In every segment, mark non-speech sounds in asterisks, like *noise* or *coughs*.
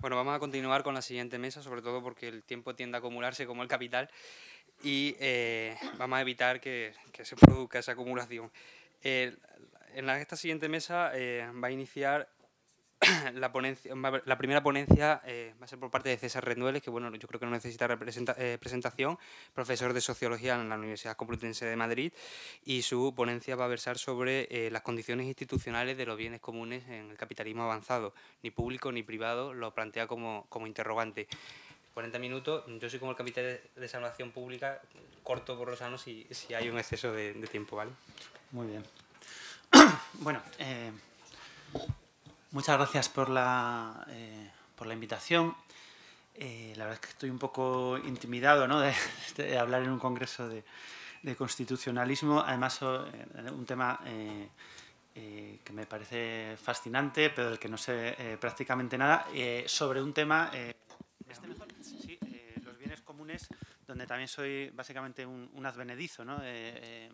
Bueno, vamos a continuar con la siguiente mesa, sobre todo porque el tiempo tiende a acumularse como el capital y eh, vamos a evitar que, se produzca esa acumulación. en la, esta siguiente mesa eh, va a iniciar *coughs* la, ponencia, la primera ponencia eh, va a ser por parte de César Rendueles, que bueno, yo creo que no necesita eh, presentación, profesor de Sociología en la Universidad Complutense de Madrid, y su ponencia va a versar sobre eh, las condiciones institucionales de los bienes comunes en el capitalismo avanzado. Ni público ni privado lo plantea como, interrogante. 40 minutos, yo soy como el capitán de salvación pública, corto por los años si, hay un exceso de, de, tiempo, ¿vale? Muy bien. *coughs* bueno, Muchas gracias por la, eh, por la invitación. Eh, la verdad es que estoy un poco intimidado ¿no? de, *laughs* hablar en un congreso de, constitucionalismo. Además, eh, un tema que me parece fascinante, pero del que no sé prácticamente nada, sobre un tema, este mejor, sí, los bienes comunes, donde también soy básicamente un, advenedizo. ¿no? he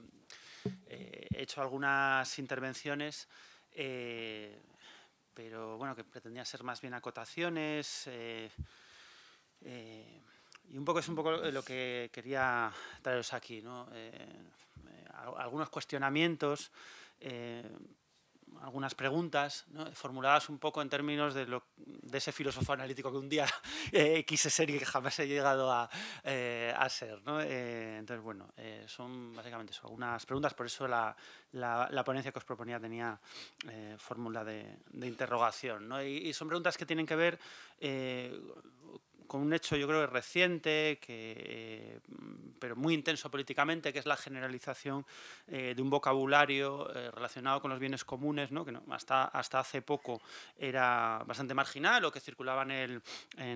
hecho algunas intervenciones pero bueno, que pretendía ser más bien acotaciones. Eh, eh, y un poco es un poco lo que quería traeros aquí, ¿no? Eh, algunos cuestionamientos algunas preguntas formuladas un poco en términos de, lo, de, ese filósofo analítico que un día *laughs* eh, quise ser y que jamás he llegado a, eh, a ser. Eh, entonces, bueno, son básicamente eso, algunas preguntas, por eso la, la, ponencia que os proponía tenía fórmula de, interrogación. Y, y, son preguntas que tienen que ver con un hecho yo creo que reciente, que, mm, pero muy intenso políticamente, que es la generalización eh, de un vocabulario eh, relacionado con los bienes comunes, ¿no? que hasta, hasta hace poco era bastante marginal o que circulaba en,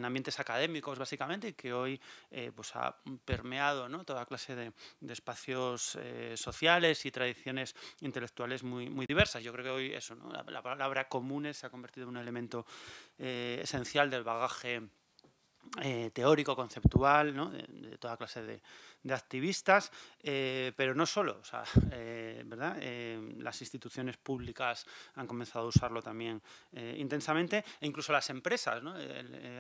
ambientes académicos básicamente y que hoy eh, pues ha permeado toda clase de, espacios sociales y tradiciones intelectuales muy, muy diversas. Yo creo que hoy eso, ¿no? la, la, palabra comunes se ha convertido en un elemento esencial del bagaje eh, teórico, conceptual, ¿no? de, toda clase de, de activistas, eh, pero no solo, *laughs* eh, ¿verdad? Eh, las instituciones públicas han comenzado a usarlo también intensamente, e incluso las empresas.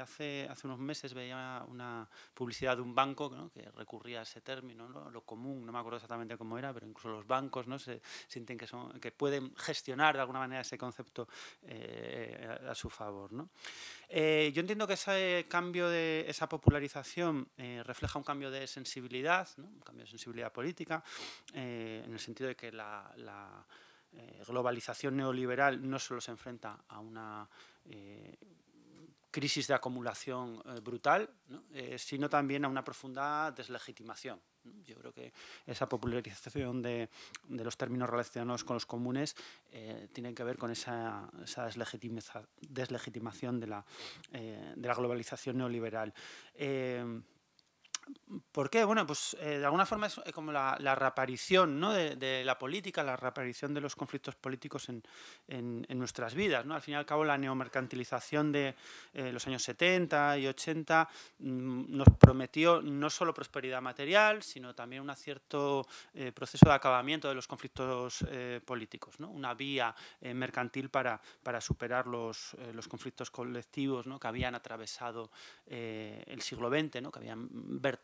hace, hace unos meses veía una publicidad de un banco que recurría a ese término, lo común, no me acuerdo exactamente cómo era, pero incluso los bancos ¿no? se sienten que, son, que pueden gestionar de alguna manera ese concepto a, su favor. yo entiendo que ese cambio, de esa popularización refleja un cambio de sensibilidad un cambio de sensibilidad política, eh, en el sentido de que la, eh, globalización neoliberal no solo se enfrenta a una eh, crisis de acumulación brutal, sino también a una profunda deslegitimación yo creo que esa popularización de, los términos relacionados con los comunes tiene que ver con esa, deslegitimación de la, globalización neoliberal. ¿Por qué? Bueno, pues eh, de alguna forma es eh, como la, reaparición ¿no? de, la política, la reaparición de los conflictos políticos en, en, nuestras vidas. ¿no? Al fin y al cabo, la neomercantilización de eh, los años 70 y 80 mm, nos prometió no solo prosperidad material, sino también un cierto proceso de acabamiento de los conflictos políticos, ¿no? una vía mercantil para, para superar los, los conflictos colectivos ¿no? que habían atravesado el siglo XX, ¿no? que habían vertido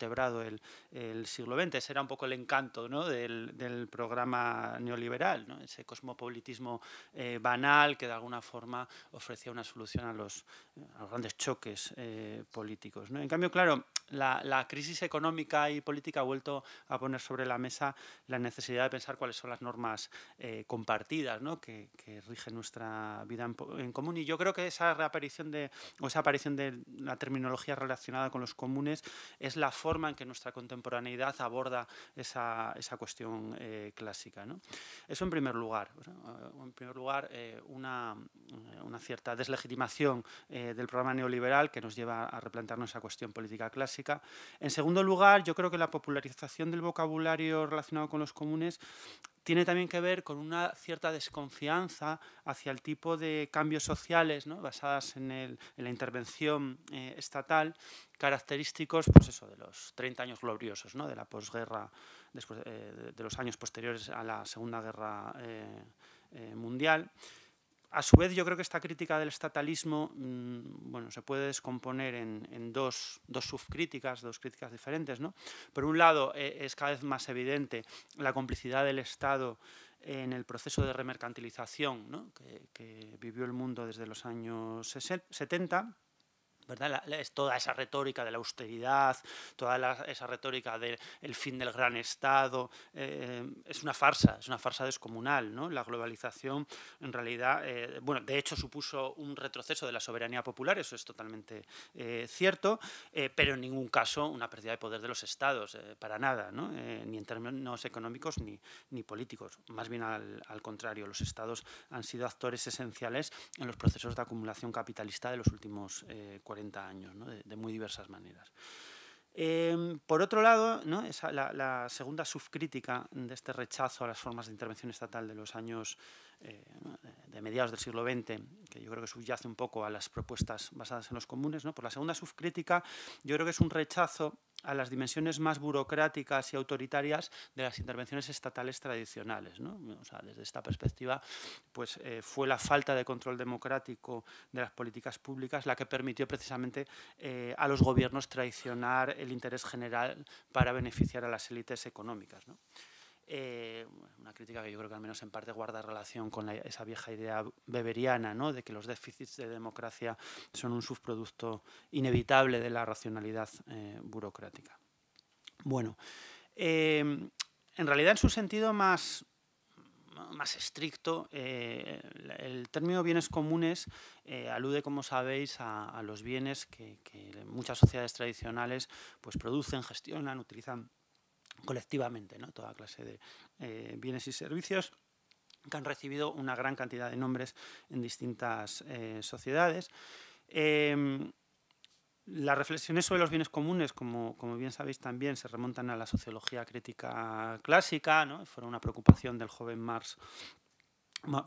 el, siglo XX. Ese era un poco el encanto del, programa neoliberal, ese cosmopolitismo eh, banal que de alguna forma ofrecía una solución a los, grandes choques eh, políticos. En cambio, claro, la, crisis económica y política ha vuelto a poner sobre la mesa la necesidad de pensar cuáles son las normas eh, compartidas que, rigen nuestra vida en, común. Y yo creo que esa reaparición de, o esa aparición de la terminología relacionada con los comunes es la forma en que nuestra contemporaneidad aborda esa, esa cuestión eh, clásica. Eso en primer lugar. Eh, en primer lugar, una, una, cierta deslegitimación del programa neoliberal que nos lleva a replantearnos esa cuestión política clásica en segundo lugar, yo creo que la popularización del vocabulario relacionado con los comunes tiene también que ver con una cierta desconfianza hacia el tipo de cambios sociales ¿no? basadas en, la intervención eh, estatal, característicos pues eso, de los 30 años gloriosos, de la posguerra, eh, de los años posteriores a la Segunda Guerra eh, Mundial. A su vez, yo creo que esta crítica del estatalismo mm, bueno, se puede descomponer en, dos, subcríticas, dos críticas diferentes. ¿no? Por un lado, e, es cada vez más evidente la complicidad del Estado en el proceso de remercantilización que, que, vivió el mundo desde los años 70 es toda esa retórica de la austeridad, toda esa retórica del fin del gran Estado, eh, es una farsa, es una farsa descomunal. ¿no? La globalización, en realidad, eh, bueno, de hecho supuso un retroceso de la soberanía popular, eso es totalmente eh, cierto, pero en ningún caso una pérdida de poder de los Estados, para nada, ni en términos económicos ni, ni políticos. Más bien al, al contrario, los Estados han sido actores esenciales en los procesos de acumulación capitalista de los últimos 40 40 años, de, muy diversas maneras. Em, por otro lado, la, la, segunda subcrítica de este rechazo a las formas de intervención estatal de los años eh, de mediados del siglo XX, que yo creo que subyace un poco a las propuestas basadas en los comunes. ¿no? Por la segunda subcrítica, yo creo que es un rechazo a las dimensiones más burocráticas y autoritarias de las intervenciones estatales tradicionales. ¿no? O sea, desde esta perspectiva, pues eh, fue la falta de control democrático de las políticas públicas la que permitió precisamente eh, a los gobiernos traicionar el interés general para beneficiar a las élites económicas. ¿no? Eh, una crítica que yo creo que al menos en parte guarda relación con esa vieja idea beberiana, de que los déficits de democracia son un subproducto inevitable de la racionalidad eh, burocrática. Bueno, em, en realidad en su sentido más, más estricto, eh, el término bienes comunes alude, como sabéis, a, los bienes que, que, muchas sociedades tradicionales pues, producen, gestionan, utilizan colectivamente, toda clase de eh, bienes y servicios que han recibido una gran cantidad de nombres en distintas eh, sociedades. Em, las reflexiones sobre los bienes comunes, como, bien sabéis también, se remontan a la sociología crítica clásica, ¿no? fueron una preocupación del joven Marx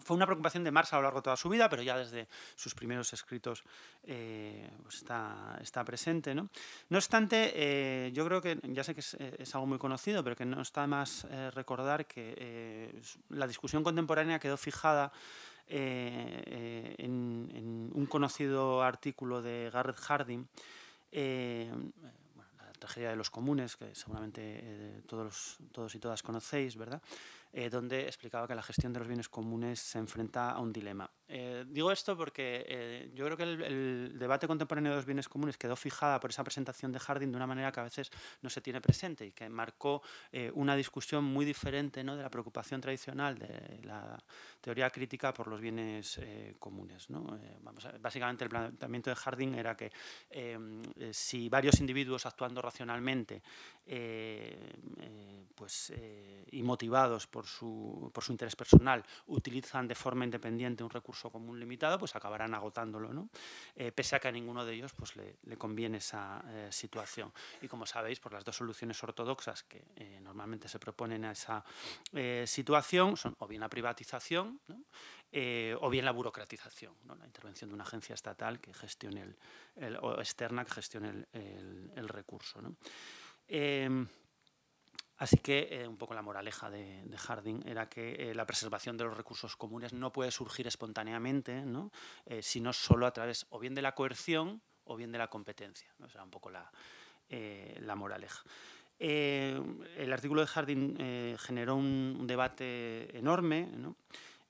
fue una preocupación de Marx a lo largo de toda su vida, pero ya desde sus primeros escritos eh, pues está, presente. ¿no? obstante, eh, yo creo que, ya sé que eh, es, algo muy conocido, pero que no está más recordar que la discusión contemporánea quedó fijada en, un conocido artículo de Garrett Harding la tragedia de los comunes, que seguramente todos, todos y todas conocéis, ¿verdad? Eh, donde explicaba que la gestión de los bienes comunes se enfrenta a un dilema. Eh, digo esto porque eh, yo creo que el, debate contemporáneo de los bienes comunes quedó fijada por esa presentación de Harding de una manera que a veces no se tiene presente y que marcó una discusión muy diferente de la preocupación tradicional de la teoría crítica por los bienes comunes. básicamente el planteamiento de Harding era que si varios individuos actuando racionalmente pues, y motivados por por su, interés personal utilizan de forma independiente un recurso común limitado, pues acabarán agotándolo, ¿no? Eh, pese a que a ninguno de ellos pues, le, conviene esa eh, situación. Y como sabéis, por las dos soluciones ortodoxas que eh, normalmente se proponen a esa situación son o bien la privatización o bien la burocratización, la intervención de una agencia estatal que gestione el, o externa que gestione el, recurso. Así que eh, un poco la moraleja de, de Harding era que eh, la preservación de los recursos comunes no puede surgir espontáneamente, eh, sino solo a través o bien de la coerción o bien de la competencia. Esa era un poco la, moraleja. el artículo de Harding generó un, debate enorme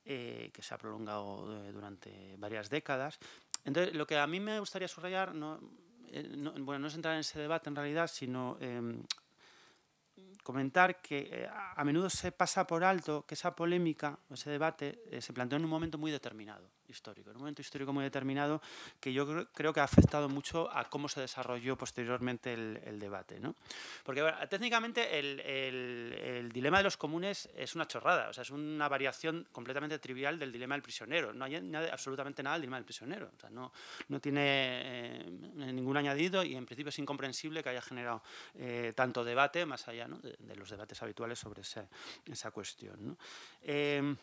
que se ha prolongado durante varias décadas. Entonces, lo que a mí me gustaría subrayar, bueno, no es entrar en ese debate en realidad, sino em, comentar que eh, a menudo se pasa por alto que esa polémica, ese debate, eh, se planteó en un momento muy determinado, histórico, en un momento histórico muy determinado que yo creo que ha afectado mucho a cómo se desarrolló posteriormente el, debate. ¿no? Porque técnicamente el, dilema de los comunes es una chorrada, o sea, es una variación completamente trivial del dilema del prisionero. No hay absolutamente nada del dilema del prisionero. O sea, no, no tiene eh, ningún añadido y en principio es incomprensible que haya generado tanto debate más allá ¿no? de, de los debates habituales sobre esa, cuestión. Eh,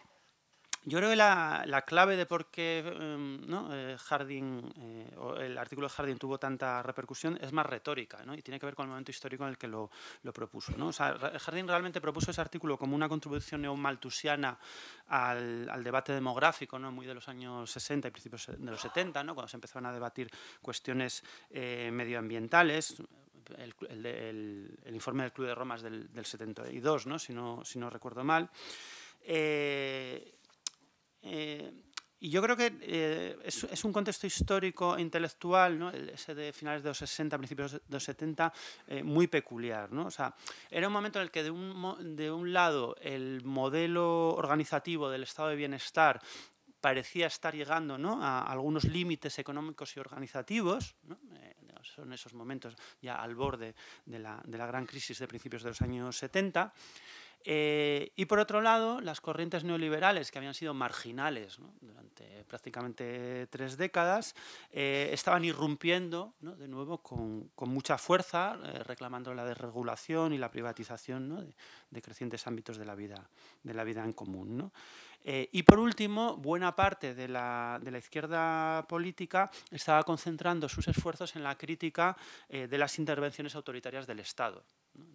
yo creo que la, clave de por qué em, eh, eh, el artículo de Harding tuvo tanta repercusión es más retórica y tiene que ver con el momento histórico en el que lo, propuso. ¿no? Harding realmente propuso ese artículo como una contribución neomaltusiana al, debate demográfico, ¿no? muy de los años 60 y principios de los 70, cuando se empezaron a debatir cuestiones medioambientales el, informe del Club de Romas del, 72, Si, no, recuerdo mal. Eh, eh, y yo creo que eh, es, un contexto histórico e intelectual, ese de finales de los 60, principios de los 70, muy peculiar. era un momento en el que, de un, lado, el modelo organizativo del estado de bienestar parecía estar llegando a algunos límites económicos y organizativos, ¿no? son esos momentos ya al borde de la, gran crisis de principios de los años 70. Eh, y por otro lado, las corrientes neoliberales, que habían sido marginales durante prácticamente tres décadas, eh, estaban irrumpiendo de nuevo con, mucha fuerza, eh, reclamando la desregulación y la privatización de, crecientes ámbitos de la vida, de la vida en común. Eh, y por último, buena parte de la, izquierda política estaba concentrando sus esfuerzos en la crítica eh, de las intervenciones autoritarias del Estado.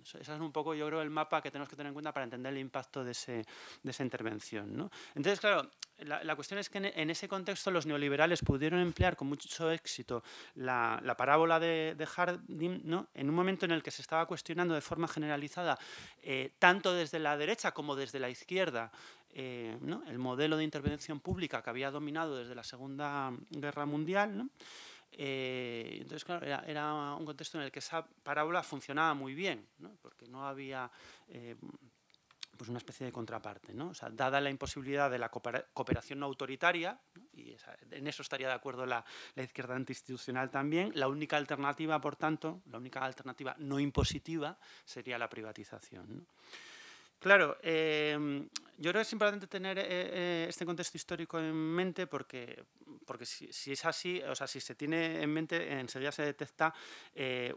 Ese es un poco, yo creo, el mapa que tenemos que tener en cuenta para entender el impacto de, esa intervención. Entonces, claro, la, cuestión es que en, ese contexto los neoliberales pudieron emplear con mucho éxito la, parábola de, de en un momento en el que se estaba cuestionando de forma generalizada, eh, tanto desde la derecha como desde la izquierda, eh, ¿no? el modelo de intervención pública que había dominado desde la Segunda Guerra Mundial. Eh, entonces, claro, era, un contexto en el que esa parábola funcionaba muy bien, porque no había eh, pues una especie de contraparte. ¿no? O sea, dada la imposibilidad de la cooperación no autoritaria, y en eso estaría de acuerdo la, izquierda institucional también, la única alternativa, por tanto, la única alternativa no impositiva sería la privatización. ¿no? Claro, em, yo creo que es importante tener eh, eh, este contexto histórico en mente porque, porque si, es así, o sea, si se tiene en mente, en enseguida se detecta eh,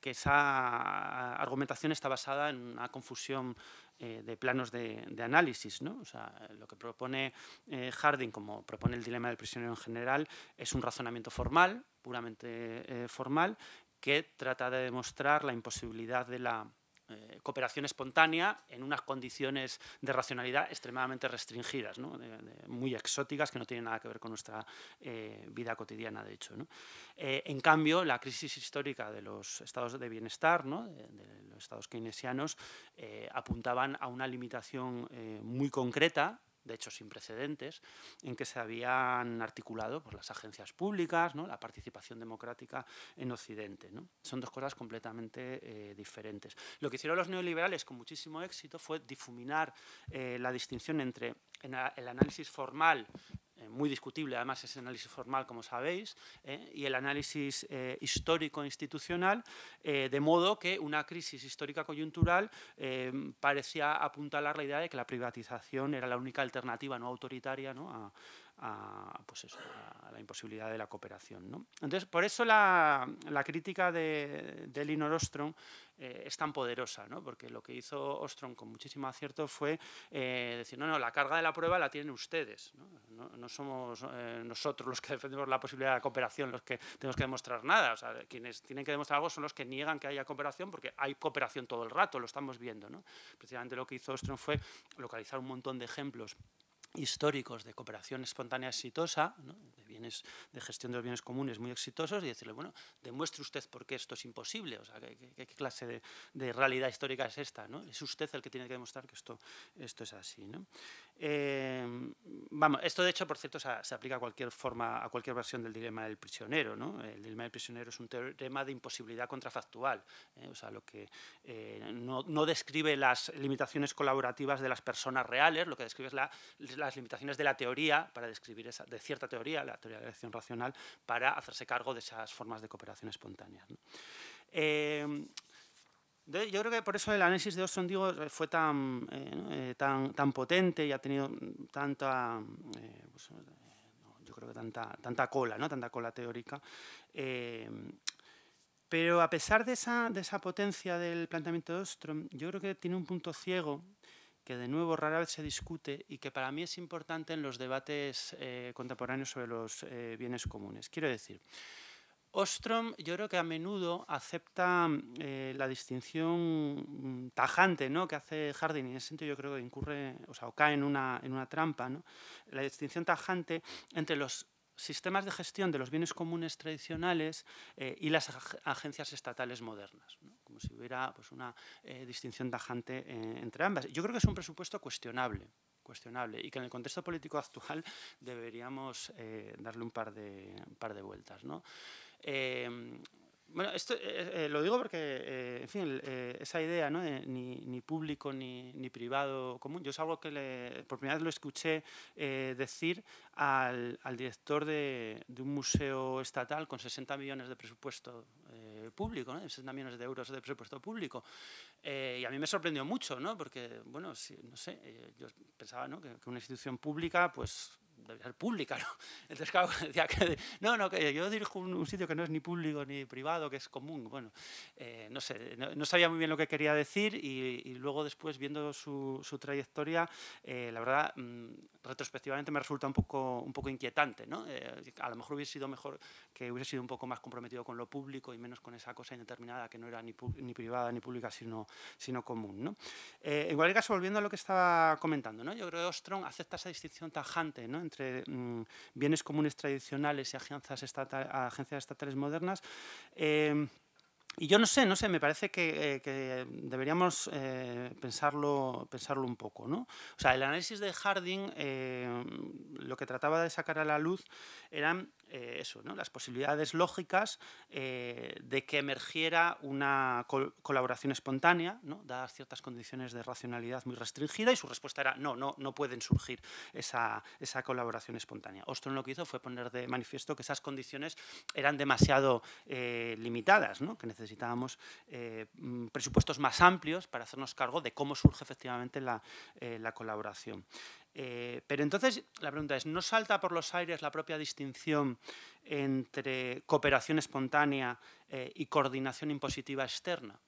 que esa argumentación está basada en una confusión de planos de, análisis. sea, lo que propone Harding, como propone el dilema del prisionero en general, es un razonamiento formal, puramente formal, que trata de demostrar la imposibilidad de la eh, cooperación espontánea en unas condiciones de racionalidad extremadamente restringidas, muy exóticas, que no tienen nada que ver con nuestra eh, vida cotidiana, de hecho. Eh, en cambio, la crisis histórica de los estados de bienestar, de, de, los estados keynesianos, apuntaban a una limitación muy concreta de hecho sin precedentes, en que se habían articulado pues, las agencias públicas, la participación democrática en Occidente. Son dos cosas completamente eh, diferentes. Lo que hicieron los neoliberales con muchísimo éxito fue difuminar eh, la distinción entre el análisis formal eh, muy discutible además ese análisis formal, como sabéis, eh, y el análisis eh, histórico-institucional, e de modo que una crisis histórica coyuntural parecía apuntar a la realidad de que la privatización era la única alternativa no autoritaria ¿no? A, a, pues a la imposibilidad de la cooperación. Entonces, por eso la, crítica de, de Elinor Ostrom eh, es tan poderosa, porque lo que hizo Ostrom con muchísimo acierto fue eh, decir, no, no, la carga de la prueba la tienen ustedes, no, somos eh, nosotros los que defendemos la posibilidad de la cooperación los que tenemos que demostrar nada, quienes tienen que demostrar algo son los que niegan que haya cooperación, porque hay cooperación todo el rato, lo estamos viendo. Precisamente lo que hizo Ostrom fue localizar un montón de ejemplos históricos de cooperación espontánea exitosa, de, bienes, de gestión de los bienes comunes muy exitosos, y decirle, bueno, demuestre usted por qué esto es imposible, o sea, qué, clase de, realidad histórica es esta, ¿no? Es usted el que tiene que demostrar que esto, esto es así, ¿no? Eh, vamos, esto de hecho, por cierto, se, aplica a cualquier forma, a cualquier versión del dilema del prisionero. ¿no? El dilema del prisionero es un teorema de imposibilidad contrafactual, ¿eh? o sea, lo que eh, no, describe las limitaciones colaborativas de las personas reales, lo que describe es las limitaciones de la teoría para describir esa, de cierta teoría, la teoría de la acción racional, para hacerse cargo de esas formas de cooperación espontánea. ¿no? yo creo que por eso el análisis de Ostrom digo, eh, fue eh, eh, tan, potente y ha tenido pues, tanta, tanta, cola, ¿no? tanta cola teórica. pero a pesar de esa, de esa potencia del planteamiento de Ostrom, yo creo que tiene un punto ciego que de nuevo rara vez se discute y que para mí es importante en los debates contemporáneos sobre los bienes comunes. Quiero decir, Ostrom yo creo que a menudo acepta mm, eh, la distinción mm, tajante ¿no? que hace Harding, y en ese sentido yo creo que incurre, o sea, o cae en una, en una trampa, ¿no? la distinción tajante entre los sistemas de gestión de los bienes comunes tradicionales eh, y las agencias estatales modernas, como si hubiera pues, una eh, distinción tajante entre ambas. Yo creo que es un presupuesto cuestionable, cuestionable y que en el contexto político actual *laughs* deberíamos darle un par de, par de vueltas. ¿no? Em, bueno, esto eh, eh, lo digo porque, eh, en fin, esa idea, ¿no? De ni, público ni, privado común, yo es algo que le, por primera vez lo escuché decir al, director de, un museo estatal con 60 millones de presupuesto público, ¿no? 60 millones de euros de presupuesto público. y a mí me sorprendió mucho, ¿no? porque, bueno, si, no sé, yo pensaba ¿no? que, que, una institución pública, pues debe ser pública, ¿no? Entonces, claro, decía que, no, no, que yo dirijo un, sitio que no es ni público ni privado, que es común. Bueno, eh, no sé, no, sabía muy bien lo que quería decir y, luego después, viendo su, trayectoria, eh, la verdad, mm, retrospectivamente me resulta un poco, un poco inquietante, ¿no? Eh, a lo mejor hubiese sido mejor que hubiese sido un poco más comprometido con lo público y menos con esa cosa indeterminada que no era ni, privada ni pública, sino, sino común, ¿no? en cualquier caso, volviendo a lo que estaba comentando, ¿no? Yo creo que Ostrom acepta esa distinción tajante, ¿no? entre mm, bienes comunes tradicionales y agencias, estatales modernas. Em, y yo no sé, no sé, me parece que, eh, deberíamos eh, pensarlo, pensarlo un poco. ¿no? O sea, el análisis de Harding em, lo que trataba de sacar a la luz eran eh, las posibilidades lógicas eh, de que emergiera una colaboración espontánea, dadas ciertas condiciones de racionalidad muy restringida, y su respuesta era no, no, no pueden surgir esa, colaboración espontánea. Ostrom lo que hizo fue poner de manifiesto que esas condiciones eran demasiado eh, limitadas, que necesitábamos mm, presupuestos más amplios para hacernos cargo de cómo surge efectivamente la colaboración. Eh, pero entonces la pregunta es, ¿no salta por los aires la propia distinción entre cooperación espontánea eh, y coordinación impositiva externa?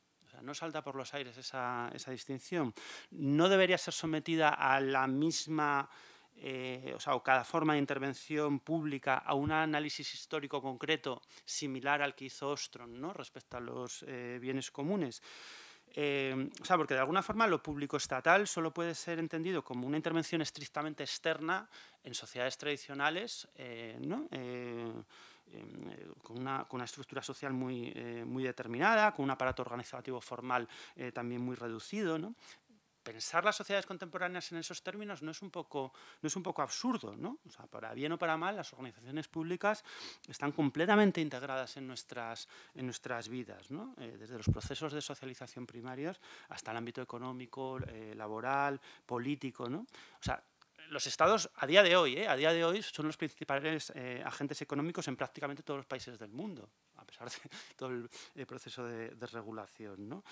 ¿No salta por los aires esa, distinción? ¿No debería ser sometida a la misma, eh, o sea, cada forma de intervención pública a un análisis histórico concreto similar al que hizo Ostrom ¿no? respecto a los bienes comunes? Em, o sea, porque de alguna forma lo público estatal solo puede ser entendido como una intervención estrictamente externa en sociedades tradicionales, eh, ¿no? Eh, em, eh, con, una, estructura social muy, muy determinada, con un aparato organizativo formal también muy reducido. ¿no? pensar las sociedades contemporáneas en esos términos no es un poco, no es un poco absurdo, ¿no? para bien o para mal, las organizaciones públicas están completamente integradas en nuestras, en nuestras vidas, eh, desde los procesos de socialización primarios hasta el ámbito económico, eh, laboral, político, O sea, los estados a día de hoy, ¿eh? a día de hoy son los principales agentes económicos en prácticamente todos los países del mundo. *laughs* todo el, eh, proceso de, regulación.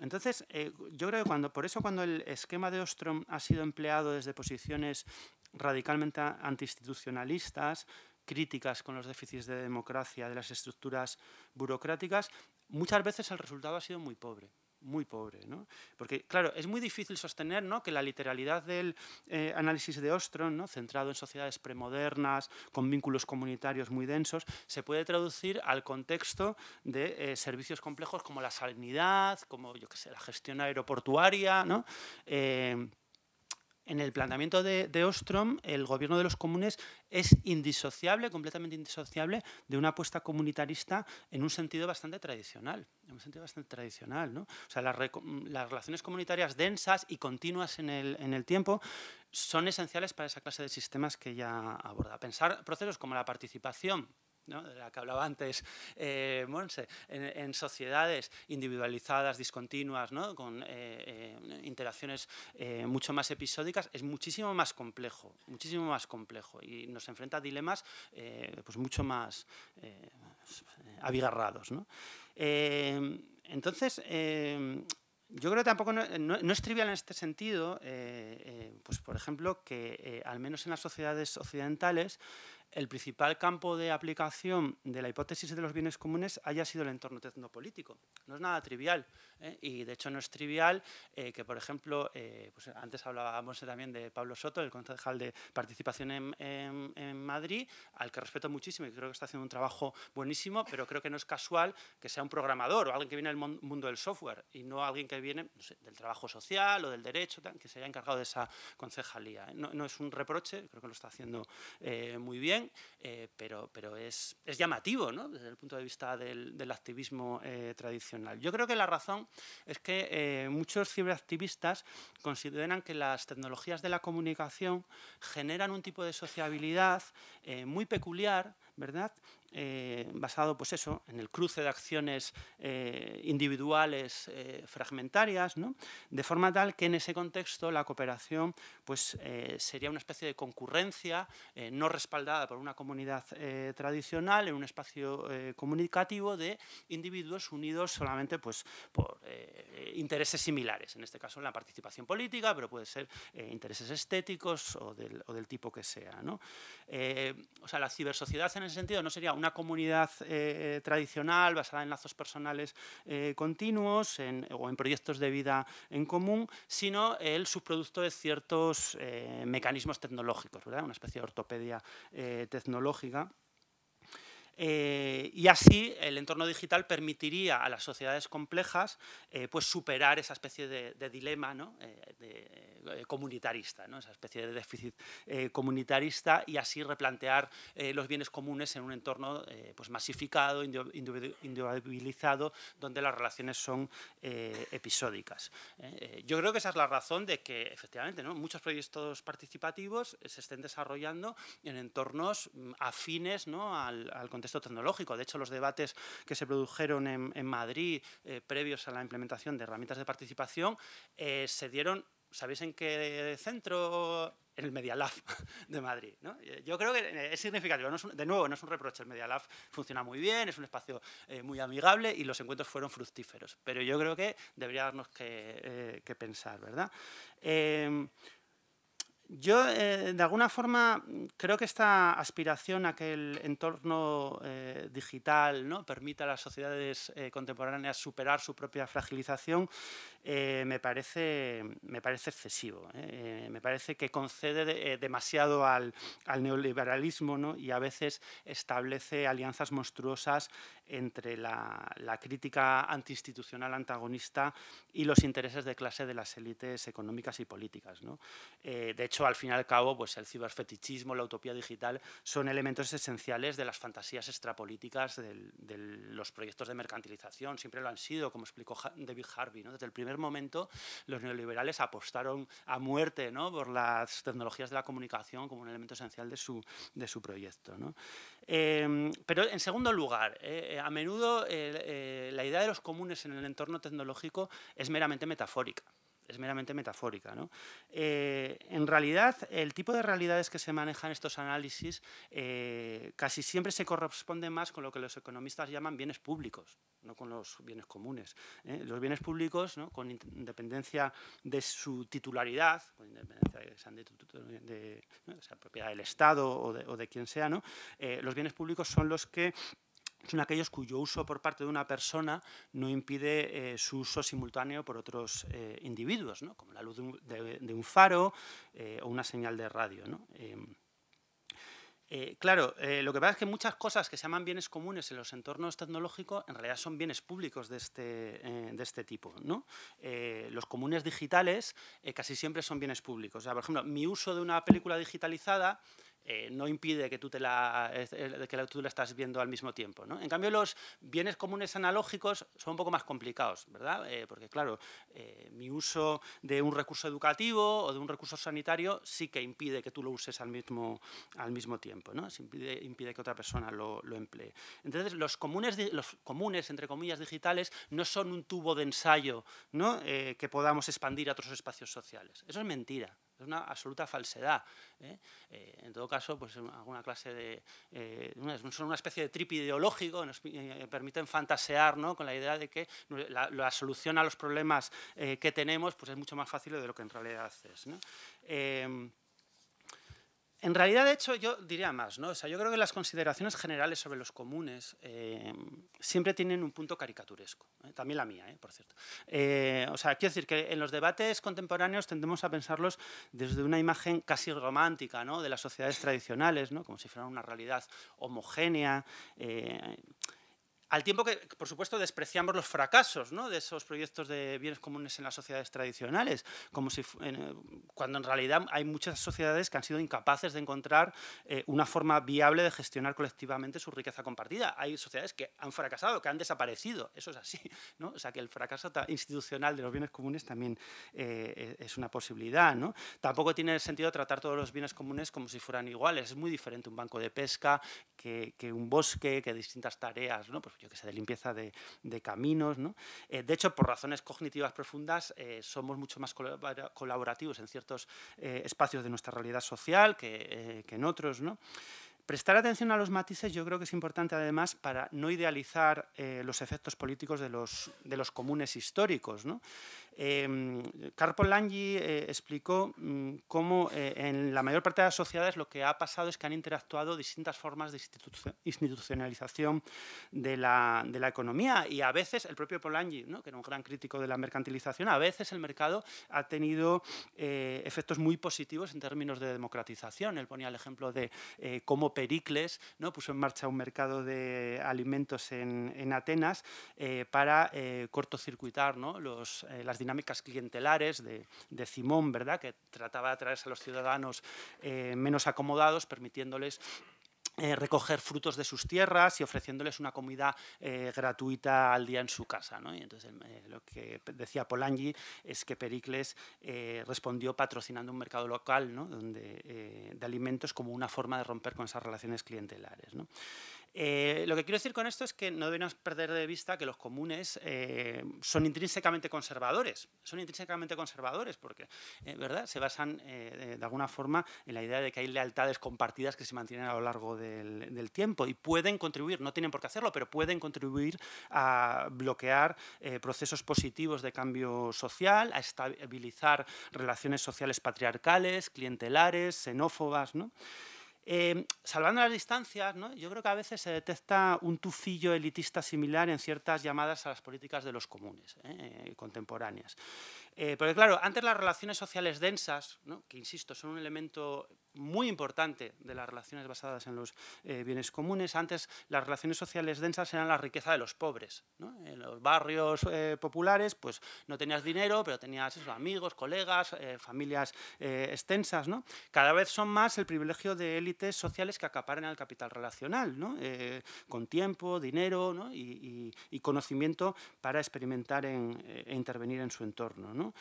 Entonces, eh, yo creo que cuando, por eso cuando el esquema de Ostrom ha sido empleado desde posiciones radicalmente antiinstitucionalistas, críticas con los déficits de democracia, de las estructuras burocráticas, muchas veces el resultado ha sido muy pobre muy pobre. ¿no? Porque, claro, es muy difícil sostener ¿no? que la literalidad del eh, análisis de Ostrom, ¿no? centrado en sociedades premodernas, con vínculos comunitarios muy densos, se puede traducir al contexto de eh, servicios complejos como la sanidad, como yo que sé, la gestión aeroportuaria, ¿no? Eh, en el planteamiento de, Ostrom, el gobierno de los comunes es indisociable, completamente indisociable, de una apuesta comunitarista en un sentido bastante tradicional. En un sentido bastante tradicional, sea, las, relaciones comunitarias densas y continuas en el, tiempo son esenciales para esa clase de sistemas que ella aborda. Pensar procesos como la participación de la que hablaba antes eh, en, sociedades individualizadas, discontinuas, ¿no? con eh, eh, interacciones mucho más episódicas, es muchísimo más complejo, muchísimo más complejo y nos enfrenta a dilemas pues mucho más abigarrados. ¿no? entonces, yo creo que tampoco no, es trivial en este sentido, pues por ejemplo, que al menos en las sociedades occidentales el principal campo de aplicación de la hipótesis de los bienes comunes haya sido el entorno tecnopolítico. No es nada trivial ¿eh? y de hecho no es trivial eh, que, por ejemplo, eh, pues antes hablábamos también de Pablo Soto, el concejal de participación en, Madrid, al que respeto muchísimo y creo que está haciendo un trabajo buenísimo, pero creo que no es casual que sea un programador o alguien que viene del mundo del software y no alguien que viene del trabajo social o del derecho, que se haya encargado de esa concejalía. no es un reproche, creo que lo está haciendo muy bien eh, pero, pero es, llamativo desde el punto de vista del, activismo eh, tradicional. Yo creo que la razón es que eh, muchos ciberactivistas consideran que las tecnologías de la comunicación generan un tipo de sociabilidad muy peculiar ¿verdad? Eh, basado, pues eso, en el cruce de acciones eh, individuales eh, fragmentarias, De forma tal que en ese contexto la cooperación, pues sería una especie de concurrencia no respaldada por una comunidad tradicional en un espacio comunicativo de individuos unidos solamente, pues, por intereses similares, en este caso en la participación política, pero puede ser intereses estéticos o del, tipo que sea, o sea, la cibersociedad en ese sentido no sería una comunidad eh, eh, tradicional basada en lazos personales eh, continuos o en proyectos de vida en común, sino el subproducto de ciertos mecanismos tecnológicos, una especie de ortopedia tecnológica. Eh, y así el entorno digital permitiría a las sociedades complejas eh, pues superar esa especie de, dilema ¿no? Eh, comunitarista, ¿no? esa especie de déficit comunitarista y así replantear los bienes comunes en un entorno pues masificado, individualizado, donde las relaciones son episódicas. yo creo que esa es la razón de que efectivamente ¿no? muchos proyectos participativos se estén desarrollando en entornos mm, afines ¿no? al, al contexto tecnológico. De hecho, los debates que se produjeron en, Madrid eh, previos a la implementación de herramientas de participación eh, se dieron, ¿sabéis en qué centro? en el Media Lab *laughs* de Madrid. Eh, yo creo que es significativo. de nuevo, no es un reproche. El Media Lab funciona muy bien, es un espacio muy amigable y los encuentros fueron fructíferos. Pero yo creo que debería darnos que, pensar, ¿verdad? Yo, eh, de alguna forma, creo que esta aspiración a que el entorno eh, digital ¿no? permita a las sociedades eh, contemporáneas superar su propia fragilización me, parece, me parece excesivo. me parece que concede demasiado al, neoliberalismo y a veces establece alianzas monstruosas entre la, crítica antiinstitucional antagonista y los intereses de clase de las élites económicas y políticas. Eh, de hecho, al fin y al cabo, pues el ciberfetichismo, la utopía digital, son elementos esenciales de las fantasías extrapolíticas de los proyectos de mercantilización. Siempre lo han sido, como explicó David Harvey. ¿no? Desde el primer momento, los neoliberales apostaron a muerte por las tecnologías de la comunicación como un elemento esencial de su, de su proyecto. Eh, pero, en segundo lugar, eh, eh, a menudo eh, la idea de los comunes en el entorno tecnológico es meramente metafórica es meramente metafórica. Eh, en realidad, el tipo de realidades que se manejan estos análisis casi siempre se corresponde más con lo que los economistas llaman bienes públicos, no con los bienes comunes. Los bienes públicos, ¿no? con independencia de su titularidad, con independencia de sean propiedad del Estado o de, quien sea, ¿no? los bienes públicos son los que son aquellos cuyo uso por parte de una persona no impide eh, su uso simultáneo por otros eh, individuos, ¿no? como la luz de un, faro eh, o una señal de radio. Em, claro, lo que pasa es que muchas cosas que se llaman bienes comunes en los entornos tecnológicos en realidad son bienes públicos de este, de este tipo. ¿no? los comunes digitales casi siempre son bienes públicos. por ejemplo, mi uso de una película digitalizada eh, no impide que tú, la, eh, que tú la estás viendo al mismo tiempo. ¿no? En cambio, los bienes comunes analógicos son un poco más complicados, ¿verdad? Eh, porque, claro, mi uso de un recurso educativo o de un recurso sanitario sí que impide que tú lo uses al mismo, al mismo tiempo, ¿no? impide, que otra persona lo, emplee. Entonces, los comunes, los comunes, entre comillas, digitales no son un tubo de ensayo ¿no? que podamos expandir a otros espacios sociales. Eso es mentira. Es una absoluta falsedad. ¿eh? Eh, en todo caso, pues alguna clase de... Eh, una, son una especie de trip ideológico nos permiten fantasear ¿no? con la idea de que la, solución a los problemas que tenemos pues es mucho más fácil de lo que en realidad es. En realidad, de hecho, yo diría más, ¿no? O sea, yo creo que las consideraciones generales sobre los comunes eh, siempre tienen un punto caricaturesco. ¿eh? También la mía, ¿eh? por cierto. Eh, o sea, quiero decir que en los debates contemporáneos tendemos a pensarlos desde una imagen casi romántica, ¿no? De las sociedades tradicionales, ¿no? Como si fueran una realidad homogénea, al tiempo que, por supuesto, despreciamos los fracasos de esos proyectos de bienes comunes en las sociedades tradicionales, como si, eh, cuando en realidad hay muchas sociedades que han sido incapaces de encontrar eh, una forma viable de gestionar colectivamente su riqueza compartida. Hay sociedades que han fracasado, que han desaparecido, eso es así. *laughs* O sea, que el fracaso institucional de los bienes comunes también eh, e-, es una posibilidad. ¿no? Tampoco tiene sentido tratar todos los bienes comunes como si fueran iguales. Es muy diferente un banco de pesca que, un bosque, que distintas tareas. ¿no? Pues yo que sé, de limpieza de, caminos. ¿no? Eh, de hecho, por razones cognitivas profundas, eh, somos mucho más colaborativos en ciertos eh, espacios de nuestra realidad social que, que en otros. ¿no? Prestar atención a los matices yo creo que es importante además para no idealizar los efectos políticos de los, de los comunes históricos. ¿no? Em, eh, Polanyi explicó mm, cómo eh, en la mayor parte de las sociedades lo que ha pasado es que han interactuado distintas formas de institucionalización de la, economía y a veces el propio Polanyi, que era un gran crítico de la mercantilización, a veces el mercado ha tenido eh, efectos muy positivos en términos de democratización. Él ponía el ejemplo de eh, cómo Pericles ¿no? puso en marcha un mercado de alimentos en, Atenas para cortocircuitar ¿no? Los, las dinámicas clientelares de, Simón, ¿verdad? que trataba de atraer a los ciudadanos eh, menos acomodados, permitiéndoles eh, recoger frutos de sus tierras y ofreciéndoles una comida eh, gratuita al día en su casa. Y entonces lo que decía Polanyi es que Pericles respondió patrocinando un mercado local de alimentos como una forma de romper con esas relaciones clientelares. Eh, lo que quiero decir con esto es que no debemos perder de vista que los comunes eh, son intrínsecamente conservadores, son intrínsecamente conservadores porque, eh, ¿verdad? Se basan de alguna forma en la idea de que hay lealtades compartidas que se mantienen a lo largo del, del tiempo y pueden contribuir, no tienen por qué hacerlo, pero pueden contribuir a bloquear procesos positivos de cambio social, a estabilizar relaciones sociales patriarcales, clientelares, xenófobas, ¿no? Em, salvando las distancias, yo creo que a veces se detecta un tufillo elitista similar en ciertas llamadas a las políticas de los comunes ¿eh? contemporáneas. Eh, porque claro, antes las relaciones sociales densas, que insisto, son un elemento muy importante de las relaciones basadas en los eh, bienes comunes. Antes las relaciones sociales densas eran la riqueza de los pobres. En los barrios eh, populares pues no tenías dinero, pero tenías amigos, colegas, eh, familias extensas. Cada vez son más el privilegio de élites sociales que acaparan el capital relacional, con tiempo, dinero y, conocimiento para experimentar en, e intervenir en su entorno.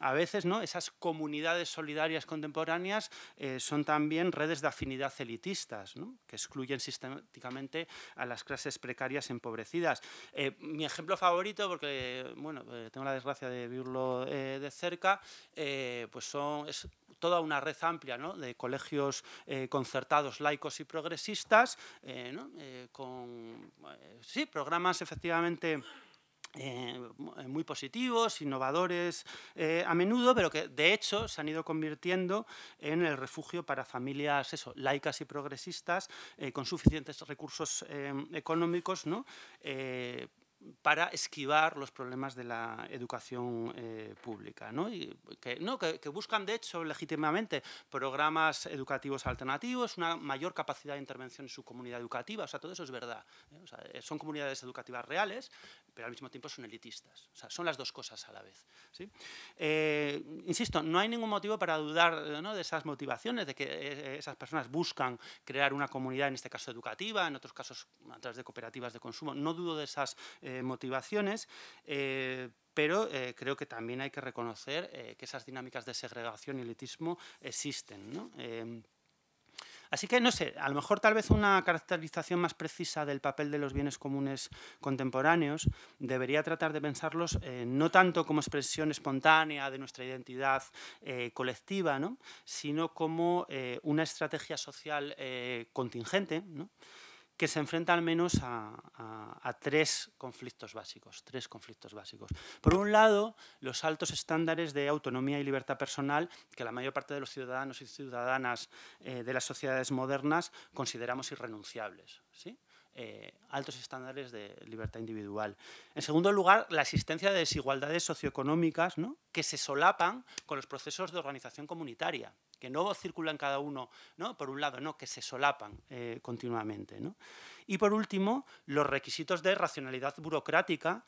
a veces esas comunidades solidarias contemporáneas eh, son también redes de afinidad elitistas, que excluyen sistemáticamente a las clases precarias empobrecidas. Eh, mi ejemplo favorito, porque eh, tengo la desgracia de vivirlo de cerca, pues son, es toda una red amplia de colegios concertados laicos y progresistas, con sí, programas efectivamente eh, eh, muy positivos, innovadores eh, a menudo, pero que de hecho se han ido convirtiendo en el refugio para familias eso, laicas y progresistas con suficientes recursos económicos ¿no? para esquivar los problemas de la educación eh, pública, que, no, que, buscan, de hecho, legítimamente programas educativos alternativos, una mayor capacidad de intervención en su comunidad educativa, o sea, todo eso es verdad. ¿eh? Eh, son comunidades educativas reales, pero al mismo tiempo son elitistas, son las dos cosas a la vez. insisto, no hay ningún motivo para dudar de esas motivaciones, de que esas personas buscan crear una comunidad, en este caso educativa, en otros casos a través de cooperativas de consumo, no dudo de esas... Eh, motivaciones. Eh, pero eh, creo que también hay que reconocer que esas dinámicas de segregación y elitismo existen. Em, así que, no sé, a lo mejor tal vez una caracterización más precisa del papel de los bienes comunes contemporáneos debería tratar de pensarlos no tanto como expresión espontánea de nuestra identidad colectiva, sino como una estrategia social contingente, ¿no? que se enfrenta al menos a, tres conflictos básicos. Tres conflictos básicos. Por un lado, los altos estándares de autonomía y libertad personal que la mayor parte de los ciudadanos y ciudadanas eh, de las sociedades modernas consideramos irrenunciables. Eh, altos estándares de libertad individual. En segundo lugar, la existencia de desigualdades socioeconómicas que se solapan con los procesos de organización comunitaria que no circulan cada uno, ¿no? por un lado, no, que se solapan eh, continuamente. ¿no? Y por último, los requisitos de racionalidad burocrática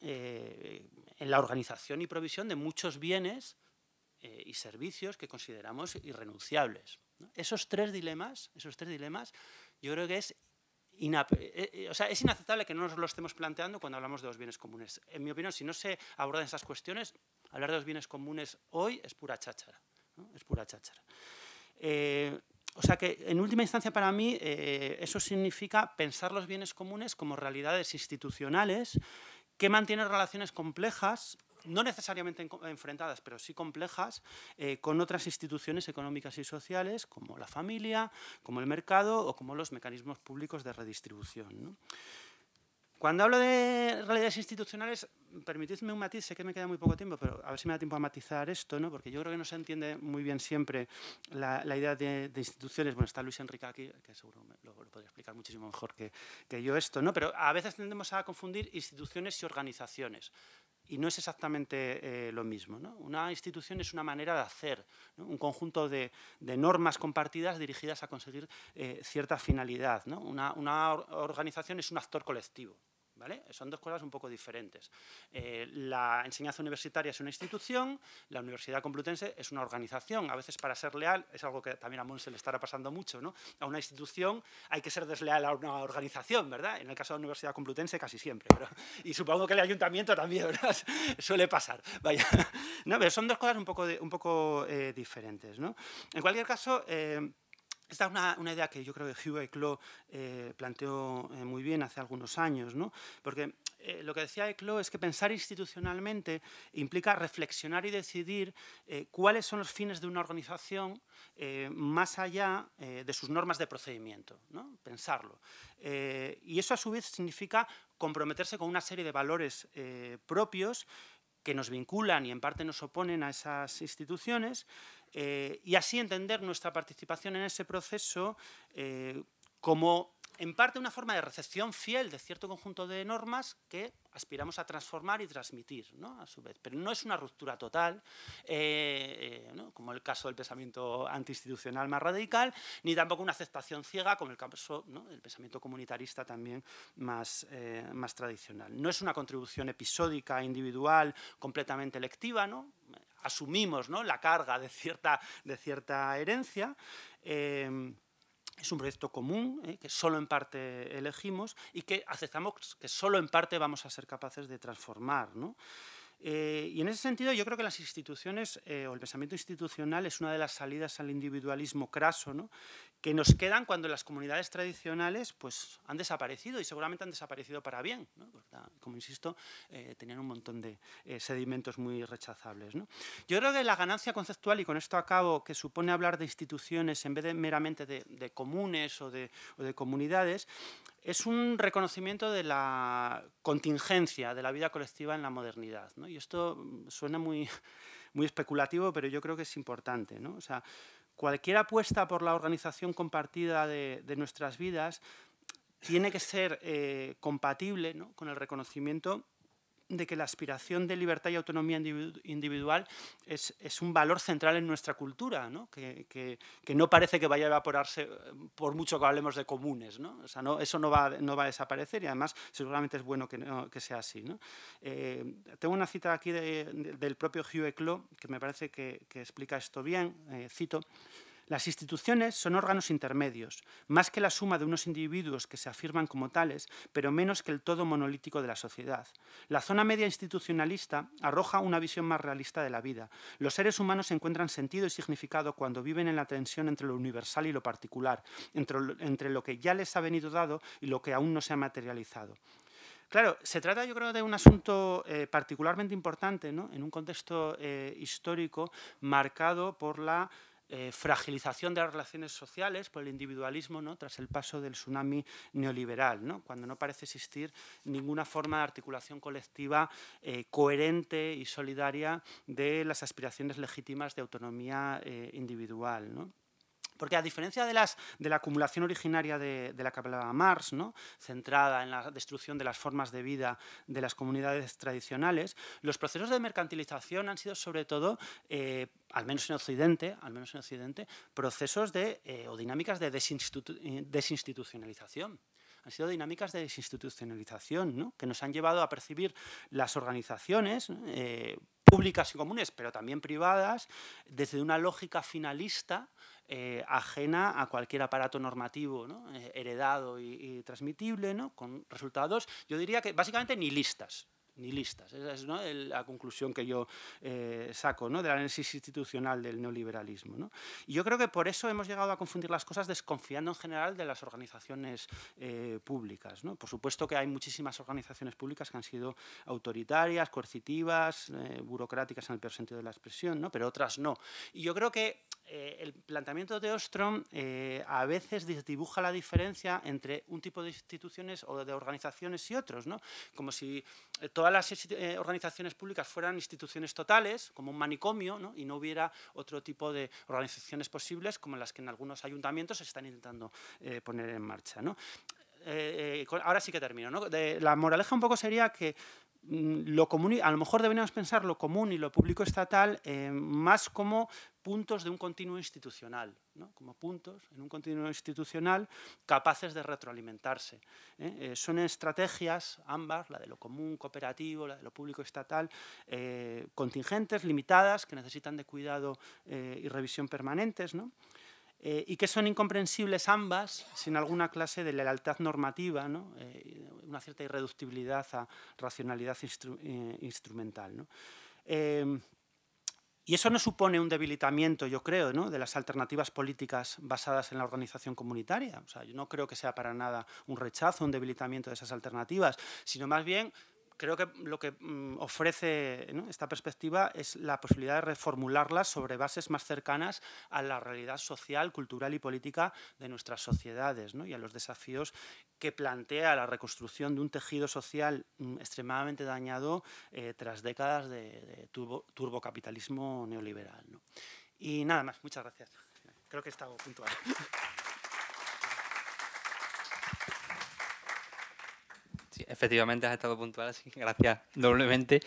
eh, en la organización y provisión de muchos bienes eh, y servicios que consideramos irrenunciables. Esos tres dilemas, esos tres dilemas, yo creo que es inaceptable que no nos lo estemos planteando cuando hablamos de los bienes comunes. En mi opinión, si no se abordan esas cuestiones, hablar de los bienes comunes hoy es pura cháchara es pura cháchara. Eh, o sea que, en última instancia, para mí, eh, eso significa pensar los bienes comunes como realidades institucionales que mantienen relaciones complejas, no necesariamente enfrentadas, pero sí complejas, eh, con otras instituciones económicas y sociales, como la familia, como el mercado o como los mecanismos públicos de redistribución. Cuando hablo de realidades institucionales, permitidme un matiz, sé que me queda muy poco tiempo, pero a ver si me da tiempo a matizar esto, porque yo creo que no se entiende muy bien siempre la, idea de, instituciones. Bueno, está Luis Enrique aquí, que seguro lo, podría explicar muchísimo mejor que, yo esto, ¿no? pero a veces tendemos a confundir instituciones y organizaciones y no es exactamente eh, lo mismo. Una institución es una manera de hacer, un conjunto de, normas compartidas dirigidas a conseguir eh, cierta finalidad. una organización es un actor colectivo, son dos cosas un poco diferentes. Eh, la enseñanza universitaria es una institución, la Universidad Complutense es una organización. A veces, para ser leal, es algo que también a Monse le estará pasando mucho, ¿no? A una institución hay que ser desleal a una organización, ¿verdad? En el caso de la Universidad Complutense casi siempre, y supongo que el ayuntamiento también, *laughs* Suele pasar, vaya. No, pero son dos cosas un poco, un poco eh, diferentes, En cualquier caso... Eh, esta es una, idea que yo creo que Hugh Eclos eh, planteó eh, muy bien hace algunos años, ¿no? porque eh, lo que decía Eclos es que pensar institucionalmente implica reflexionar y decidir cuáles son los fines de una organización más allá de sus normas de procedimiento, ¿no? pensarlo. y eso a su vez significa comprometerse con una serie de valores propios que nos vinculan y en parte nos oponen a esas instituciones eh, y así entender nuestra participación en ese proceso eh, como en parte una forma de recepción fiel de cierto conjunto de normas que aspiramos a transformar y transmitir, ¿no? a su vez. Pero no es una ruptura total, eh, como el caso del pensamiento antiinstitucional más radical, ni tampoco una aceptación ciega, como el caso del pensamiento comunitarista también más, más tradicional. No es una contribución episódica, individual, completamente electiva, ¿no? asumimos ¿no? la carga de cierta, de cierta herencia. Em, es un proyecto común ¿eh? que solo en parte elegimos y que aceptamos que solo en parte vamos a ser capaces de transformar. ¿no? Eh, y en ese sentido yo creo que las instituciones eh, o el pensamiento institucional es una de las salidas al individualismo craso ¿no? que nos quedan cuando las comunidades tradicionales pues, han desaparecido y seguramente han desaparecido para bien, pues, como insisto, eh, tenían un montón de eh, sedimentos muy rechazables. Yo creo que la ganancia conceptual, y con esto acabo, que supone hablar de instituciones en vez de meramente de, comunes o de, comunidades, es un reconocimiento de la contingencia de la vida colectiva en la modernidad. Y esto suena muy, muy especulativo, pero yo creo que es importante. O sea, cualquier apuesta por la organización compartida de, nuestras vidas tiene que ser eh, compatible con el reconocimiento de que la aspiración de libertad y autonomía individual es, un valor central en nuestra cultura, Que, no parece que vaya a evaporarse eh, por mucho que hablemos de comunes. ¿no? eso no va, a desaparecer y además seguramente es bueno que, sea así. Eh, tengo una cita aquí del propio Hugh Eclo que me parece que, explica esto bien, eh, cito. Las instituciones son órganos intermedios, más que la suma de unos individuos que se afirman como tales, pero menos que el todo monolítico de la sociedad. La zona media institucionalista arroja una visión más realista de la vida. Los seres humanos encuentran sentido y significado cuando viven en la tensión entre lo universal y lo particular, entre, lo que ya les ha venido dado y lo que aún no se ha materializado. Claro, se trata yo creo de un asunto eh, particularmente importante en un contexto eh, histórico marcado por la eh, fragilización de las relaciones sociales por el individualismo ¿no? tras el paso del tsunami neoliberal, ¿no? cuando no parece existir ninguna forma de articulación colectiva eh, coherente y solidaria de las aspiraciones legítimas de autonomía eh, individual. ¿no? Porque a diferencia de, la acumulación originaria de, la que hablaba Marx, centrada en la destrucción de las formas de vida de las comunidades tradicionales, los procesos de mercantilización han sido sobre todo, eh, al, menos en Occidente, al menos en Occidente, procesos de, eh, o dinámicas de desinstitucionalización han sido dinámicas de desinstitucionalización, que nos han llevado a percibir las organizaciones eh, públicas y comunes, pero también privadas, desde una lógica finalista eh, ajena a cualquier aparato normativo eh, heredado y, transmitible, con resultados, yo diría que básicamente ni listas listas, Esa es ¿no? la conclusión que yo eh, saco ¿no? del análisis institucional del neoliberalismo. ¿no? Y yo creo que por eso hemos llegado a confundir las cosas desconfiando en general de las organizaciones eh, públicas. Por supuesto que hay muchísimas organizaciones públicas que han sido autoritarias, coercitivas, eh, burocráticas en el peor sentido de la expresión, pero otras no. Y yo creo que el planteamiento de Ostrom a veces dibuja la diferencia entre un tipo de instituciones o de organizaciones y otros, ¿no? Como si todo todas las eh, organizaciones públicas fueran instituciones totales, como un manicomio, y no hubiera otro tipo de organizaciones posibles como las que en algunos ayuntamientos se están intentando eh, poner en marcha. Eh, ahora sí que termino. la moraleja un poco sería que Mm, lo común, a lo mejor deberíamos pensar lo común y lo público estatal eh, más como puntos de un continuo institucional, ¿no? como puntos en un continuo institucional capaces de retroalimentarse. ¿eh? Eh, son estrategias, ambas, la de lo común cooperativo, la de lo público estatal, contingentes, limitadas, que necesitan de cuidado y revisión permanentes. ¿no? Eh, y que son incomprensibles ambas sin alguna clase de lealtad normativa, ¿no? Eh, una cierta irreductibilidad a racionalidad eh, instrumental. ¿no? Em, y eso no supone un debilitamiento, yo creo, ¿no? de las alternativas políticas basadas en la organización comunitaria. O sea, yo no creo que sea para nada un rechazo, un debilitamiento de esas alternativas, sino más bien creo que lo que mm, ofrece esta perspectiva es la posibilidad de reformularla sobre bases más cercanas a la realidad social, cultural y política de nuestras sociedades y a los desafíos que plantea la reconstrucción de un tejido social mm, extremadamente dañado eh, tras décadas de, turbocapitalismo neoliberal. Y nada más, muchas gracias. Creo que he estado puntual. efectivamente has estado puntual, así que gracias doblemente.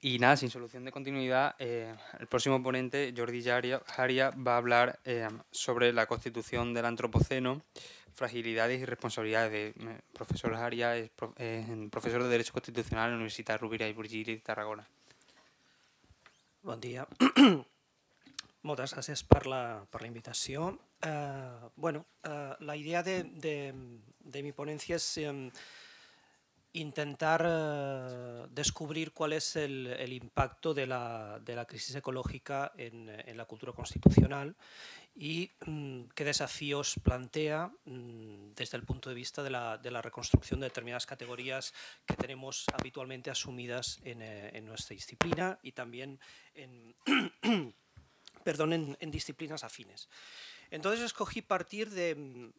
Y nada, sin solución de continuidad, eh, el próximo ponente, Jordi Jaria, va a hablar eh, sobre la constitución del antropoceno, fragilidades y responsabilidades. De, eh, profesor Jaria es profesor de Derecho Constitucional en la Universidad Rubirá y Virgili de Tarragona. Buen día. Muchas gracias por la, invitación. bueno, la idea de, mi ponencia es intentar eh, descubrir cuál es el, impacto de la, crisis ecológica en, la cultura constitucional y mm, qué desafíos plantea mm, desde el punto de vista de la, reconstrucción de determinadas categorías que tenemos habitualmente asumidas en, eh, nuestra disciplina y también *clears throat* en disciplinas afines. Entonces escogí partir de mm,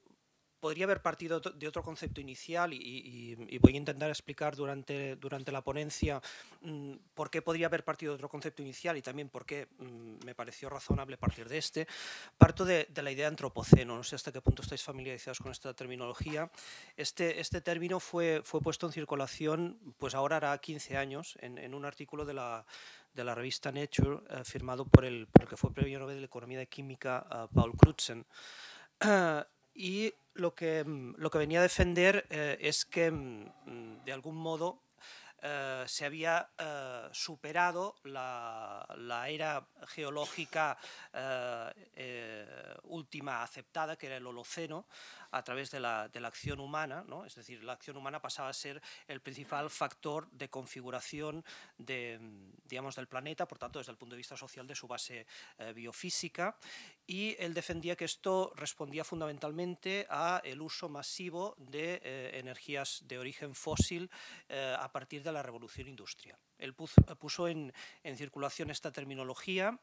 podría haber partido de otro concepto inicial y, voy a intentar explicar durante, durante la ponencia mm, por qué podría haber partido de otro concepto inicial y también por qué mm, me pareció razonable partir de este. Parto de, la idea de antropoceno, no sé hasta qué punto estáis familiarizados con esta terminología. Este, este término fue, fue puesto en circulación, pues ahora hará 15 años, en, un artículo de la, de la revista Nature, eh, firmado por el, que fue premio Nobel de Economía de Química, eh, Paul Crutzen. *clears throat* y lo que, mm, lo que venía a defender eh, es que, mm, de algún modo, eh, se había eh, superado la, era geológica última aceptada, que era el Holoceno, a través de la, acción humana. Es decir, la acción humana pasaba a ser el principal factor de configuración de, mm, digamos, del planeta, por tanto, desde el punto de vista social de su base biofísica, y él defendía que esto respondía fundamentalmente a el uso masivo de eh, energías de origen fósil eh, a partir de la revolución industrial. Él puso en, circulación esta terminología,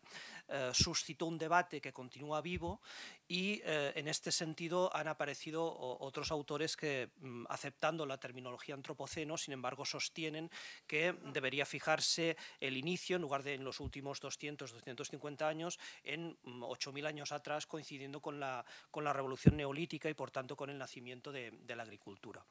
eh, suscitó un debate que continúa vivo y eh, en este sentido han aparecido otros autores que, mm, aceptando la terminología antropoceno, sin embargo, sostienen que debería fijarse el inicio, en lugar de en los últimos 200, 250 años, en 8.000 mm, años atrás, coincidiendo con la, con la revolución neolítica y, por tanto, con el nacimiento de, de la agricultura.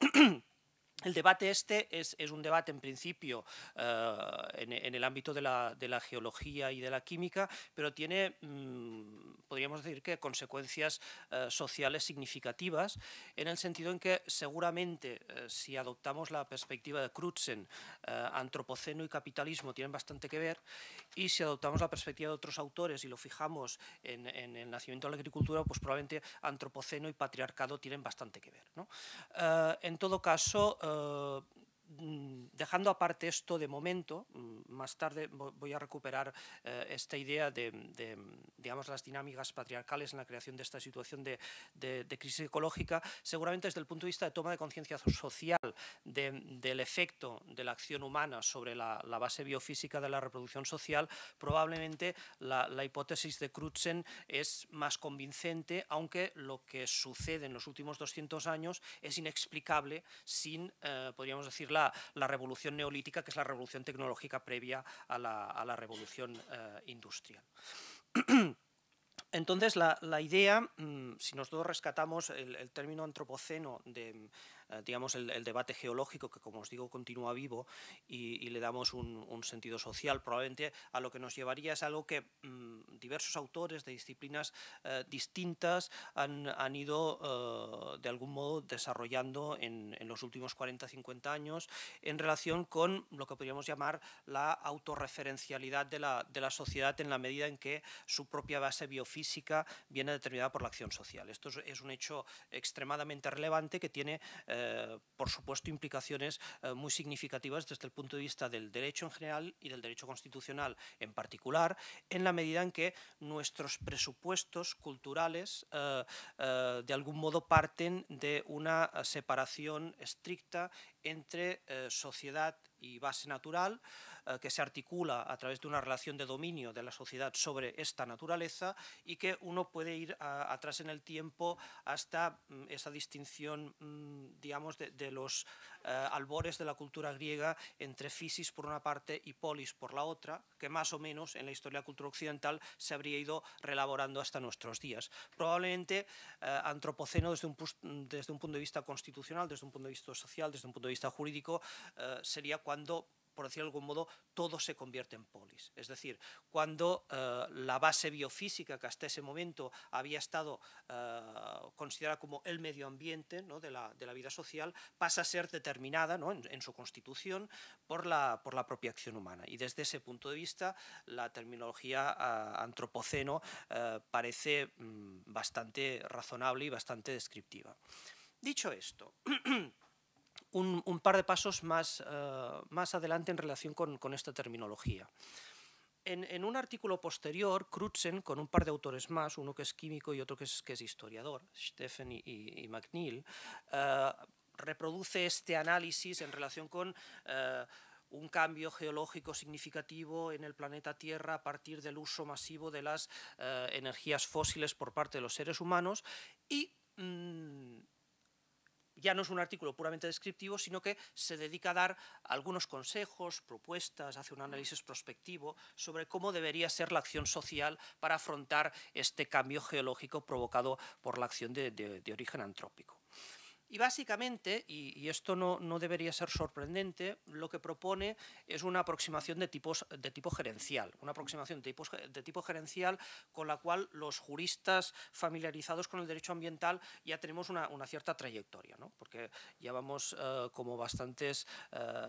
*clears throat* El debate este es, un debate en principio eh, en, el ámbito de la, geología y de la química, pero tiene, mm, podríamos decir que, consecuencias eh, sociales significativas, en el sentido en que seguramente eh, si adoptamos la perspectiva de Crutzen, antropoceno y capitalismo tienen bastante que ver, y si adoptamos la perspectiva de otros autores y lo fijamos en, el nacimiento de la agricultura, pues probablemente antropoceno y patriarcado tienen bastante que ver. en todo caso, 呃。Mm, dejando aparte esto de momento, mm, más tarde voy a recuperar eh, esta idea de, digamos, las dinámicas patriarcales en la creación de esta situación de, crisis ecológica, seguramente desde el punto de vista de toma de conciencia social del efecto de la acción humana sobre la, base biofísica de la reproducción social, probablemente la, hipótesis de Crutzen es más convincente, aunque lo que sucede en los últimos 200 años es inexplicable sin, eh, podríamos decir, la, revolución neolítica, que es la revolución tecnológica previa a la, revolución eh, industrial. Entonces, la, idea, mm, si nosotros rescatamos el término antropoceno de, eh, digamos, el, debate geológico que, como os digo, continúa vivo y, le damos un, sentido social probablemente a lo que nos llevaría es algo que mm, diversos autores de disciplinas eh, distintas han, han ido eh, de algún modo desarrollando en, los últimos 40-50 años en relación con lo que podríamos llamar la autorreferencialidad de la, de la sociedad en la medida en que su propia base biofísica viene determinada por la acción social. Esto es, un hecho extremadamente relevante que tiene eh, por supuesto, implicaciones eh, muy significativas desde el punto de vista del derecho en general y del derecho constitucional en particular, en la medida en que nuestros presupuestos culturales eh, de algún modo parten de una separación estricta entre sociedad y base natural, eh, que se articula a través de una relación de dominio de la sociedad sobre esta naturaleza y que uno puede ir atrás en el tiempo hasta mm, esa distinción, mm, digamos, de, los eh, albores de la cultura griega entre fisis por una parte y polis por la otra, que más o menos en la historia de la cultura occidental se habría ido relaborando hasta nuestros días. Probablemente eh, antropoceno desde un, desde un punto de vista constitucional, desde un punto de vista social, desde un punto de vista jurídico, sería cuando por decirlo de algún modo, todo se convierte en polis. Es decir, cuando eh, la base biofísica que hasta ese momento había estado eh, considerada como el medio ambiente de, la, de, la, vida social, pasa a ser determinada ¿no? en, su constitución por la, por la propia acción humana. Y desde ese punto de vista, la terminología eh, antropoceno parece mm, bastante razonable y bastante descriptiva. Dicho esto, *clears throat* un, par de pasos más, eh, más adelante en relación con, esta terminología. En, un artículo posterior, Crutzen, con un par de autores más, uno que es químico y otro que es, que es historiador, Stephen y, y, McNeil, eh, reproduce este análisis en relación con eh, un cambio geológico significativo en el planeta Tierra a partir del uso masivo de las energías fósiles por parte de los seres humanos y mm, ya no es un artículo puramente descriptivo, sino que se dedica a dar algunos consejos, propuestas, hace un análisis prospectivo sobre cómo debería ser la acción social para afrontar este cambio geológico provocado por la acción de, origen antrópico. Y básicamente, y, esto no, debería ser sorprendente, lo que propone es una aproximación de, tipos, de tipo gerencial, una aproximación de, tipos, de tipo gerencial con la cual los juristas familiarizados con el derecho ambiental ya tenemos una, cierta trayectoria, ¿no? porque llevamos eh, como bastantes, eh,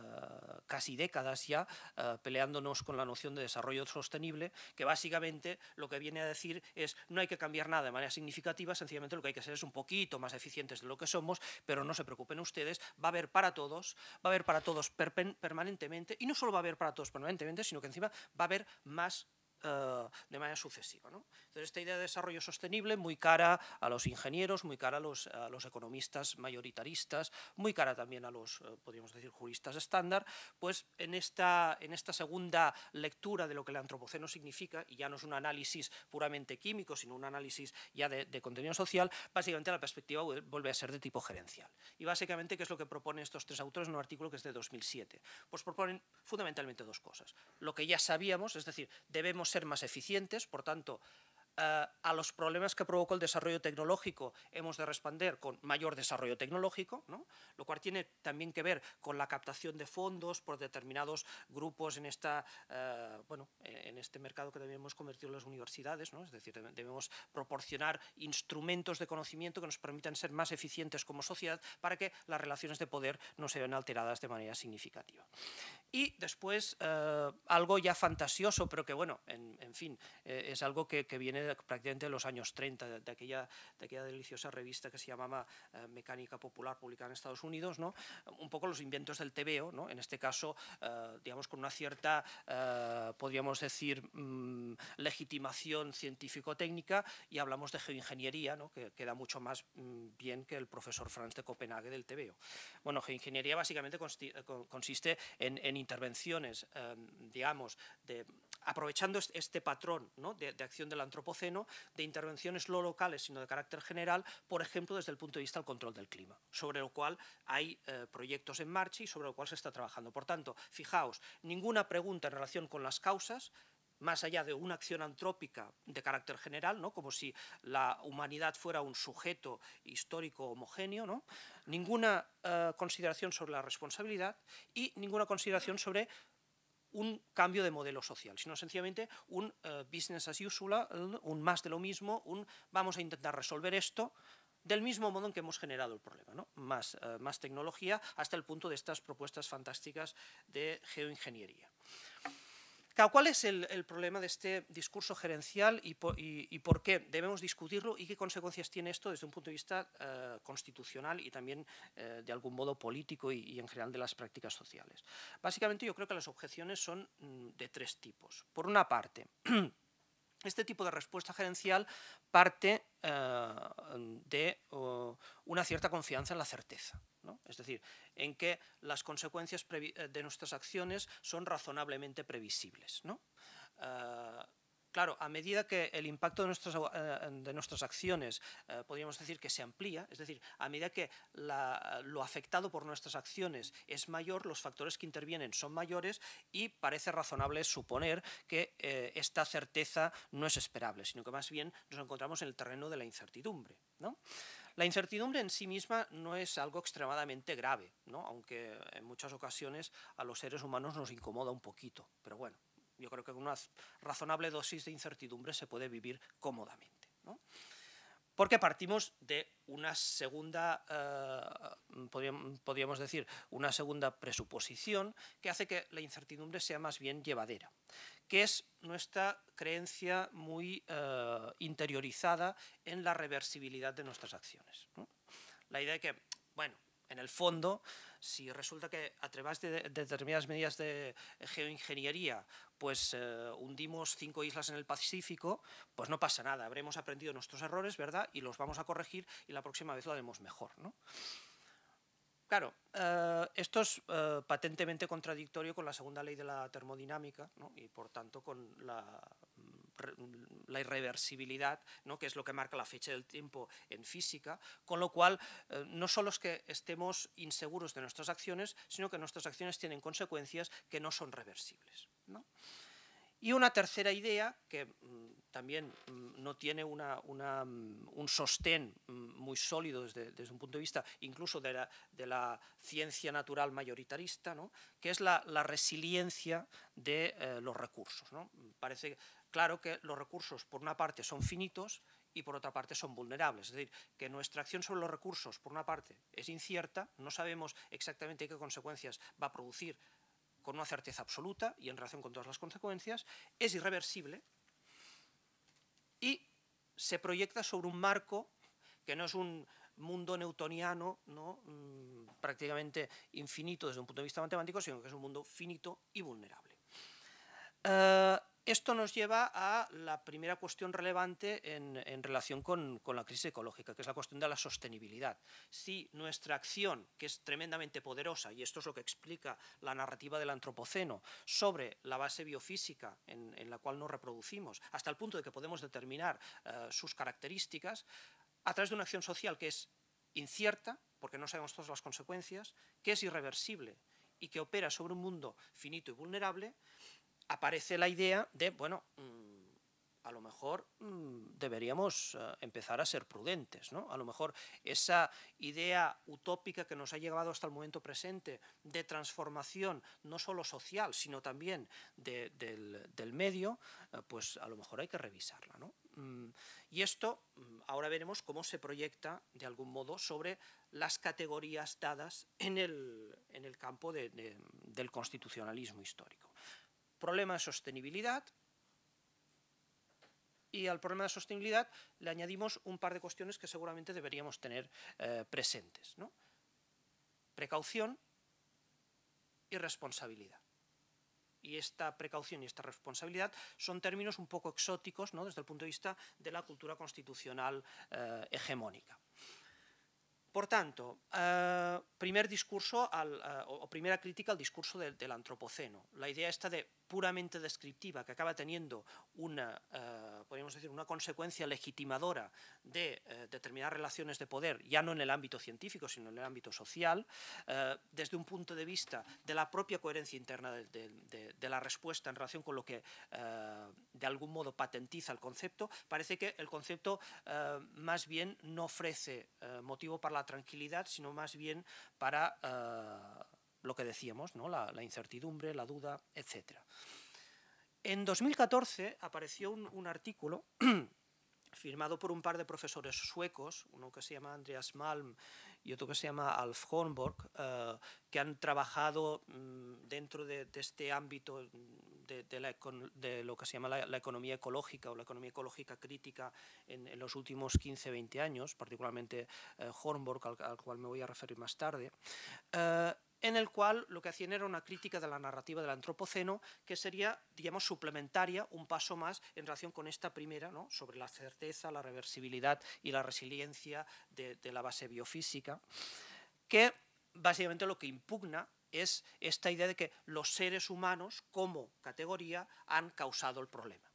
casi décadas ya, eh, peleándonos con la noción de desarrollo sostenible, que básicamente lo que viene a decir es no hay que cambiar nada de manera significativa, sencillamente lo que hay que hacer es un poquito más eficientes de lo que somos pero no se preocupen ustedes, va a haber para todos, va a haber para todos permanentemente, y no solo va a haber para todos permanentemente, sino que encima va a haber más eh, de manera sucesiva. ¿no? Entonces, esta idea de desarrollo sostenible, muy cara a los ingenieros, muy cara a los, a los economistas mayoritaristas, muy cara también a los, eh, podríamos decir, juristas estándar, pues en esta, en esta segunda lectura de lo que el antropoceno significa, y ya no es un análisis puramente químico, sino un análisis ya de, de contenido social, básicamente la perspectiva vuelve a ser de tipo gerencial. Y básicamente, ¿qué es lo que proponen estos tres autores en un artículo que es de 2007? Pues proponen fundamentalmente dos cosas. Lo que ya sabíamos, es decir, debemos ser más eficientes, por tanto, eh, a los problemas que provocó el desarrollo tecnológico hemos de responder con mayor desarrollo tecnológico, ¿no? lo cual tiene también que ver con la captación de fondos por determinados grupos en, esta, eh, bueno, en este mercado que debemos convertir en las universidades, ¿no? es decir, debemos proporcionar instrumentos de conocimiento que nos permitan ser más eficientes como sociedad para que las relaciones de poder no se vean alteradas de manera significativa. Y después, eh, algo ya fantasioso, pero que bueno, en, fin, es algo que, que viene de de los años 30, de, aquella, de aquella deliciosa revista que se llamaba eh, Mecánica Popular, publicada en Estados Unidos, ¿no? un poco los inventos del TVO, ¿no? en este caso, eh, digamos, con una cierta, eh, podríamos decir, mm, legitimación científico-técnica, y hablamos de geoingeniería, ¿no? que queda mucho más mm, bien que el profesor Franz de Copenhague del TVO. Bueno, geoingeniería básicamente consiste en intervenciones, digamos, de aprovechando este patrón de, acción del antropoceno, de intervenciones no locales, sino de carácter general, por ejemplo, desde el punto de vista del control del clima, sobre lo cual hay eh, proyectos en marcha y sobre lo cual se está trabajando. Por tanto, fijaos, ninguna pregunta en relación con las causas, más allá de una acción antrópica de carácter general, ¿no? como si la humanidad fuera un sujeto histórico homogéneo, ¿no? ninguna eh, consideración sobre la responsabilidad y ninguna consideración sobre un cambio de modelo social, sino sencillamente un eh, business as usual, un más de lo mismo, un vamos a intentar resolver esto del mismo modo en que hemos generado el problema, más, eh, más tecnología hasta el punto de estas propuestas fantásticas de geoingeniería. ¿Cuál es el, problema de este discurso gerencial y por, qué debemos discutirlo y qué consecuencias tiene esto desde un punto de vista eh, constitucional y también eh, de algún modo político y, en general de las prácticas sociales? Básicamente yo creo que las objeciones son mm, de tres tipos. Por una parte, *clears throat* este tipo de respuesta gerencial parte eh, de una cierta confianza en la certeza. Es decir, en que las consecuencias eh, de nuestras acciones son razonablemente previsibles. Eh, Claro, a medida que el impacto de, nuestras eh, acciones, eh, podríamos decir que se amplía, es decir, a medida que lo afectado por nuestras acciones es mayor, los factores que intervienen son mayores y parece razonable suponer que eh, esta certeza no es esperable, sino que más bien nos encontramos en el terreno de la incertidumbre. La incertidumbre en sí misma no es algo extremadamente grave, aunque en muchas ocasiones a los seres humanos nos incomoda un poquito, pero bueno. Yo creo que con una razonable dosis de incertidumbre se puede vivir cómodamente. Porque partimos de una segunda, eh, podríamos decir, una segunda presuposición que hace que la incertidumbre sea más bien llevadera, que es nuestra creencia muy eh, interiorizada en la reversibilidad de nuestras acciones. La idea de que, bueno, en el fondo, si resulta que a través de, determinadas medidas de geoingeniería pues eh, hundimos cinco islas en el Pacífico, pues no pasa nada, habremos aprendido nuestros errores, ¿verdad? Y los vamos a corregir y la próxima vez lo haremos mejor, ¿no? Claro, eh, esto es eh, patentemente contradictorio con la segunda ley de la termodinámica y por tanto con mm, la, irreversibilidad, ¿no? que es lo que marca la fecha del tiempo en física, con lo cual no solo es que estemos inseguros de nuestras acciones, sino que nuestras acciones tienen consecuencias que no son reversibles. Y una tercera idea, que mm, también mm, no tiene mm, un sostén muy sólido desde, un punto de vista incluso de la, ciencia natural mayoritarista, que es la, resiliencia de eh, los recursos. ¿no? Parece claro que los recursos, por una parte, son finitos y por otra parte son vulnerables. Es decir, que nuestra acción sobre los recursos, por una parte, es incierta, no sabemos exactamente qué consecuencias va a producir con una certeza absoluta y en relación con todas las consecuencias, es irreversible y se proyecta sobre un marco que no es un mundo newtoniano, ¿no? Mm, prácticamente infinito desde un punto de vista matemático, sino que es un mundo finito y vulnerable. Eh, esto nos lleva a la primera cuestión relevante en, relación con, la crisis ecológica, que es la cuestión de la sostenibilidad. Si nuestra acción, que es tremendamente poderosa, y esto es lo que explica la narrativa del antropoceno, sobre la base biofísica en, la cual nos reproducimos, hasta el punto de que podemos determinar eh, sus características, a través de una acción social que es incierta, porque no sabemos todas las consecuencias, que es irreversible y que opera sobre un mundo finito y vulnerable, aparece la idea de, bueno, mm, a lo mejor mm, deberíamos eh, empezar a ser prudentes, ¿no? A lo mejor esa idea utópica que nos ha llevado hasta el momento presente de transformación no solo social, sino también del, medio, eh, pues a lo mejor hay que revisarla, ¿no? Mm, y esto ahora veremos cómo se proyecta de algún modo sobre las categorías dadas en el, campo del constitucionalismo histórico problema de sostenibilidad, y al problema de sostenibilidad le añadimos un par de cuestiones que seguramente deberíamos tener eh, presentes. Precaución y responsabilidad. Y esta precaución y esta responsabilidad son términos un poco exóticos ¿no? desde el punto de vista de la cultura constitucional eh, hegemónica. Por tanto, eh, primer discurso o primera crítica al discurso del, antropoceno. La idea esta de puramente descriptiva que acaba teniendo una, eh, podríamos decir, una consecuencia legitimadora de eh, determinadas relaciones de poder, ya no en el ámbito científico, sino en el ámbito social, eh, desde un punto de vista de la propia coherencia interna de la respuesta en relación con lo que de algún modo patentiza el concepto, parece que el concepto más bien no ofrece motivo para la tranquilidad, sino más bien para lo que decíamos, ¿no? la, incertidumbre, la duda, etc. En 2014 apareció un, artículo *clears throat* firmado por un par de profesores suecos, uno que se llama Andreas Malm y otro que se llama Alf Hornborg, eh, que han trabajado mm, dentro de, este ámbito de, de, lo que se llama la, economía ecológica o la economía ecológica crítica en, los últimos 15-20 años, particularmente eh, Hornborg, al, cual me voy a referir más tarde. Eh, en el cual lo que hacían era una crítica de la narrativa del antropoceno que sería, digamos, suplementaria, un paso más en relación con esta primera, ¿no? sobre la certeza, la reversibilidad y la resiliencia de, la base biofísica, que básicamente lo que impugna es esta idea de que los seres humanos como categoría han causado el problema.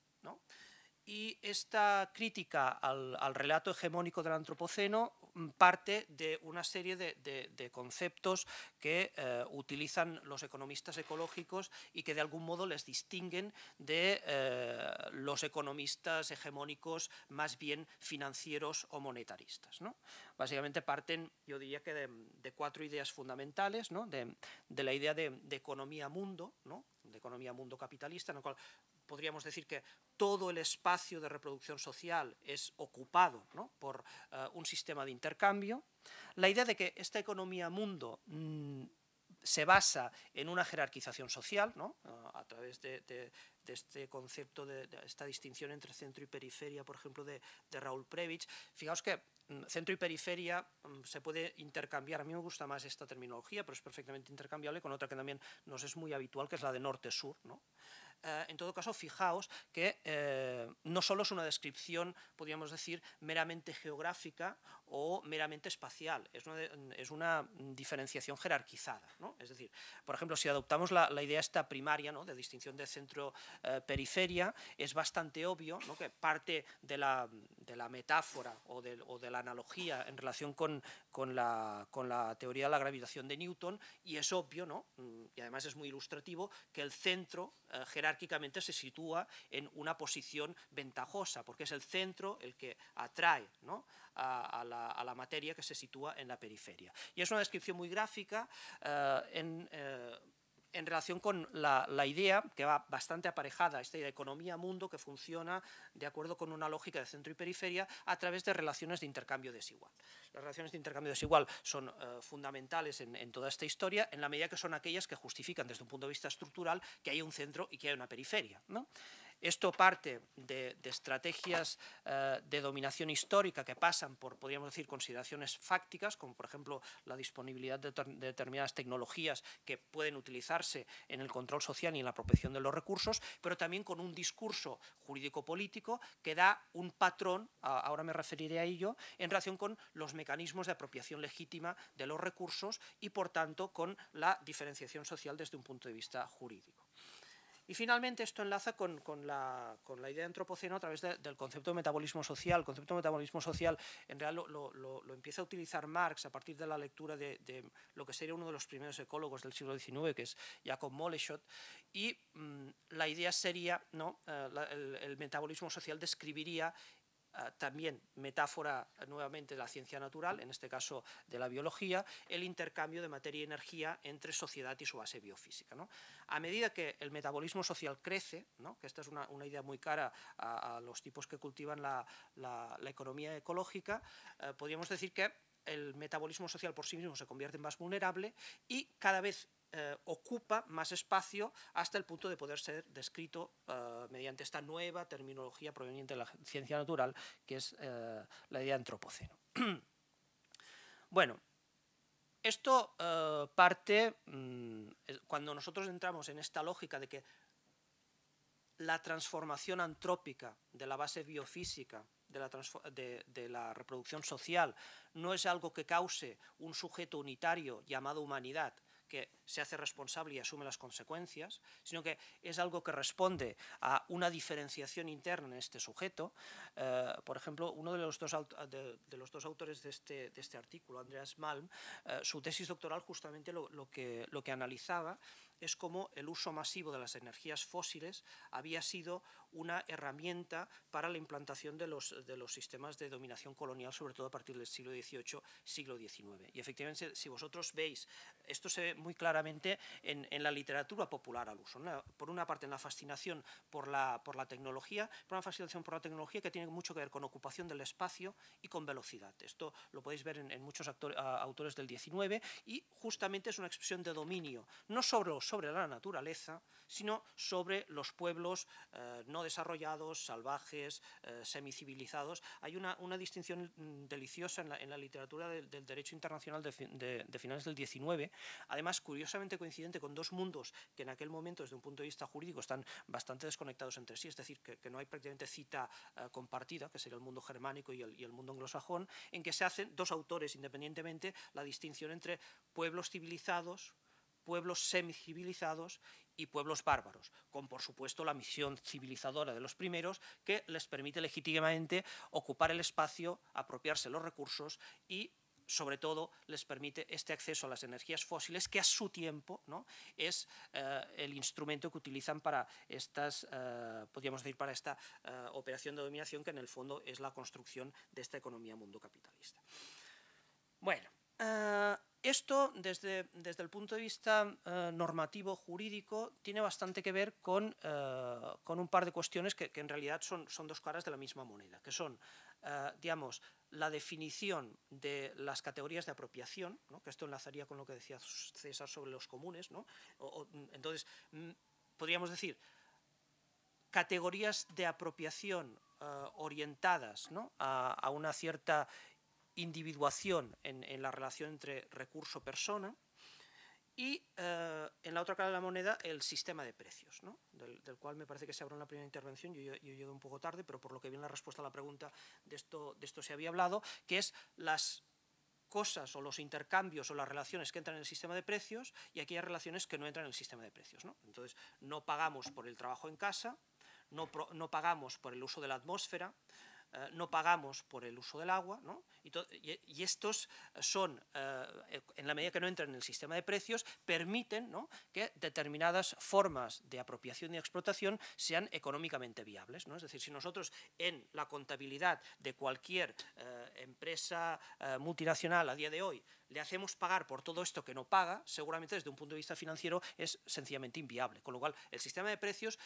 Y esta crítica al, relato hegemónico del antropoceno Mm, parte de una serie de, conceptos que eh, utilizan los economistas ecológicos y que de algún modo les distinguen de eh, los economistas hegemónicos más bien financieros o monetaristas. ¿no? Básicamente parten, yo diría que de, cuatro ideas fundamentales, ¿no? de, la idea de, economía mundo, ¿no? de economía mundo capitalista, en la cual podríamos decir que todo el espacio de reproducción social es ocupado ¿no? por eh, un sistema de intercambio. La idea de que esta economía mundo mm, se basa en una jerarquización social, ¿no? Eh, a través de, este concepto, de, esta distinción entre centro y periferia, por ejemplo, de, Raúl Previch. Fijaos que mm, centro y periferia mm, se puede intercambiar, a mí me gusta más esta terminología, pero es perfectamente intercambiable con otra que también nos es muy habitual, que es la de norte-sur. ¿no? Eh, en todo caso, fijaos que eh, no solo es una descripción, podríamos decir, meramente geográfica o meramente espacial, es una, diferenciación jerarquizada. Es decir, por ejemplo, si adoptamos la, idea esta primaria de distinción de centro-periferia, eh, es bastante obvio que parte de la de la metáfora o de, la analogía en relación con, la, teoría de la gravitación de Newton, y es obvio, ¿no? Mm, y además es muy ilustrativo, que el centro eh, jerárquicamente se sitúa en una posición ventajosa, porque es el centro el que atrae a, la, materia que se sitúa en la periferia. Y es una descripción muy gráfica eh, en eh, en relación con la, idea que va bastante aparejada, esta idea de economía-mundo que funciona de acuerdo con una lógica de centro y periferia a través de relaciones de intercambio desigual. Las relaciones de intercambio desigual son eh, fundamentales en, toda esta historia en la medida que son aquellas que justifican desde un punto de vista estructural que hay un centro y que hay una periferia. ¿no? Esto parte de, estrategias eh, de dominación histórica que pasan por, podríamos decir, consideraciones fácticas, como por ejemplo la disponibilidad de, determinadas tecnologías que pueden utilizarse en el control social y en la apropiación de los recursos, pero también con un discurso jurídico-político que da un patrón, ahora me referiré a ello, en relación con los mecanismos de apropiación legítima de los recursos y, por tanto, con la diferenciación social desde un punto de vista jurídico. Y finalmente esto enlaza con, con, la, idea de antropoceno a través del concepto de metabolismo social. El concepto de metabolismo social en realidad lo, empieza a utilizar Marx a partir de la lectura de, lo que sería uno de los primeros ecólogos del siglo XIX, que es Jacob Moleschott, y mm, la idea sería, ¿no? Eh, el metabolismo social describiría Ah, también metáfora ah, nuevamente de la ciencia natural, en este caso de la biología, el intercambio de materia y energía entre sociedad y su base biofísica. A medida que el metabolismo social crece, ¿no? que esta es una, idea muy cara a, los tipos que cultivan la, economía ecológica, eh, podríamos decir que el metabolismo social por sí mismo se convierte en más vulnerable y cada vez eh, ocupa más espacio hasta el punto de poder ser descrito eh, mediante esta nueva terminología proveniente de la ciencia natural, que es eh, la idea de antropoceno. *clears throat* bueno, esto parte mm, cuando nosotros entramos en esta lógica de que la transformación antrópica de la base biofísica de la, reproducción social no es algo que cause un sujeto unitario llamado humanidad, que se hace responsable y asume las consecuencias, sino que es algo que responde a una diferenciación interna en este sujeto. Eh, por ejemplo, uno de los dos, de, los dos autores de este, de este, artículo, Andreas Malm, eh, su tesis doctoral justamente lo, lo, que, lo que analizaba es cómo el uso masivo de las energías fósiles había sido una herramienta para la implantación de los, de los sistemas de dominación colonial, sobre todo a partir del siglo XVIII, siglo XIX. Y efectivamente, si vosotros veis esto se ve muy claramente en, en la literatura popular al uso. Por una parte, en la fascinación por la, por la tecnología, por una fascinación por la tecnología que tiene mucho que ver con ocupación del espacio y con velocidad. Esto lo podéis ver en, muchos autores del XIX y justamente es una expresión de dominio, no sobre, sobre la naturaleza, sino sobre los pueblos eh, no desarrollados, salvajes, eh, semicivilizados. Hay una, distinción mm, deliciosa en la, en literatura del, derecho internacional de, de finales del XIX, Además, curiosamente coincidente con dos mundos que en aquel momento, desde un punto de vista jurídico, están bastante desconectados entre sí, es decir, que, no hay prácticamente cita eh, compartida, que sería el mundo germánico y el, y el mundo anglosajón, en que se hacen dos autores independientemente la distinción entre pueblos civilizados, pueblos semicivilizados y pueblos bárbaros, con por supuesto la misión civilizadora de los primeros que les permite legítimamente ocupar el espacio, apropiarse los recursos y sobre todo les permite este acceso a las energías fósiles, que a su tiempo ¿no? es eh, el instrumento que utilizan para estas, eh, podríamos decir, para esta eh, operación de dominación, que en el fondo es la construcción de esta economía mundo capitalista. Bueno, esto, desde, desde, el punto de vista normativo, jurídico, tiene bastante que ver con, un par de cuestiones que, en realidad son, son, dos caras de la misma moneda, que son, digamos, la definición de las categorías de apropiación, ¿no? que esto enlazaría con lo que decía César sobre los comunes. ¿no? entonces, mm, podríamos decir, categorías de apropiación eh, orientadas a, una cierta individuación en, en la relación entre recurso-persona, y eh, en la otra cara de la moneda, el sistema de precios, ¿no? del, cual me parece que se abrió en la primera intervención, yo, llego un poco tarde, pero por lo que vi en la respuesta a la pregunta de esto, de esto se había hablado, que es las cosas o los intercambios o las relaciones que entran en el sistema de precios y aquellas relaciones que no entran en el sistema de precios. Entonces, no pagamos por el trabajo en casa, no, no pagamos por el uso de la atmósfera, eh, no pagamos por el uso del agua, ¿no? y, estos eh, son, eh, e-, en la medida que no entran en el sistema de precios, permiten que determinadas formas de apropiación y explotación sean económicamente viables. ¿no? Es decir, si nosotros en la contabilidad de cualquier empresa multinacional a día de hoy le hacemos pagar por todo esto que no paga, seguramente desde un punto de vista financiero es sencillamente inviable. Con lo cual, el sistema de precios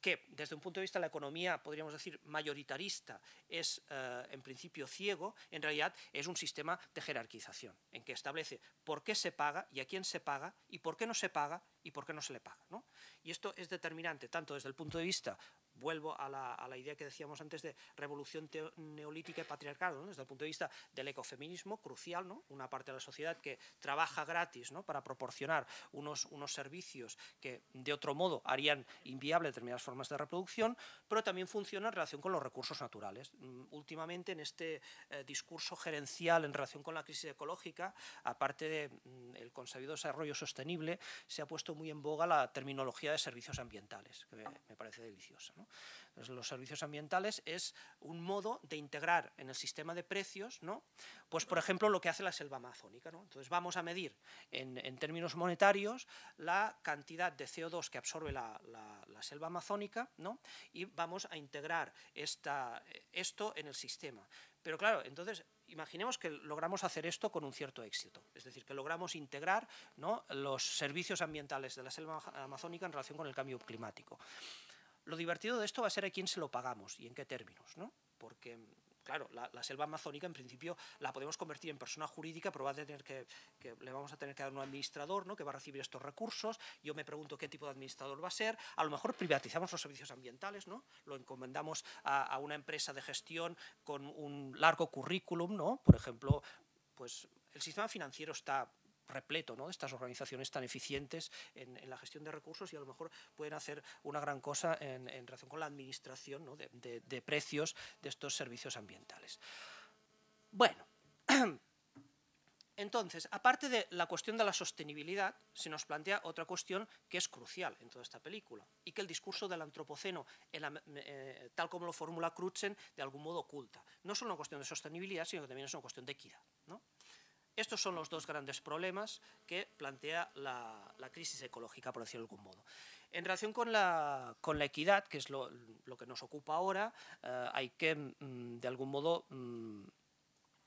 que desde un punto de vista de la economía, podríamos decir, mayoritarista, es eh, en principio ciego, en realidad es un sistema de jerarquización, en que establece por qué se paga y a quién se paga y por qué no se paga y por qué no se le paga. Y esto es determinante tanto desde el punto de vista vuelvo a la, idea que decíamos antes de revolución neolítica y patriarcal, desde el punto de vista del ecofeminismo, crucial, ¿no? una parte de la sociedad que trabaja gratis ¿no? para proporcionar unos, unos servicios que de otro modo harían inviable determinadas formas de reproducción, pero también funciona en relación con los recursos naturales. Mm, últimamente, en este eh, discurso gerencial en relación con la crisis ecológica, aparte del de, mm, concebido desarrollo sostenible, se ha puesto muy en boga la terminología de servicios ambientales, que me, parece deliciosa los servicios ambientales es un modo de integrar en el sistema de precios, ¿no? pues por ejemplo lo que hace la selva amazónica. ¿no? Entonces vamos a medir en, términos monetarios la cantidad de CO2 que absorbe la, selva amazónica ¿no? y vamos a integrar esta, esto en el sistema. Pero claro, entonces imaginemos que logramos hacer esto con un cierto éxito, es decir, que logramos integrar los servicios ambientales de la selva amazónica en relación con el cambio climático. Lo divertido de esto va a ser a quién se lo pagamos y en qué términos, ¿no? Porque claro, la, selva amazónica en principio la podemos convertir en persona jurídica, pero va tener que, le vamos a tener que dar un administrador ¿no? que va a recibir estos recursos. Yo me pregunto qué tipo de administrador va a ser. A lo mejor privatizamos los servicios ambientales, ¿no? lo encomendamos a, una empresa de gestión con un largo currículum, ¿no? por ejemplo, pues el sistema financiero está repleto ¿no? de estas organizaciones tan eficientes en, la gestión de recursos y a lo mejor pueden hacer una gran cosa en, relación con la administración de, precios de estos servicios ambientales. Bueno, *clears throat* entonces, aparte de la cuestión de la sostenibilidad, se nos plantea otra cuestión que es crucial en toda esta película y que el discurso del antropoceno, eh, tal como lo formula Crutzen, de algún modo oculta. No es solo una cuestión de sostenibilidad, sino que también es una cuestión de equidad. Estos son los dos grandes problemas que plantea la, crisis ecológica, por decirlo de algún modo. En relación con la, equidad, que es lo, que nos ocupa ahora, hay eh, que, mm, de algún modo, mm,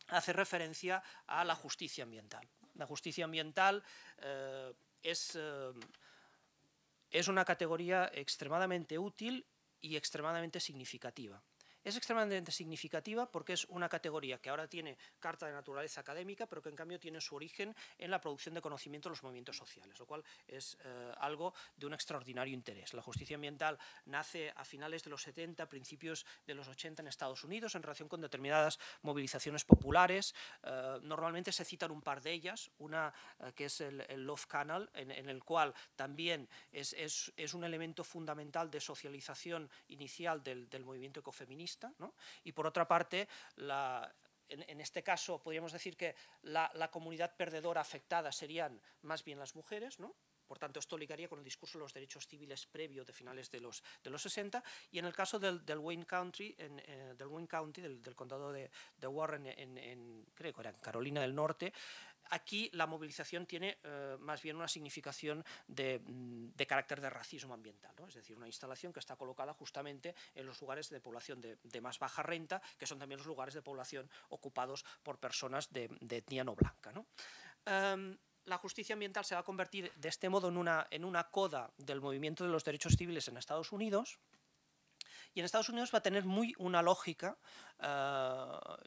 hacer referencia a la justicia ambiental. La justicia ambiental eh, es, eh, es una categoría extremadamente útil y extremadamente significativa. Es extremadamente significativa porque es una categoría que ahora tiene carta de naturaleza académica, pero que en cambio tiene su origen en la producción de conocimiento de los movimientos sociales, lo cual es eh, algo de un extraordinario interés. La justicia ambiental nace a finales de los 70, principios de los 80 en Estados Unidos en relación con determinadas movilizaciones populares. Eh, normalmente se citan un par de ellas, una eh, que es el, Love Canal, en, en, el cual también es, es, un elemento fundamental de socialización inicial del, del movimiento ecofeminista y por otra parte, en, este caso podríamos decir que la, comunidad perdedora afectada serían más bien las mujeres, ¿no? Por tanto, esto ligaría con el discurso de los derechos civiles previo de finales de los, de los 60. Y en el caso del, Wayne County, eh, del, Wayne County del, condado de, Warren, en, creo que era en Carolina del Norte, Aquí la movilización tiene eh, más bien una significación mm, de, carácter de racismo ambiental, ¿no? es decir, una instalación que está colocada justamente en los lugares de población de, más baja renta, que son también los lugares de población ocupados por personas de, etnia no blanca. Em, la justicia ambiental se va a convertir de este modo en una, en una coda del movimiento de los derechos civiles en Estados Unidos, y en Estados Unidos va a tener muy una lógica eh,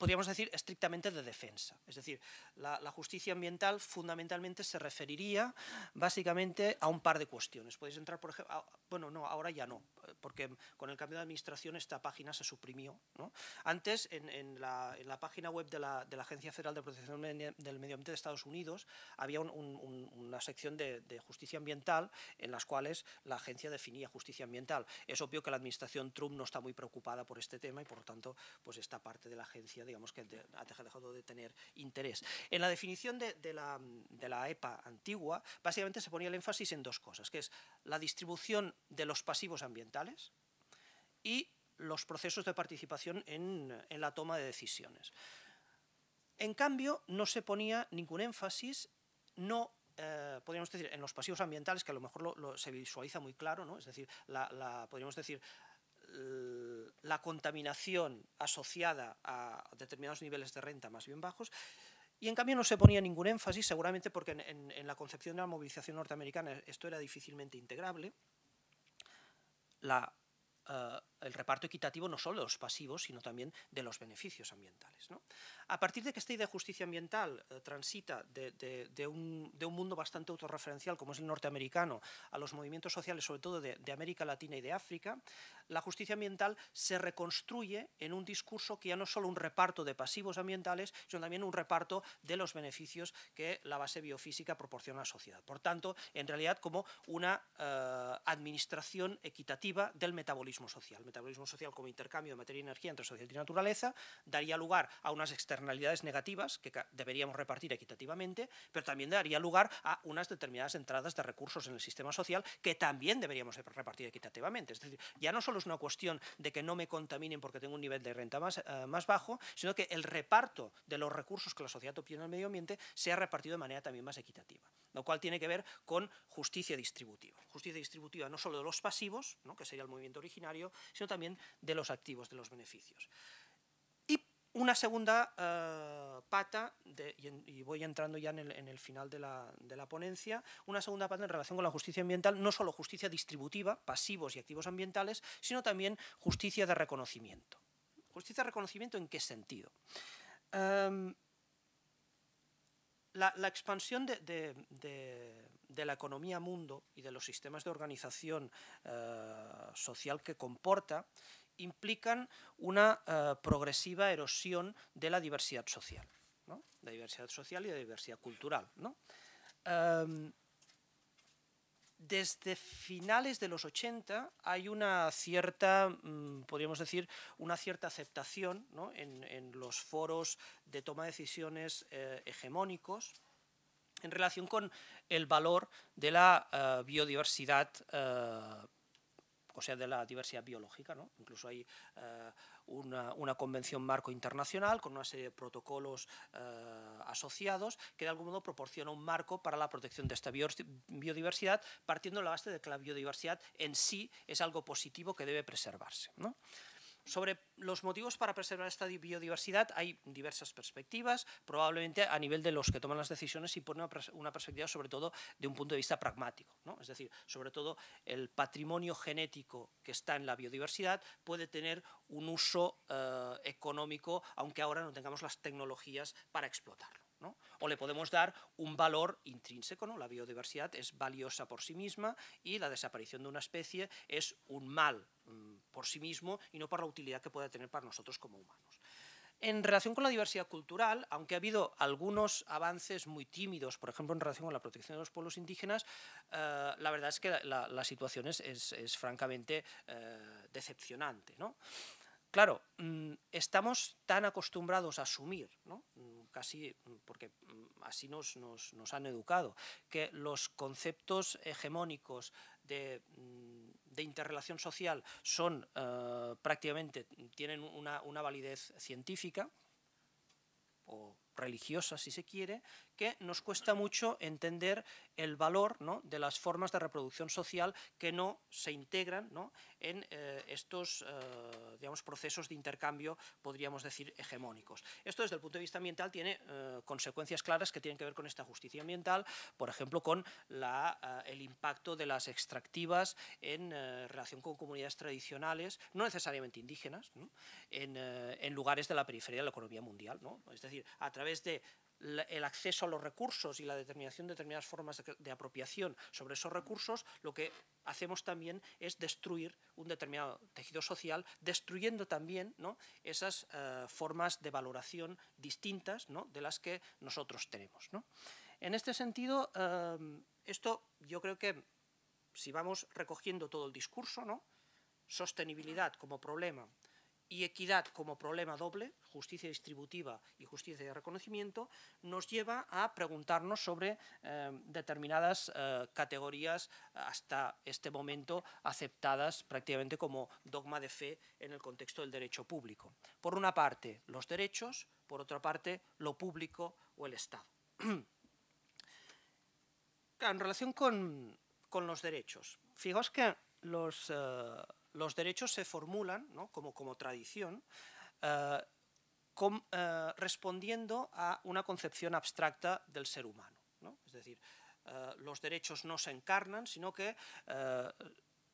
podríamos decir, estrictamente de defensa. Es decir, la, justicia ambiental fundamentalmente se referiría básicamente a un par de cuestiones. Podéis entrar, por ejemplo, bueno, no, ahora ya no, porque con el cambio de administración esta página se suprimió. Antes, en, la, página web de la, Agencia Federal de Protección del Medio Ambiente de Estados Unidos había una sección de, justicia ambiental en las cuales la agencia definía justicia ambiental. Es obvio que la administración Trump no está muy preocupada por este tema y, por lo tanto, pues esta parte de la agencia, digamos que ha dejado de tener interés. En la definición de, la, de la EPA antigua, básicamente se ponía el énfasis en dos cosas, que es la distribución de los pasivos ambientales, y los procesos de participación en, en la toma de decisiones. En cambio, no se ponía ningún énfasis, no eh, podríamos decir, en los pasivos ambientales, que a lo mejor se visualiza muy claro, ¿no? es decir, la, podríamos decir, la contaminación asociada a determinados niveles de renta más bien bajos, y en cambio no se ponía ningún énfasis, seguramente porque en la concepción de la movilización norteamericana esto era difícilmente integrable, 那呃。el reparto equitativo no solo de los pasivos, sino también de los beneficios ambientales. A partir de que esta idea de justicia ambiental eh, transita de, un, mundo bastante autorreferencial, como es el norteamericano, a los movimientos sociales, sobre todo de, América Latina y de África, la justicia ambiental se reconstruye en un discurso que ya no es solo un reparto de pasivos ambientales, sino también un reparto de los beneficios que la base biofísica proporciona a la sociedad. Por tanto, en realidad como una eh, administración equitativa del metabolismo social metabolismo social como intercambio de materia y energía entre sociedad y naturaleza, daría lugar a unas externalidades negativas que deberíamos repartir equitativamente, pero también daría lugar a unas determinadas entradas de recursos en el sistema social que también deberíamos repartir equitativamente. Es decir, ya no solo es una cuestión de que no me contaminen porque tengo un nivel de renta más, eh, más bajo, sino que el reparto de los recursos que la sociedad obtiene al medio ambiente sea repartido de manera también más equitativa lo cual tiene que ver con justicia distributiva. Justicia distributiva no solo de los pasivos, ¿no? que sería el movimiento originario, sino también de los activos, de los beneficios. Y una segunda eh, pata, y, voy entrando ya en el, final de la, ponencia, una segunda pata en relación con la justicia ambiental, no solo justicia distributiva, pasivos y activos ambientales, sino también justicia de reconocimiento. ¿Justicia de reconocimiento en qué sentido? Eh, la, expansión de, la economía mundo y de los sistemas de organización eh, social que comporta implican una eh, progresiva erosión de la diversidad social, de diversidad social y de diversidad cultural. Em, desde finales de los 80 hay una cierta, mm, podríamos decir, una cierta aceptación en, los foros de toma de decisiones eh, hegemónicos en relación con el valor de la eh, biodiversidad eh, o sea, de la diversidad biológica. ¿no? Incluso hay eh, una, convención marco internacional con una serie de protocolos eh, asociados que de algún modo proporciona un marco para la protección de esta biodiversidad, partiendo de la base de que la biodiversidad en sí es algo positivo que debe preservarse. ¿no? Sobre los motivos para preservar esta biodiversidad hay diversas perspectivas, probablemente a nivel de los que toman las decisiones y pone una perspectiva sobre todo de un punto de vista pragmático. Es decir, sobre todo el patrimonio genético que está en la biodiversidad puede tener un uso eh, económico, aunque ahora no tengamos las tecnologías para explotarlo. O le podemos dar un valor intrínseco, La biodiversidad es valiosa por sí misma y la desaparición de una especie es un mal por sí mismo y no por la utilidad que pueda tener para nosotros como humanos. En relación con la diversidad cultural, aunque ha habido algunos avances muy tímidos, por ejemplo, en relación con la protección de los pueblos indígenas, eh, la verdad es que la, situación es, francamente eh, decepcionante. ¿no? Claro, mm, estamos tan acostumbrados a asumir, mm, casi mm, porque así nos, nos, nos han educado, que los conceptos hegemónicos de de interrelación social son eh, prácticamente, tienen una, una validez científica o religiosa si se quiere, que nos cuesta mucho entender el valor de las formas de reproducción social que no se integran en eh, estos eh, digamos, procesos de intercambio, podríamos decir, hegemónicos. Esto desde el punto de vista ambiental tiene eh, consecuencias claras que tienen que ver con esta justicia ambiental, por ejemplo, con el impacto de las extractivas en relación con comunidades tradicionales, no necesariamente indígenas, en, lugares de la periferia de la economía mundial. Es decir, a través de el acceso a los recursos y la determinación de determinadas formas de, apropiación sobre esos recursos, lo que hacemos también es destruir un determinado tejido social, destruyendo también esas eh, formas de valoración distintas de las que nosotros tenemos. En este sentido, eh, esto yo creo que si vamos recogiendo todo el discurso, ¿no? sostenibilidad como problema, y equidad como problema doble, justicia distributiva y justicia de reconocimiento, nos lleva a preguntarnos sobre em, determinadas eh, categorías hasta este momento aceptadas prácticamente como dogma de fe en el contexto del derecho público. Por una parte, los derechos, por otra parte, lo público o el Estado. *clears throat* en relación con, los derechos, fijaos que los... Eh, los derechos se formulan como, tradición eh, eh, respondiendo a una concepción abstracta del ser humano. Es decir, eh, los derechos no se encarnan, sino que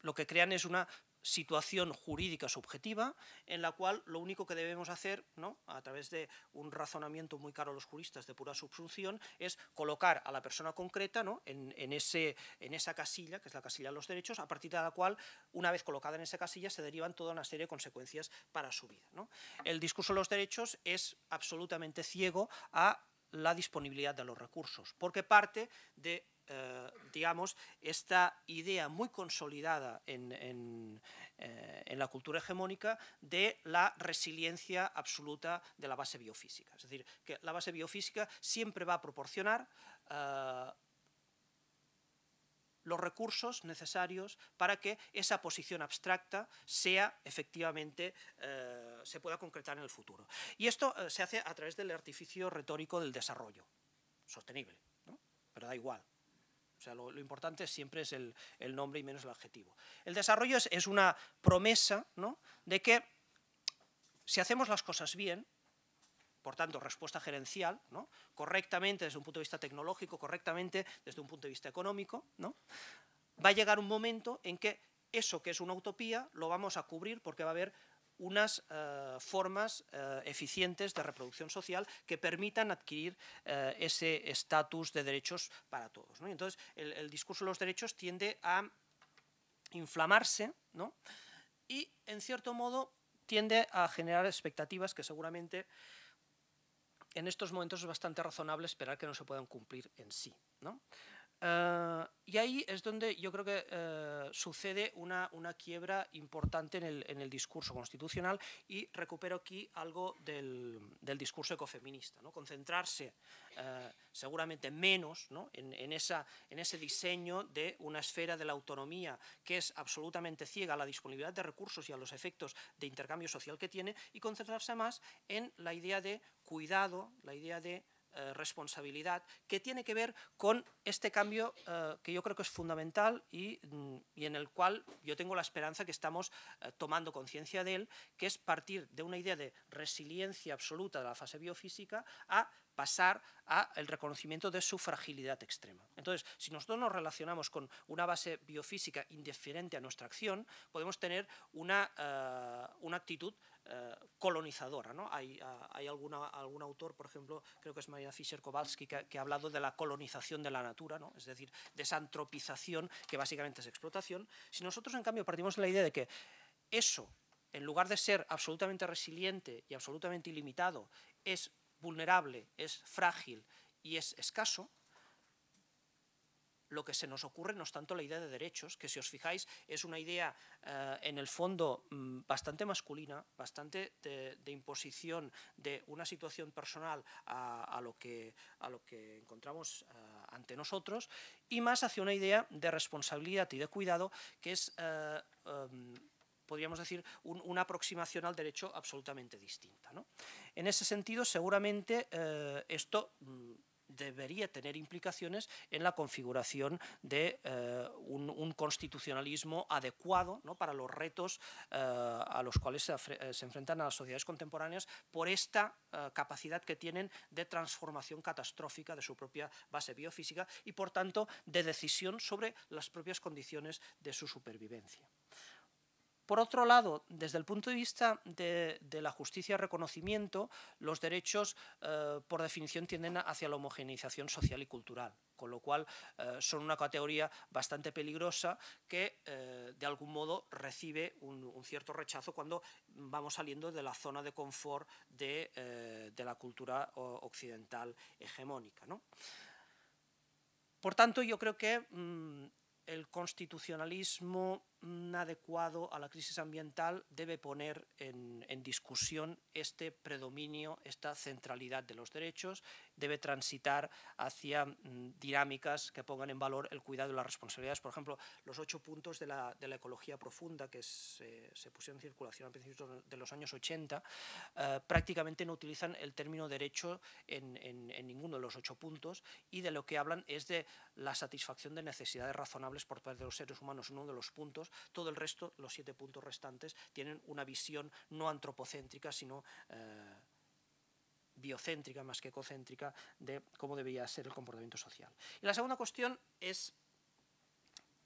lo que crean es una situación jurídica subjetiva en la cual lo único que debemos hacer, ¿no? a través de un razonamiento muy caro a los juristas de pura subsunción, es colocar a la persona concreta ¿no? en, ese, en esa casilla, que es la casilla de los derechos, a partir de la cual, una vez colocada en esa casilla, se derivan toda una serie de consecuencias para su vida. ¿no? El discurso de los derechos es absolutamente ciego a la disponibilidad de los recursos, porque parte de eh, digamos, esta idea muy consolidada eh, en, la cultura hegemónica de la resiliencia absoluta de la base biofísica. Es decir, que la base biofísica siempre va a proporcionar eh, los recursos necesarios para que esa posición abstracta sea efectivamente, se pueda concretar en el futuro. Y esto se hace a través del artificio retórico del desarrollo sostenible, pero da igual, o sea, lo, importante siempre es el, nombre y menos el adjetivo. El desarrollo es, una promesa de que si hacemos las cosas bien, por tanto, respuesta gerencial, ¿no? correctamente desde un punto de vista tecnológico, correctamente desde un punto de vista económico, ¿no? va a llegar un momento en que eso que es una utopía lo vamos a cubrir porque va a haber unas eh, formas eh, eficientes de reproducción social que permitan adquirir eh, ese estatus de derechos para todos. Entonces, el, discurso de los derechos tiende a inflamarse y, en cierto modo, tiende a generar expectativas que seguramente en estos momentos es bastante razonable esperar que no se puedan cumplir en sí. ¿no? Ah, y ahí es donde yo creo que eh, sucede una, una, quiebra importante en el, en el, discurso constitucional y recupero aquí algo del, del discurso ecofeminista. ¿no? Concentrarse eh, seguramente menos ¿no? en, en, esa, en ese diseño de una esfera de la autonomía que es absolutamente ciega a la disponibilidad de recursos y a los efectos de intercambio social que tiene y concentrarse más en la idea de cuidado, la idea de eh, responsabilidad que tiene que ver con este cambio eh, que yo creo que es fundamental mm, y, en el cual yo tengo la esperanza que estamos eh, tomando conciencia de él, que es partir de una idea de resiliencia absoluta de la fase biofísica a pasar al reconocimiento de su fragilidad extrema. Entonces, si nosotros nos relacionamos con una base biofísica indiferente a nuestra acción, podemos tener una, una actitud eh, colonizadora. ¿no? Hay, eh, algún autor, por ejemplo, creo que es María Fischer-Kowalski, que, ha hablado de la colonización de la natura, ¿no? es decir, de esa antropización que básicamente es explotación. Si nosotros, en cambio, partimos de la idea de que eso, en lugar de ser absolutamente resiliente y absolutamente ilimitado, es vulnerable, es frágil y es escaso, lo que se nos ocurre no es tanto la idea de derechos, que si os fijáis es una idea eh, en el fondo mm, bastante masculina, bastante de, imposición de una situación personal a, lo, que, a lo que encontramos eh, ante nosotros, y más hacia una idea de responsabilidad y de cuidado, que es, eh, em, podríamos decir, una aproximación al derecho absolutamente distinta. ¿no? En ese sentido, seguramente esto mm, debería tener implicaciones en la configuración de eh, un, constitucionalismo adecuado para los retos eh, a los cuales eh, se, enfrentan a las sociedades contemporáneas por esta capacidad que tienen de transformación catastrófica de su propia base biofísica y, por tanto, de decisión sobre las propias condiciones de su supervivencia. Por otro lado, desde el punto de vista de, la justicia y reconocimiento, los derechos, eh, por definición, tienden hacia la homogeneización social y cultural, con lo cual eh, son una categoría bastante peligrosa que, eh, de algún modo, recibe un, cierto rechazo cuando vamos saliendo de la zona de confort de, la cultura occidental hegemónica. Por tanto, yo creo que mm, el constitucionalismo adecuado a la crisis ambiental debe poner en, discusión este predominio, esta centralidad de los derechos, debe transitar hacia mm, dinámicas que pongan en valor el cuidado y las responsabilidades. Por ejemplo, los ocho puntos de la, ecología profunda que eh, se, pusieron en circulación a principios de los años 80 eh, prácticamente no utilizan el término derecho en, en ninguno de los ocho puntos y de lo que hablan es de la satisfacción de necesidades razonables por parte de los seres humanos, uno de los puntos todo el resto, los siete puntos restantes, tienen una visión no antropocéntrica, sino eh, biocéntrica más que ecocéntrica de cómo debería ser el comportamiento social. Y la segunda cuestión es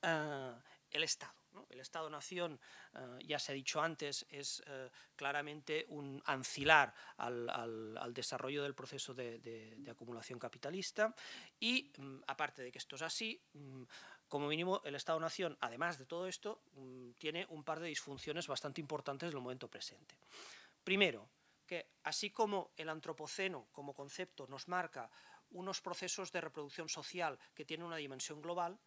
eh, el Estado. El Estado-nación, eh, ya se ha dicho antes, es claramente un ancilar al, desarrollo del proceso de, de acumulación capitalista y, mm, aparte de que esto es así, mm, como mínimo el Estado-Nación, además de todo esto, mm, tiene un par de disfunciones bastante importantes en el momento presente. Primero, que así como el antropoceno como concepto nos marca unos procesos de reproducción social que tienen una dimensión global,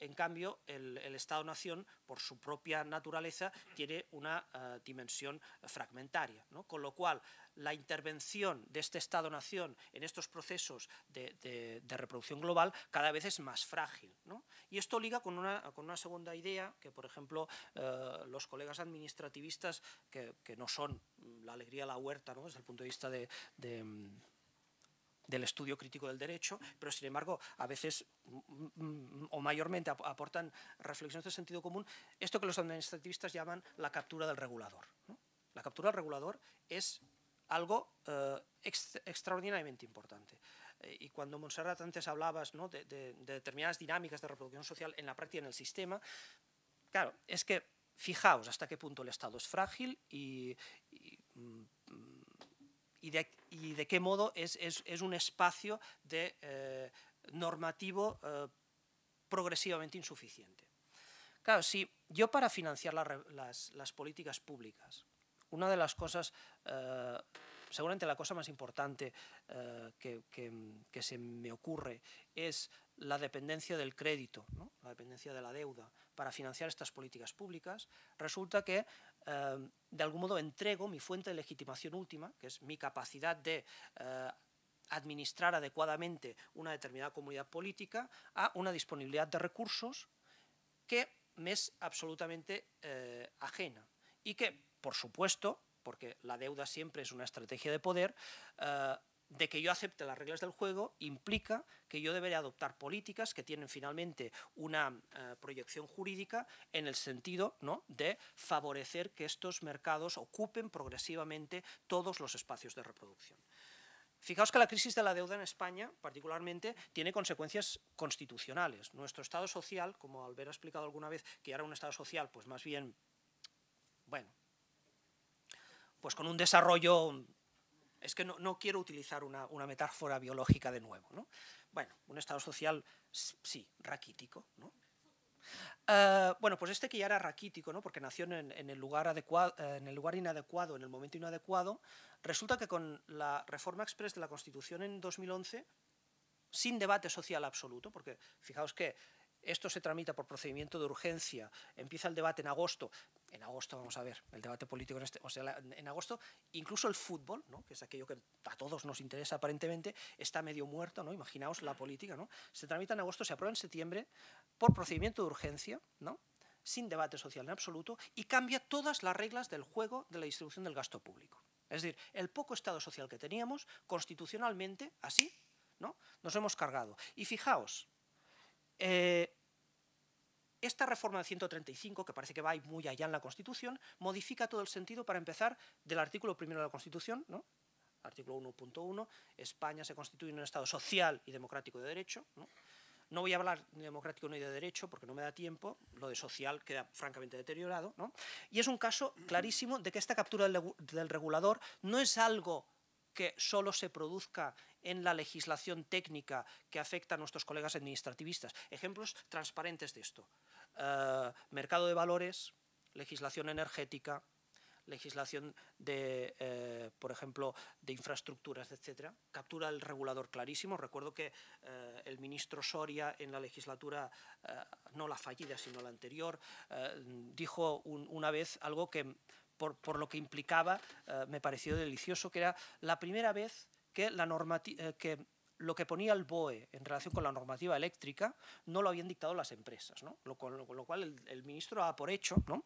en cambio, el, Estado-Nación, por su propia naturaleza, tiene una eh, dimensión fragmentaria. Con lo cual, la intervención de este Estado-Nación en estos procesos de, reproducción global cada vez es más frágil. Y esto liga con una, segunda idea que, por ejemplo, eh, los colegas administrativistas, que, no son la alegría la huerta desde el punto de vista de del estudio crítico del derecho, pero sin embargo a veces mm, mm, mm, o mayormente aportan reflexiones de sentido común, esto que los administrativistas llaman la captura del regulador. La captura del regulador es algo eh, extraordinariamente importante. Eh, y cuando Monserrat antes hablabas de, determinadas dinámicas de reproducción social en la práctica, en el sistema, claro, es que fijaos hasta qué punto el Estado es frágil y, y, y de, y de qué modo es, un espacio de, eh, normativo eh, progresivamente insuficiente. Claro, si yo para financiar las, políticas públicas, una de las cosas, eh, seguramente la cosa más importante que, se me ocurre es la dependencia del crédito, la dependencia de la deuda para financiar estas políticas públicas, resulta que Em, de algún modo entrego mi fuente de legitimación última, que es mi capacidad de eh, administrar adecuadamente una determinada comunidad política, a una disponibilidad de recursos que me es absolutamente eh, ajena y que, por supuesto, porque la deuda siempre es una estrategia de poder, eh, de que yo acepte las reglas del juego implica que yo debería adoptar políticas que tienen finalmente una eh, proyección jurídica en el sentido ¿no? de favorecer que estos mercados ocupen progresivamente todos los espacios de reproducción. Fijaos que la crisis de la deuda en España, particularmente, tiene consecuencias constitucionales. Nuestro Estado social, como Albert ha explicado alguna vez, que era un Estado social, pues más bien, bueno, pues con un desarrollo es que no, quiero utilizar una, metáfora biológica de nuevo. Bueno, un estado social, sí, raquítico. ¿no? Eh, bueno, pues este que ya era raquítico, ¿no? porque nació en, el lugar adecuado, en el lugar inadecuado, en el momento inadecuado, resulta que con la reforma express de la Constitución en 2011, sin debate social absoluto, porque fijaos que esto se tramita por procedimiento de urgencia. Empieza el debate en agosto. En agosto, vamos a ver, el debate político en, este, o sea, en agosto, incluso el fútbol, ¿no? que es aquello que a todos nos interesa aparentemente, está medio muerto, ¿no? Imaginaos la política, ¿no? Se tramita en agosto, se aprueba en septiembre por procedimiento de urgencia, ¿no? sin debate social en absoluto, y cambia todas las reglas del juego de la distribución del gasto público. Es decir, el poco Estado social que teníamos, constitucionalmente, así, ¿no? nos hemos cargado. Y fijaos, eh, esta reforma del 135, que parece que va muy allá en la Constitución, modifica todo el sentido para empezar del artículo primero de la Constitución, ¿no? artículo 1.1, España se constituye en un Estado social y democrático de derecho. ¿no? voy a hablar ni democrático ni de derecho porque no me da tiempo, lo de social queda francamente deteriorado. Y es un caso clarísimo de que esta captura del regulador no es algo que solo se produzca en la legislación técnica que afecta a nuestros colegas administrativistas. Ejemplos transparentes de esto. Eh, mercado de valores, legislación energética, legislación de, eh, por ejemplo, de infraestructuras, etcétera. Captura el regulador clarísimo. Recuerdo que eh, el ministro Soria en la legislatura, no la fallida, sino la anterior, dijo una vez algo que por, lo que implicaba, eh, me pareció delicioso, que era la primera vez que, la eh, que lo que ponía el BOE en relación con la normativa eléctrica no lo habían dictado las empresas, ¿no? con lo, cual el, el, ministro ha por hecho, ¿no?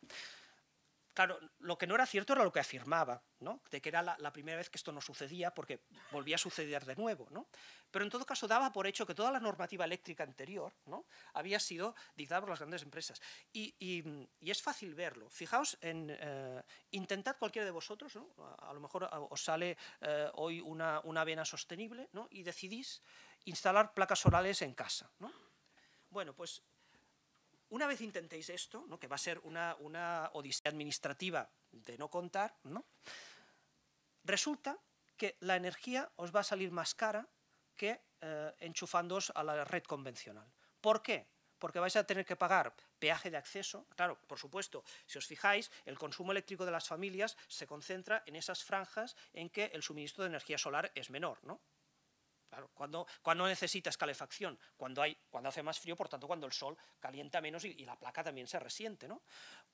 claro, lo que no era cierto era lo que afirmaba, de que era la, primera vez que esto no sucedía porque volvía a suceder de nuevo. ¿no? Pero en todo caso daba por hecho que toda la normativa eléctrica anterior ¿no? había sido dictada por las grandes empresas. Y, es fácil verlo. Fijaos en... Eh, intentad cualquiera de vosotros, a, lo mejor os sale eh, hoy una, avena vena sostenible y decidís instalar placas orales en casa. Bueno, pues una vez intentéis esto, ¿no? que va a ser una, odisea administrativa de no contar, resulta que la energía os va a salir más cara que eh, enchufándoos a la red convencional. ¿Por qué? Porque vais a tener que pagar peaje de acceso. Claro, por supuesto, si os fijáis, el consumo eléctrico de las familias se concentra en esas franjas en que el suministro de energía solar es menor, ¿no? cuando, cuando necesitas calefacción, cuando, hay, cuando hace más frío, por tanto, cuando el sol calienta menos y, la placa también se resiente. ¿no?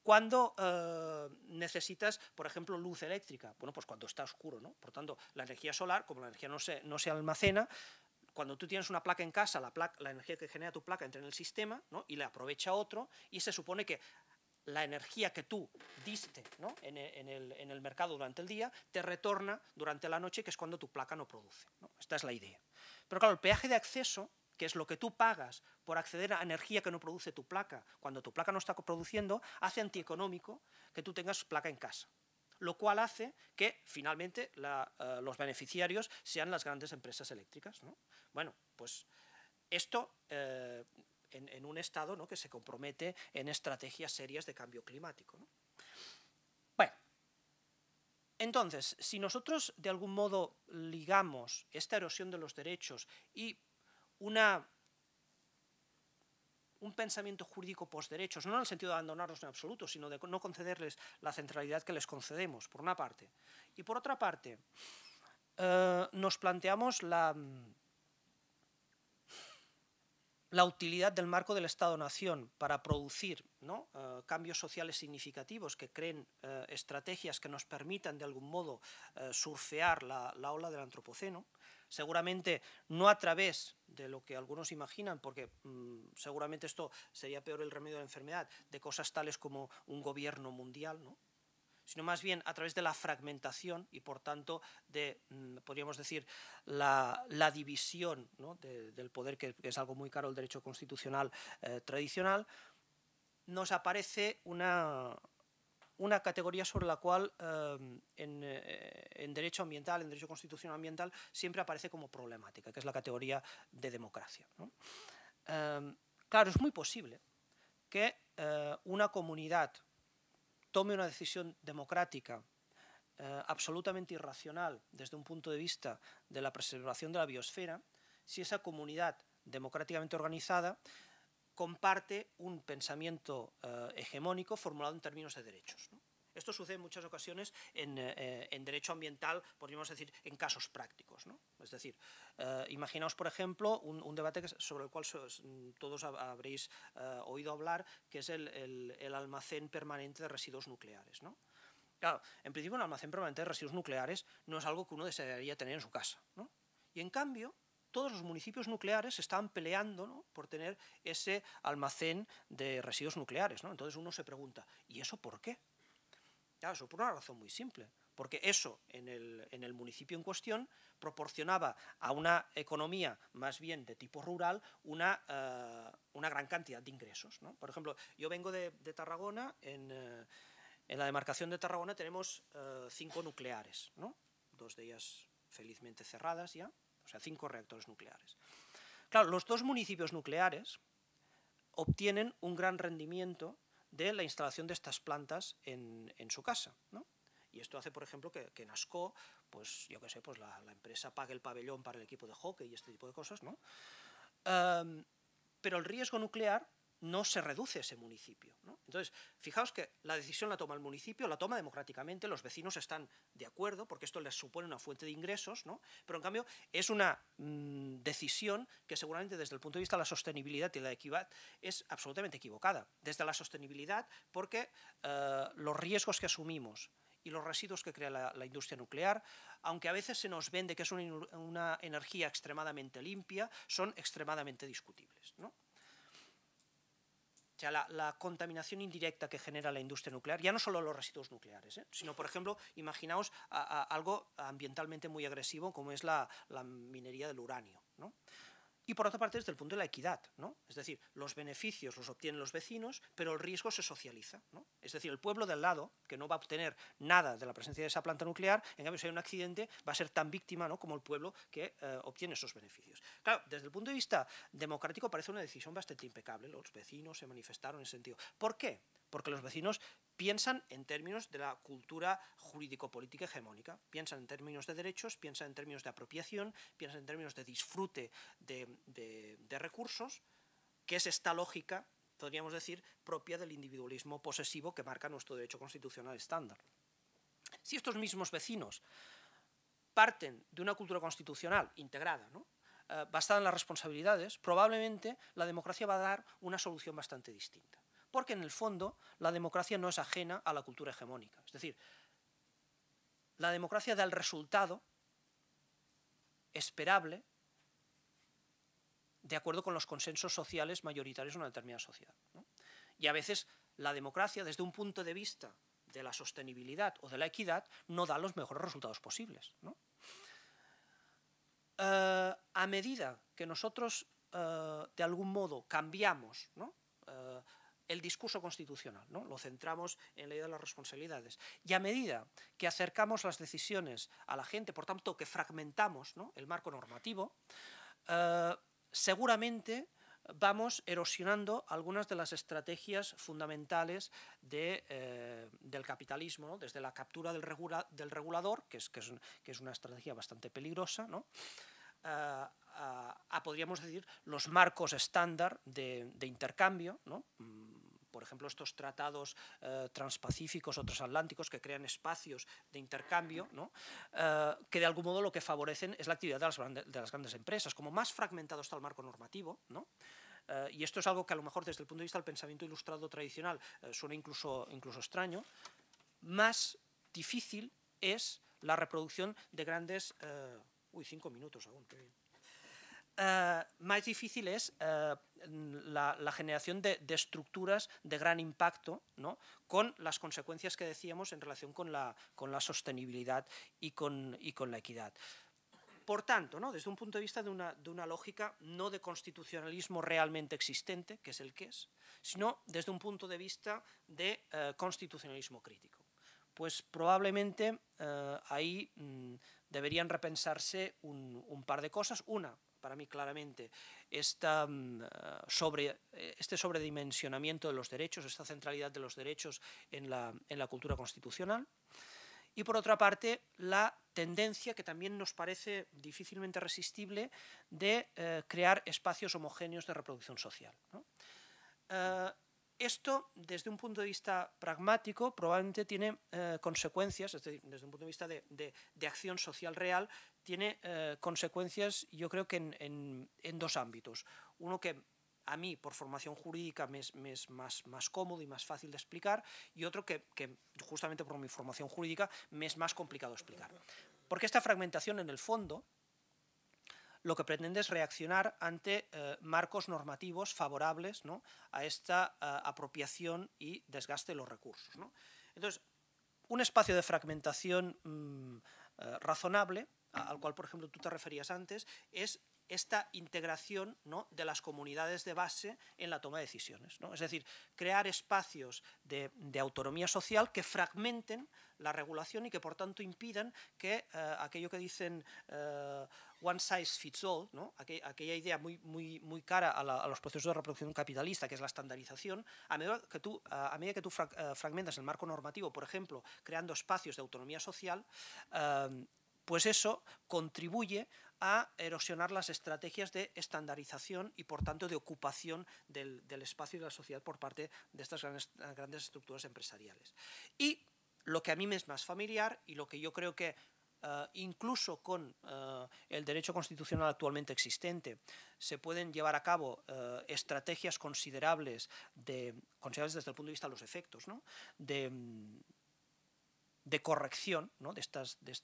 Cuando eh, necesitas, por ejemplo, luz eléctrica, bueno, pues cuando está oscuro. ¿no? Por tanto, la energía solar, como la energía no se, no se almacena, cuando tú tienes una placa en casa, la, la energía que genera tu placa entra en el sistema y la aprovecha otro, y se supone que la energía que tú diste e, en, el, mercado durante el día te retorna durante la noche, que es cuando tu placa no produce. Esta es la idea. Pero claro, el peaje de acceso, que es lo que tú pagas por acceder a energía que no produce tu placa, cuando tu placa no está produciendo, hace antieconómico que tú tengas placa en casa lo cual hace que finalmente eh, los beneficiarios sean las grandes empresas eléctricas. Bueno, pues esto eh, en, un Estado que se compromete en estrategias serias de cambio climático. Entonces, si nosotros de algún modo ligamos esta erosión de los derechos y un pensamiento jurídico post-derechos, no en el sentido de abandonarlos en absoluto, sino de no concederles la centralidad que les concedemos, por una parte. Y por otra parte, eh, nos planteamos la, mm, la utilidad del marco del Estado-Nación para producir eh, cambios sociales significativos que creen eh, estrategias que nos permitan de algún modo eh, surfear la, ola del antropoceno, seguramente no a través de lo que algunos imaginan, porque mm, seguramente esto sería peor el remedio de la enfermedad, de cosas tales como un gobierno mundial, ¿no? sino más bien a través de la fragmentación y por tanto de, mm, podríamos decir, la, división del poder, que es algo muy caro el derecho constitucional eh, tradicional, nos aparece una, categoría sobre la cual em, eh, en, derecho ambiental, en derecho constitucional ambiental, siempre aparece como problemática, que es la categoría de democracia. Em, claro, es muy posible que eh, una comunidad tome una decisión democrática, eh, absolutamente irracional desde un punto de vista de la preservación de la biosfera, si esa comunidad democráticamente organizada comparte un pensamiento eh, hegemónico formulado en términos de derechos. Esto sucede en muchas ocasiones eh, eh, en, derecho ambiental, podríamos decir, en casos prácticos. Es decir, eh, imaginaos, por ejemplo, un, debate sobre el cual todos habréis oído hablar, que es el, almacén permanente de residuos nucleares. ¿no? Claro, en principio un almacén permanente de residuos nucleares no es algo que uno desearía tener en su casa. ¿no? Y en cambio, todos los municipios nucleares están peleando por tener ese almacén de residuos nucleares. ¿no? Entonces uno se pregunta, ¿y eso por qué? Claro, por una razón muy simple, porque eso en el, municipio en cuestión proporcionaba a una economía más bien de tipo rural una, eh, una gran cantidad de ingresos. Por ejemplo, yo vengo de, Tarragona, eh, en, la demarcación de Tarragona tenemos eh, cinco nucleares, ¿no? dos de ellas felizmente cerradas ya, o sea, cinco reactores nucleares. Claro, los dos municipios nucleares obtienen un gran rendimiento de la instalación de estas plantas en, su casa. Y esto hace, por ejemplo, que, que pues yo qué sé, pues la, empresa pague el pabellón para el equipo de hockey y este tipo de cosas, ¿no? Em, pero el riesgo nuclear no se reduce ese municipio. Entonces, fijaos que la decisión la toma el municipio, la toma democráticamente, los vecinos están de acuerdo porque esto les supone una fuente de ingresos, ¿no? pero en cambio es una mm, decisión que seguramente desde el punto de vista de la sostenibilidad y la equidad es absolutamente equivocada. Desde la sostenibilidad porque eh, los riesgos que asumimos y los residuos que crea la, industria nuclear, aunque a veces se nos vende que es una, energía extremadamente limpia, son extremadamente discutibles. O sea, la, contaminación indirecta que genera la industria nuclear, ya no solo los residuos nucleares, ¿eh? sino, por ejemplo, imaginaos algo ambientalmente muy agresivo como es la, la minería del uranio. ¿no? Y por otra parte, desde el punto de la equidad, ¿no? Es decir, los beneficios los obtienen los vecinos, pero el riesgo se socializa, Es decir, el pueblo del lado, que no va a obtener nada de la presencia de esa planta nuclear, en cambio, si hay un accidente, va a ser tan víctima ¿no? como el pueblo que eh, obtiene esos beneficios. Claro, desde el punto de vista democrático parece una decisión bastante impecable. Los vecinos se manifestaron en ese sentido. ¿Por qué? Porque los vecinos piensan en términos de la cultura jurídico-política hegemónica, piensan en términos de derechos, piensan en términos de apropiación, piensan en términos de disfrute de, recursos, que es esta lógica, podríamos decir, propia del individualismo posesivo que marca nuestro derecho constitucional estándar. Si estos mismos vecinos parten de una cultura constitucional integrada, eh, basada en las responsabilidades, probablemente la democracia va a dar una solución bastante distinta porque en el fondo la democracia no es ajena a la cultura hegemónica. Es decir, la democracia da el resultado esperable de acuerdo con los consensos sociales mayoritarios en una determinada sociedad. Y a veces la democracia, desde un punto de vista de la sostenibilidad o de la equidad, no da los mejores resultados posibles. Eh, a medida que nosotros, eh, de algún modo, cambiamos eh, el discurso constitucional, ¿no? lo centramos en la idea de las responsabilidades. Y a medida que acercamos las decisiones a la gente, por tanto que fragmentamos el marco normativo, eh, seguramente vamos erosionando algunas de las estrategias fundamentales eh, del capitalismo, desde la captura del, regulador, que es, es, una estrategia bastante peligrosa, ¿no? Eh, a, podríamos decir, los marcos estándar de, intercambio, mm, por ejemplo, estos tratados eh, transpacíficos o transatlánticos que crean espacios de intercambio, ¿no? Eh, que de algún modo lo que favorecen es la actividad de las, grandes empresas. Como más fragmentado está el marco normativo, ¿no? Eh, y esto es algo que a lo mejor desde el punto de vista del pensamiento ilustrado tradicional suena incluso, incluso extraño, más difícil es la reproducción de grandes... uy, cinco minutos aún, qué bien. Eh, más difícil es eh, la, generación de, estructuras de gran impacto, ¿no? con las consecuencias que decíamos en relación con la, con la sostenibilidad y con, y con la equidad. Por tanto, ¿no? desde un punto de vista de una, de una, lógica no de constitucionalismo realmente existente, que es el que es, sino desde un punto de vista de eh, constitucionalismo crítico. Pues probablemente ahí mm, deberían repensarse un par de cosas. Una, para mí claramente mm, eh, eh, este sobredimensionamiento de los derechos, esta centralidad de los derechos en la, cultura constitucional. Y por otra parte, la tendencia que también nos parece difícilmente resistible de eh, crear espacios homogéneos de reproducción social. Esto, desde un punto de vista pragmático, probablemente tiene eh, consecuencias, desde un punto de vista de, acción social real, tiene eh, consecuencias, yo creo que en, dos ámbitos. Uno que a mí, por formación jurídica, me es, más, cómodo y más fácil de explicar, y otro que, que, justamente por mi formación jurídica, me es más complicado explicar. Porque esta fragmentación, en el fondo, lo que pretende es reaccionar ante eh, marcos normativos favorables a esta eh, apropiación y desgaste de los recursos. Entonces, un espacio de fragmentación mm, eh, razonable, al cual, por ejemplo, tú te referías antes, es esta integración ¿no? de las comunidades de base en la toma de decisiones. ¿no? Es decir, crear espacios de, autonomía social que fragmenten la regulación y que por tanto impidan que eh, aquello que dicen eh, one size fits all, ¿no? aquella idea muy, muy, muy cara a, los procesos de reproducción capitalista, que es la estandarización, a medida que tú, a que eh, tú fragmentas el marco normativo, por ejemplo, creando espacios de autonomía social, pues eso contribuye a erosionar las estrategias de estandarización y, por tanto, de ocupación del, espacio y de la sociedad por parte de estas grandes, grandes estructuras empresariales. Y lo que a mí me es más familiar y lo que yo creo que eh, incluso con eh, el derecho constitucional actualmente existente, se pueden llevar a cabo eh, estrategias considerables, de, considerables desde el punto de vista de los efectos, ¿no? de, mm, de corrección ¿no? de, estas, de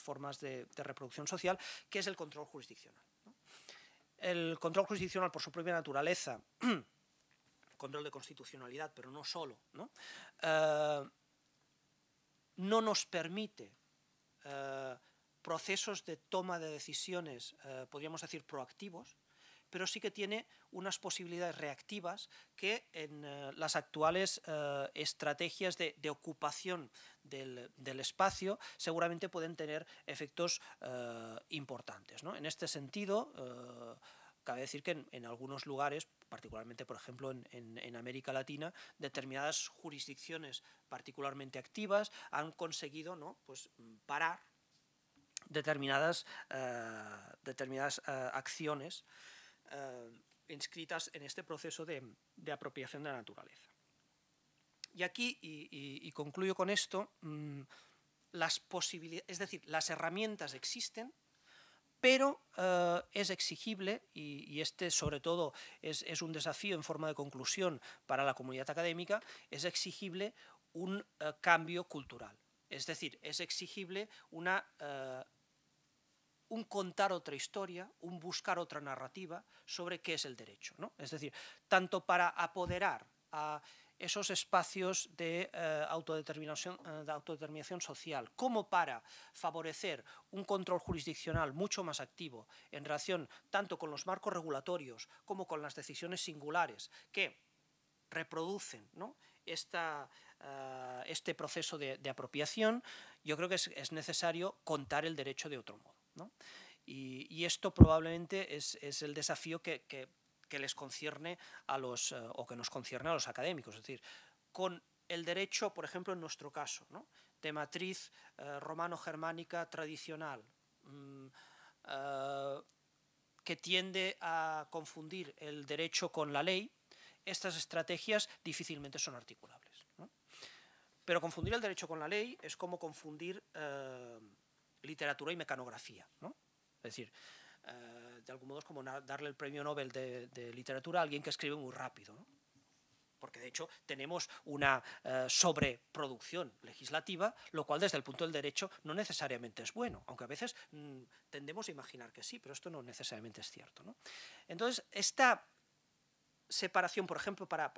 formas de, reproducción social, que es el control jurisdiccional. El control jurisdiccional, por su propia naturaleza, *clears throat* control de constitucionalidad, pero no solo, no, eh, nos permite eh, procesos de toma de decisiones, eh, podríamos decir, proactivos, pero sí que tiene unas posibilidades reactivas que en eh, las actuales eh, estrategias de, ocupación del, espacio seguramente pueden tener efectos eh, importantes. ¿no? En este sentido, cabe decir que en, algunos lugares, particularmente por ejemplo en, América Latina, determinadas jurisdicciones particularmente activas han conseguido ¿no? pues, mm, parar determinadas, determinadas acciones eh, inscritas en este proceso de, apropiación de la naturaleza. Y aquí, y, concluyo con esto, mm, las posibilidades, es decir, las herramientas existen, pero eh, es exigible, y, este sobre todo es, un desafío en forma de conclusión para la comunidad académica, es exigible un eh, cambio cultural. Es decir, es exigible una un contar otra historia, un buscar otra narrativa sobre qué es el derecho. ¿no? Es decir, tanto para apoderar a esos espacios de, eh, autodeterminación, eh, de, autodeterminación, social, como para favorecer un control jurisdiccional mucho más activo en relación tanto con los marcos regulatorios como con las decisiones singulares que reproducen eh, este proceso de, apropiación, yo creo que es necesario contar el derecho de otro modo y, esto probablemente es, el desafío que, les concierne a los, eh, o que nos concierne a los académicos. Es decir, con el derecho, por ejemplo, en nuestro caso, de matriz eh, romano-germánica tradicional, mm, eh, que tiende a confundir el derecho con la ley, estas estrategias difícilmente son articulables. Pero confundir el derecho con la ley es como confundir literatura y mecanografía. ¿no? Es decir, eh, de algún modo es como darle el premio Nobel de, literatura a alguien que escribe muy rápido. ¿no? Porque de hecho tenemos una eh, sobreproducción legislativa, lo cual desde el punto del derecho no necesariamente es bueno, aunque a veces mm, tendemos a imaginar que sí, pero esto no necesariamente es cierto. Entonces, esta separación, por ejemplo, para,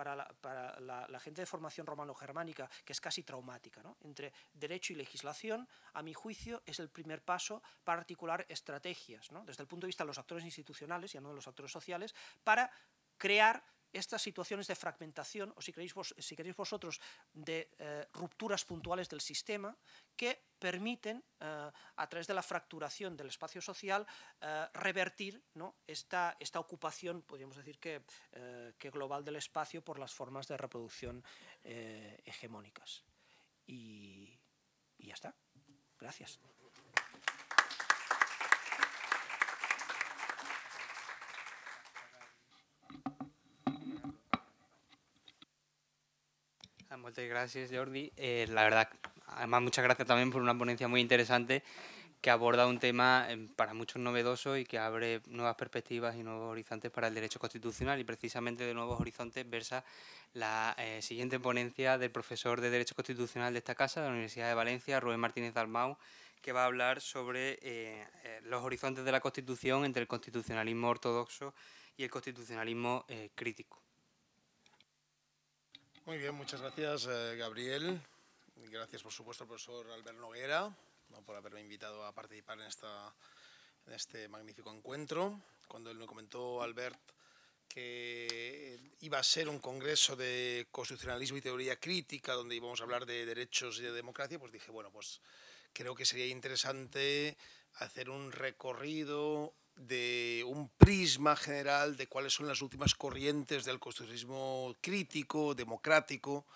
la, gente de formación romano-germánica, que es casi traumática, ¿no? entre derecho y legislación, a mi juicio, es el primer paso para articular estrategias, ¿no? desde el punto de vista de los actores institucionales, y no de los actores sociales, para crear estas situaciones de fragmentación, o si, queréis vosotros, de eh, rupturas puntuales del sistema, que permiten, eh, a través de la fracturación del espacio social, eh, revertir esta, ocupación, podríamos decir que, global del espacio por las formas de reproducción hegemónicas. y ya está. Gracias. Muchas gracias, Jordi. Eh, la verdad, además, muchas gracias también por una ponencia muy interesante que aborda un tema em, para muchos novedoso y que abre nuevas perspectivas y nuevos horizontes para el derecho constitucional. Y precisamente de nuevos horizontes versa la eh, siguiente ponencia del profesor de Derecho Constitucional de esta casa, de la Universidad de Valencia, Rubén Martínez Dalmau, que va a hablar sobre eh, los horizontes de la Constitución entre el constitucionalismo ortodoxo y el constitucionalismo crítico. Muy bien, muchas gracias eh, Gabriel. Gracias por supuesto al profesor Albert Noguera ¿no? por haberme invitado a participar en, esta, en este magnífico encuentro. Cuando él me comentó, Albert, que iba a ser un congreso de constitucionalismo y teoría crítica, donde íbamos a hablar de derechos y de democracia, pues dije, bueno, pues creo que sería interesante hacer un recorrido de un prisma general de cuáles son las últimas corrientes del constitucionalismo crítico, democrático,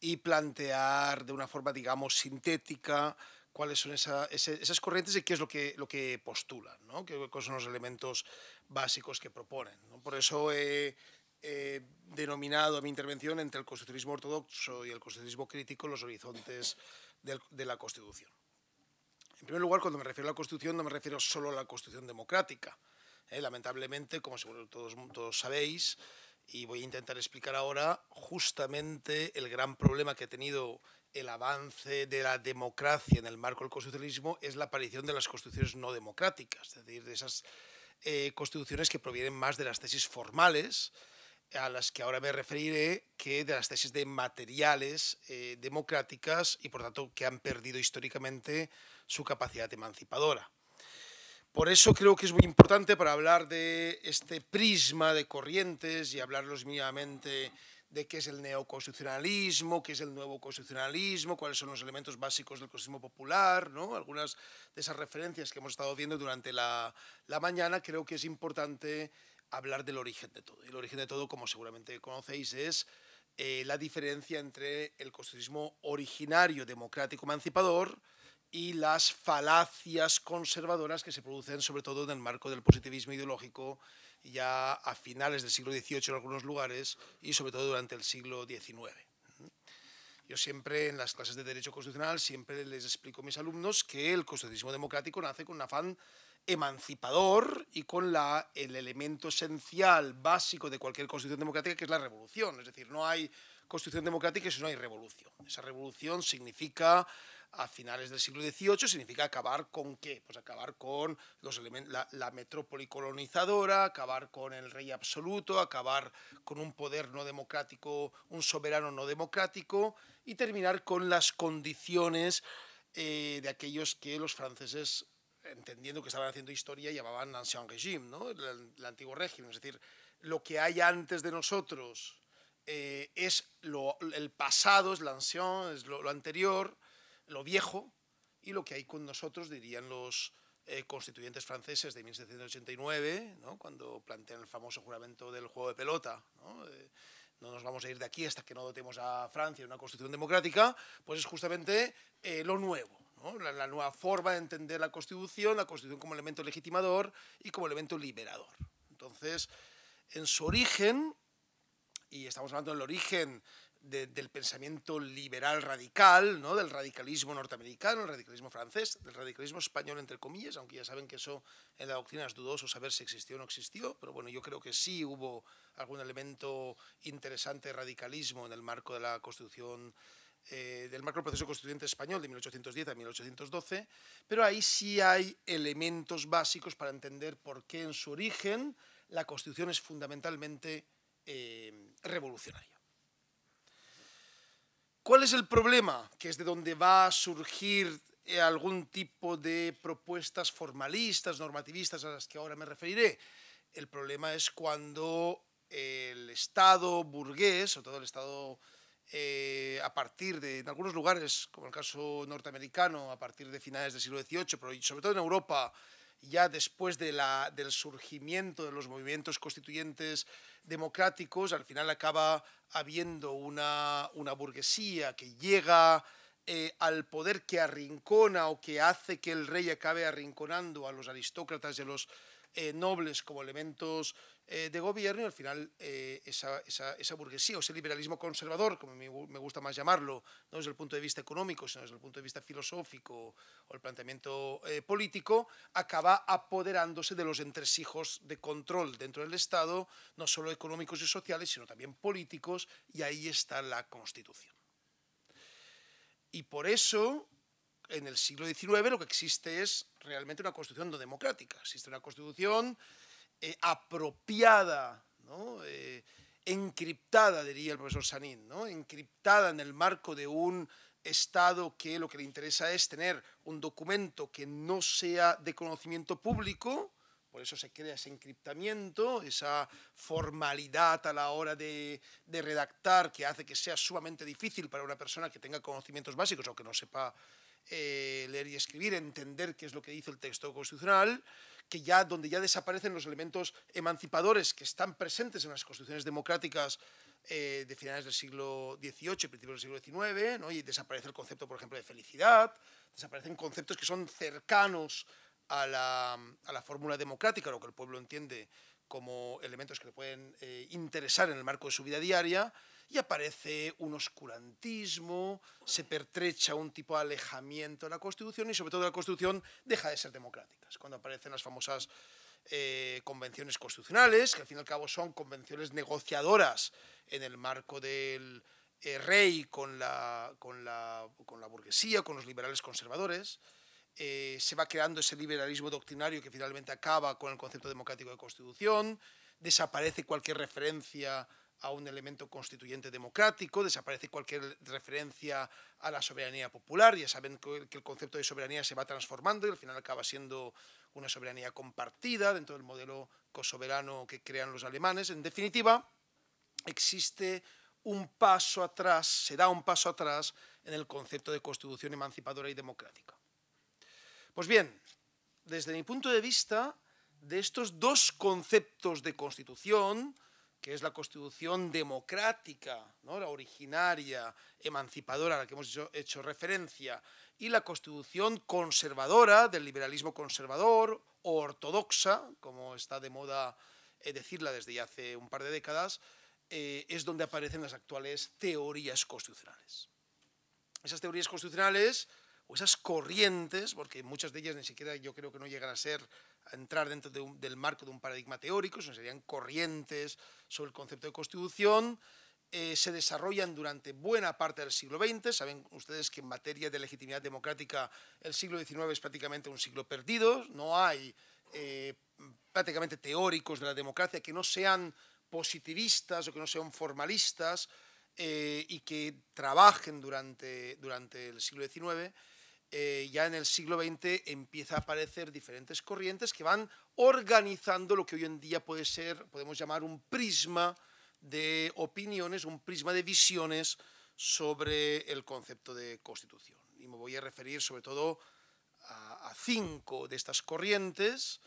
y plantear de una forma, digamos, sintética cuáles son esas corrientes y qué es lo que, lo postulan, ¿no? cuáles son los elementos básicos que proponen. Por eso he, denominado mi intervención entre el constitucionalismo ortodoxo y el constitucionalismo crítico los horizontes de la Constitución. En primer lugar, cuando me refiero a la Constitución, no me refiero solo a la Constitución democrática. ¿eh? lamentablemente, como seguro todos, sabéis, y voy a intentar explicar ahora justamente el gran problema que ha tenido el avance de la democracia en el marco del constitucionalismo es la aparición de las constituciones no democráticas, es decir, de esas eh, constituciones que provienen más de las tesis formales, a las que ahora me referiré, que de las tesis de materiales eh, democráticas y por tanto que han perdido históricamente su capacidad emancipadora. Por eso creo que es muy importante para hablar de este prisma de corrientes y hablarlos mínimamente de qué es el neoconstitucionalismo, qué es el nuevo constitucionalismo, cuáles son los elementos básicos del constitucionalismo popular, ¿no? algunas de esas referencias que hemos estado viendo durante la, la mañana, creo que es importante hablar del origen de todo. El origen de todo, como seguramente conocéis, es eh, la diferencia entre el constitucionalismo originario, democrático, emancipador, y las falacias conservadoras que se producen sobre todo en el marco del positivismo ideológico ya a finales del siglo XVIII en algunos lugares y sobre todo durante el siglo XIX. Yo siempre en las clases de Derecho Constitucional siempre les explico a mis alumnos que el constitucionalismo democrático nace con un afán emancipador y con la, el elemento esencial, básico de cualquier constitución democrática, que es la revolución. Es decir, no hay constitución democrática si no hay revolución. Esa revolución significa a finales del siglo XVIII significa acabar con qué? Pues acabar con los la, la, metrópoli colonizadora, acabar con el rey absoluto, acabar con un poder no democrático, un soberano no democrático y terminar con las condiciones eh, de aquellos que los franceses, entendiendo que estaban haciendo historia, llamaban ancien régime, ¿no? el, antiguo régimen, es decir, lo que hay antes de nosotros. Eh, es el pasado, es la l'ancien, es lo, anterior, lo viejo y lo que hay con nosotros, dirían los eh, constituyentes franceses de 1789, cuando plantean el famoso juramento del juego de pelota. Eh, ¿no? nos vamos a ir de aquí hasta que no dotemos a Francia una constitución democrática, pues es justamente eh, lo nuevo. la, nueva forma de entender la Constitución, la Constitución como elemento legitimador y como elemento liberador. Entonces, en su origen, y estamos hablando del origen del pensamiento liberal radical, ¿no? del radicalismo norteamericano, el radicalismo francés, del radicalismo español, entre comillas, aunque ya saben que eso en la doctrina es dudoso saber si existió o no existió, pero bueno, yo creo que sí hubo algún elemento interesante de radicalismo en el marco de la Constitución eh, del marco proceso constituyente español de 1810 a 1812, pero ahí sí hay elementos básicos para entender por qué en su origen la Constitución es fundamentalmente eh, revolucionaria. ¿Cuál es el problema? Que es de donde va a surgir eh, algún tipo de propuestas formalistas, normativistas a las que ahora me referiré. El problema es cuando el Estado burgués, sobre todo el Estado eh, a partir de, en algunos lugares, como el caso norteamericano, a partir de finales del siglo XVIII, pero sobre todo en Europa, ya después de la, del surgimiento de los movimientos constituyentes democráticos, al final acaba habiendo una, una burguesía que llega eh, al poder que arrincona o que hace que el rey acabe arrinconando a los aristócratas y a los eh, nobles como elementos eh, de gobierno y al final eh, esa, burguesía o ese liberalismo conservador, como me, gusta más llamarlo, no desde el punto de vista económico, sino desde el punto de vista filosófico o el planteamiento eh, político, acaba apoderándose de los entresijos de control dentro del Estado, no solo económicos y sociales, sino también políticos, y ahí está la Constitución. Y por eso en el siglo XIX lo que existe es realmente una constitución no democrática. Existe una constitución eh, apropiada, ¿no? Eh, encriptada, diría el profesor Sanín, encriptada en el marco de un Estado que lo que le interesa es tener un documento que no sea de conocimiento público, por eso se crea ese encriptamiento, esa formalidad a la hora de, redactar que hace que sea sumamente difícil para una persona que tenga conocimientos básicos o que no sepa eh, leer y escribir, entender qué es lo que dice el texto constitucional ya, donde ya desaparecen los elementos emancipadores que están presentes en las constituciones democráticas eh, de finales del siglo XVIII y principios del siglo XIX, ¿no? y desaparece el concepto, por ejemplo, de felicidad, desaparecen conceptos que son cercanos a la, fórmula democrática, lo que el pueblo entiende como elementos que le pueden eh, interesar en el marco de su vida diaria, y aparece un oscurantismo, se pertrecha un tipo de alejamiento de la Constitución y sobre todo la Constitución deja de ser democrática. cuando aparecen las famosas eh, convenciones constitucionales, que al fin y al cabo son convenciones negociadoras en el marco del eh, rey con la, con, la, burguesía, con los liberales conservadores. Eh, se va creando ese liberalismo doctrinario que finalmente acaba con el concepto democrático de constitución, desaparece cualquier referencia a un elemento constituyente democrático, desaparece cualquier referencia a la soberanía popular, ya saben que el concepto de soberanía se va transformando y al final acaba siendo una soberanía compartida dentro del modelo cosoberano que crean los alemanes. En definitiva, existe un paso atrás, se da un paso atrás en el concepto de constitución emancipadora y democrática. Pues bien, desde mi punto de vista, de estos dos conceptos de constitución, que es la constitución democrática, ¿no? la originaria, emancipadora, a la que hemos hecho, referencia, y la constitución conservadora, del liberalismo conservador, o ortodoxa, como está de moda eh, decirla desde hace un par de décadas, eh, es donde aparecen las actuales teorías constitucionales. Esas teorías constitucionales, o esas corrientes, porque muchas de ellas ni siquiera yo creo que no llegan a ser, a entrar dentro del marco de un paradigma teórico, sino serían corrientes sobre el concepto de constitución, eh, se desarrollan durante buena parte del siglo XX. Saben ustedes que en materia de legitimidad democrática el siglo XIX es prácticamente un siglo perdido. No hay eh, prácticamente teóricos de la democracia que no sean positivistas o que no sean formalistas eh, y que trabajen durante, durante el siglo XIX. Eh, ya en el siglo XX empieza a aparecer diferentes corrientes que van organizando lo que hoy en día puede ser, podemos llamar un prisma de opiniones, un prisma de visiones sobre el concepto de constitución. Y me voy a referir sobre todo a, cinco de estas corrientes,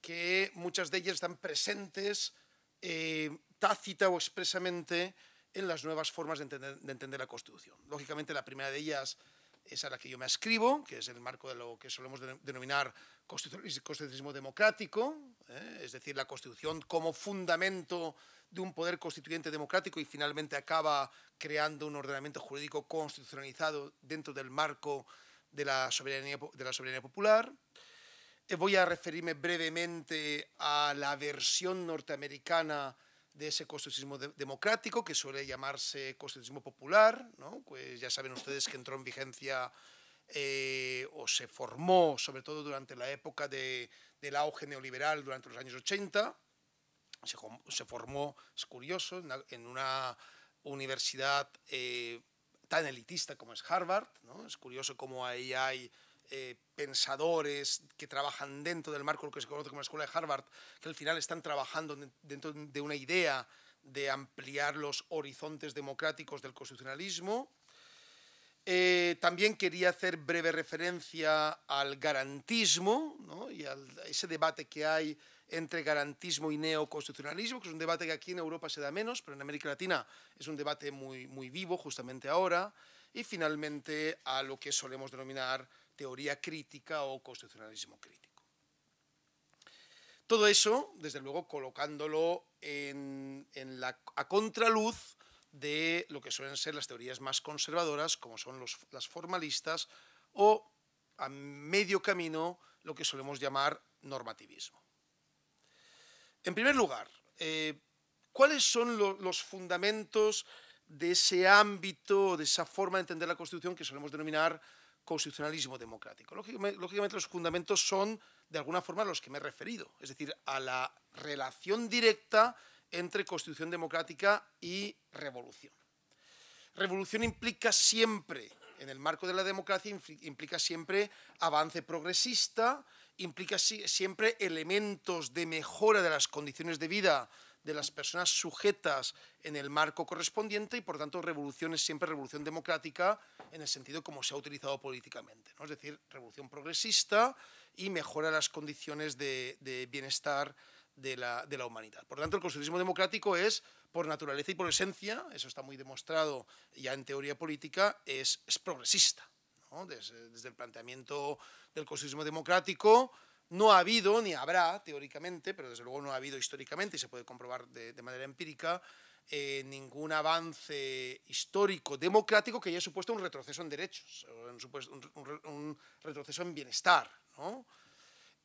que muchas de ellas están presentes eh, tácita o expresamente en las nuevas formas de entender, de entender la Constitución. Lógicamente, la primera de ellas es a la que yo me escribo, que es el marco de lo que solemos denominar constitucionalismo democrático, ¿eh? es decir, la Constitución como fundamento de un poder constituyente democrático y finalmente acaba creando un ordenamiento jurídico constitucionalizado dentro del marco de la soberanía, de la soberanía popular. Eh, voy a referirme brevemente a la versión norteamericana de ese constitucionalismo democrático que suele llamarse constitucionalismo popular, pues ya saben ustedes que entró en vigencia eh, o se formó sobre todo durante la época del auge neoliberal durante los años 80, se, formó, es curioso, en una, universidad eh, tan elitista como es Harvard, ¿no? es curioso cómo ahí hay eh, pensadores que trabajan dentro del marco de lo que se conoce como la Escuela de Harvard, que al final están trabajando dentro de una idea de ampliar los horizontes democráticos del constitucionalismo. Eh, también quería hacer breve referencia al garantismo y a ese debate que hay entre garantismo y neoconstitucionalismo, que es un debate que aquí en Europa se da menos, pero en América Latina es un debate muy, muy vivo justamente ahora. Y finalmente a lo que solemos denominar teoría crítica o constitucionalismo crítico. Todo eso, desde luego, colocándolo en, la, a contraluz de lo que suelen ser las teorías más conservadoras, como son las formalistas, o a medio camino lo que solemos llamar normativismo. En primer lugar, eh, ¿cuáles son los fundamentos de ese ámbito, de esa forma de entender la Constitución que solemos denominar constitucionalismo democrático. Lógicamente, los fundamentos son, de alguna forma, a los que me he referido, es decir, a la relación directa entre constitución democrática y revolución. Revolución implica siempre, en el marco de la democracia, implica siempre avance progresista, implica siempre elementos de mejora de las condiciones de vida de las personas sujetas en el marco correspondiente y, por tanto, revolución es siempre revolución democrática en el sentido como se ha utilizado políticamente, ¿no? es decir, revolución progresista y mejora las condiciones de, bienestar de la, humanidad. Por lo tanto, el constitucionalismo democrático es, por naturaleza y por esencia, eso está muy demostrado ya en teoría política, es, progresista. Desde, el planteamiento del constitucionalismo democrático, no ha habido, ni habrá teóricamente, pero desde luego no ha habido históricamente y se puede comprobar de manera empírica, eh, ningún avance histórico democrático que haya supuesto un retroceso en derechos, un, un, retroceso en bienestar. ¿no?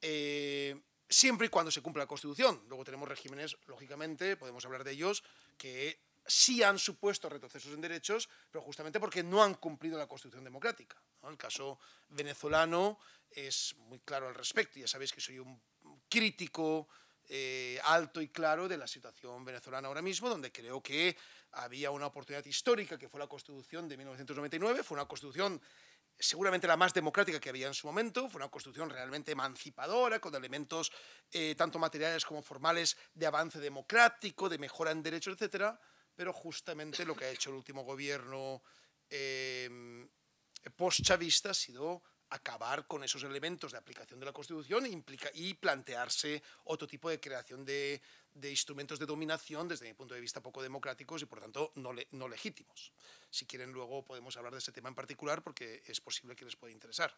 Eh, siempre y cuando se cumpla la Constitución. Luego tenemos regímenes, lógicamente, podemos hablar de ellos, que sí han supuesto retrocesos en derechos, pero justamente porque no han cumplido la Constitución democrática. El caso venezolano es muy claro al respecto. Ya sabéis que soy un crítico eh, alto y claro de la situación venezolana ahora mismo, donde creo que había una oportunidad histórica que fue la Constitución de 1999, fue una Constitución seguramente la más democrática que había en su momento, fue una constitución realmente emancipadora, con elementos eh, tanto materiales como formales de avance democrático, de mejora en derechos, etcétera, pero justamente lo que ha hecho el último gobierno eh, post-chavista ha sido acabar con esos elementos de aplicación de la Constitución e implica, y plantearse otro tipo de creación de, instrumentos de dominación desde mi punto de vista poco democráticos y por tanto no, legítimos. Si quieren luego podemos hablar de ese tema en particular porque es posible que les pueda interesar.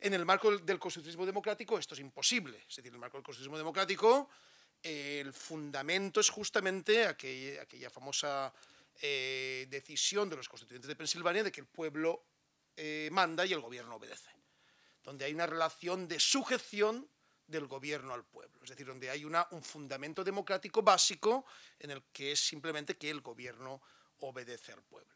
En el marco del, constitucionalismo democrático esto es imposible. Es decir, en el marco del constitucionalismo democrático el fundamento es justamente aquella famosa eh, decisión de los constituyentes de Pensilvania de que el pueblo eh, manda y el gobierno obedece donde hay una relación de sujeción del gobierno al pueblo, es decir, donde hay una, un fundamento democrático básico en el que es simplemente que el gobierno obedece al pueblo.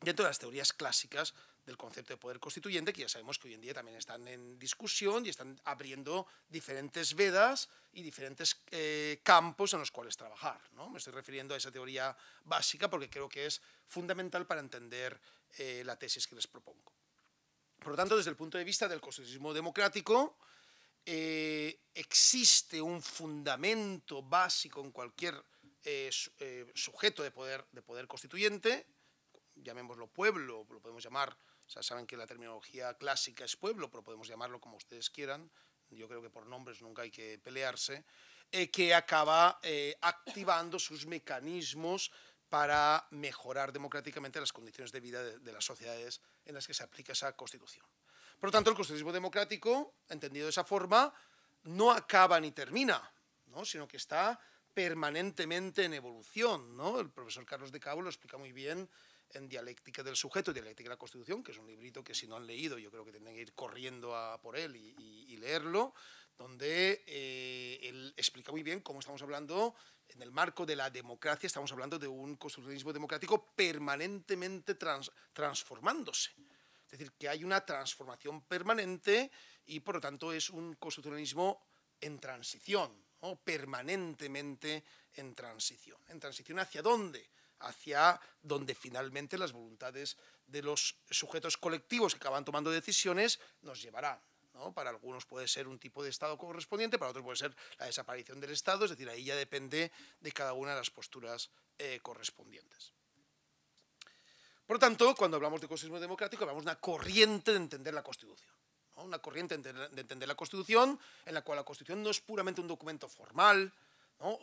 Dentro de las teorías clásicas del concepto de poder constituyente, que ya sabemos que hoy en día también están en discusión y están abriendo diferentes vedas y diferentes eh, campos en los cuales trabajar. ¿no? Me estoy refiriendo a esa teoría básica porque creo que es fundamental para entender eh, la tesis que les propongo. Por lo tanto, desde el punto de vista del constitucionalismo democrático, eh, existe un fundamento básico en cualquier eh, eh, sujeto de poder, constituyente, llamémoslo pueblo, lo podemos llamar, saben que la terminología clásica es pueblo, pero podemos llamarlo como ustedes quieran, yo creo que por nombres nunca hay que pelearse, que acaba activando sus mecanismos para mejorar democráticamente las condiciones de vida de, las sociedades en las que se aplica esa Constitución. Por lo tanto, el constitucionalismo democrático, entendido de esa forma, no acaba ni termina, sino que está permanentemente en evolución. El profesor Carlos de Cabo lo explica muy bien en Dialéctica del Sujeto, Dialéctica de la Constitución, que es un librito que si no han leído yo creo que tendrían que ir corriendo a por él y, leerlo, donde eh, él explica muy bien cómo estamos hablando en el marco de la democracia estamos hablando de un constitucionalismo democrático permanentemente transformándose. Es decir, que hay una transformación permanente y por lo tanto es un constitucionalismo en transición, permanentemente en transición. ¿En transición hacia dónde? Hacia donde finalmente las voluntades de los sujetos colectivos que acaban tomando decisiones nos llevarán. Para algunos puede ser un tipo de Estado correspondiente, para otros puede ser la desaparición del Estado, es decir, ahí ya depende de cada una de las posturas eh, correspondientes. Por lo tanto, cuando hablamos de constitucionalismo democrático, hablamos de una corriente de entender la Constitución. Una corriente de entender la Constitución en la cual la Constitución no es puramente un documento formal,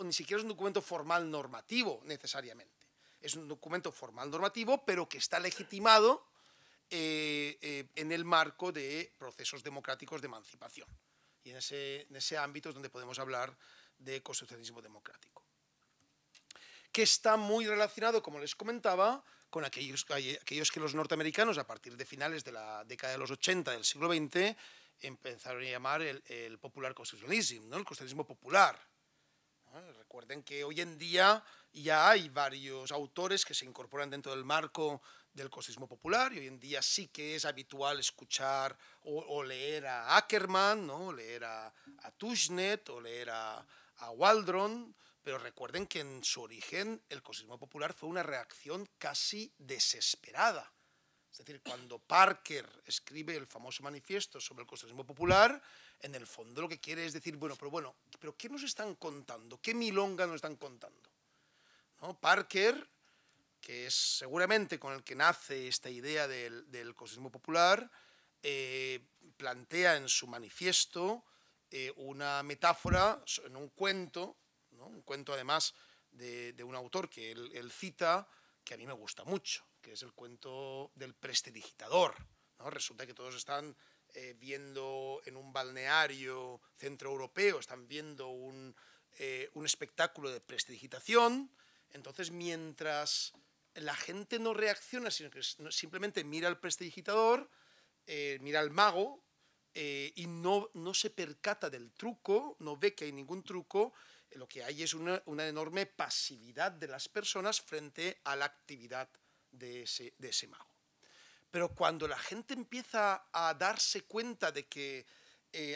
ni siquiera es un documento formal normativo necesariamente. Es un documento formal normativo, pero que está legitimado eh, eh, en el marco de procesos democráticos de emancipación. Y en ese, en ese ámbito es donde podemos hablar de constitucionalismo democrático. Que está muy relacionado, como les comentaba, con aquellos, aquellos que los norteamericanos, a partir de finales de la década de los 80 del siglo XX, empezaron a llamar el, popular constitucionalismo, ¿no? el constitucionalismo popular. Recuerden que hoy en día ya hay varios autores que se incorporan dentro del marco del cosismo popular y hoy en día sí que es habitual escuchar o, leer a Ackerman, ¿no? leer a, Tushnet o leer a, Waldron, pero recuerden que en su origen el cosismo popular fue una reacción casi desesperada. Es decir, cuando Parker escribe el famoso manifiesto sobre el cosismo popular, en el fondo lo que quiere es decir, bueno, pero bueno, pero ¿qué nos están contando? ¿Qué milonga nos están contando? ¿No? Parker que es seguramente con el que nace esta idea del, del cosismo popular, eh, plantea en su manifiesto eh, una metáfora en un cuento, un cuento además de, un autor que él, cita, que a mí me gusta mucho, que es el cuento del prestidigitador. Resulta que todos están eh, viendo en un balneario centroeuropeo, están viendo un, un espectáculo de prestidigitación, entonces mientras la gente no reacciona, sino que simplemente mira al prestidigitador, eh, mira al mago eh, y no, no se percata del truco, no ve que hay ningún truco. Eh, lo que hay es una, una enorme pasividad de las personas frente a la actividad de ese, de ese mago. Pero cuando la gente empieza a darse cuenta de que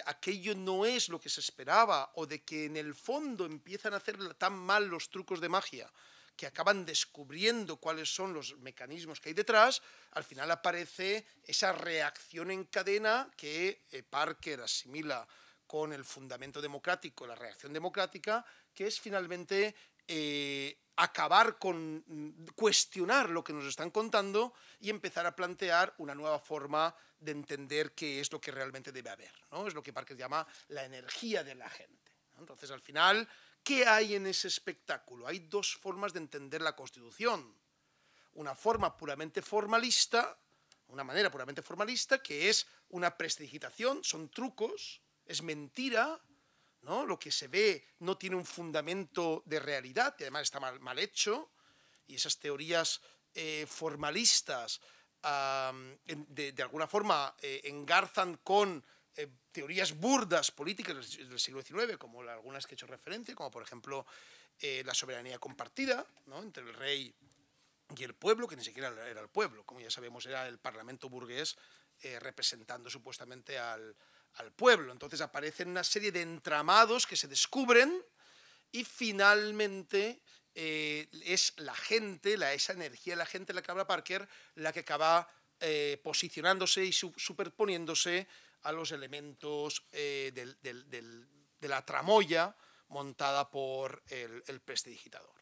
aquello no es lo que se esperaba o de que en el fondo empiezan a hacer tan mal los trucos de magia que acaban descubriendo cuáles son los mecanismos que hay detrás, al final aparece esa reacción en cadena que eh, Parker asimila con el fundamento democrático, la reacción democrática, que es finalmente eh, acabar con mm, cuestionar lo que nos están contando y empezar a plantear una nueva forma de entender qué es lo que realmente debe haber. ¿no? Es lo que Parker llama la energía de la gente. Entonces, al final, ¿Qué hay en ese espectáculo? Hay dos formas de entender la Constitución. Una forma puramente formalista, una manera puramente formalista, que es una prestigitación, son trucos, es mentira, ¿no? lo que se ve no tiene un fundamento de realidad, y además está mal, hecho, y esas teorías eh, formalistas de, alguna forma eh, engarzan con teorías burdas políticas del siglo XIX, como algunas que he hecho referencia, como por ejemplo eh, la soberanía compartida entre el rey y el pueblo, que ni siquiera era el pueblo, como ya sabemos era el parlamento burgués eh, representando supuestamente al, pueblo. Entonces aparecen una serie de entramados que se descubren y finalmente eh, es la gente, la, esa energía de la gente, la que habla Parker, la que acaba posicionándose y superponiéndose a los elementos eh, de la tramoya montada por el, el prestidigitador.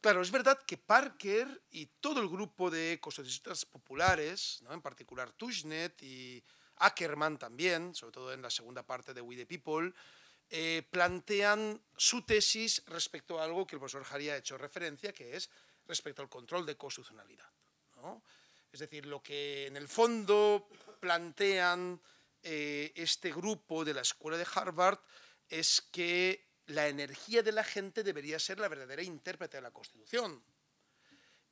Claro, es verdad que Parker y todo el grupo de ecosistemas populares, en particular Tushnet y Ackerman también, sobre todo en la segunda parte de We the People, eh, plantean su tesis respecto a algo que el profesor Jari ha hecho referencia, que es respecto al control de constitucionalidad. ¿no? Es decir, lo que en el fondo plantean eh, este grupo de la Escuela de Harvard es que la energía de la gente debería ser la verdadera intérprete de la Constitución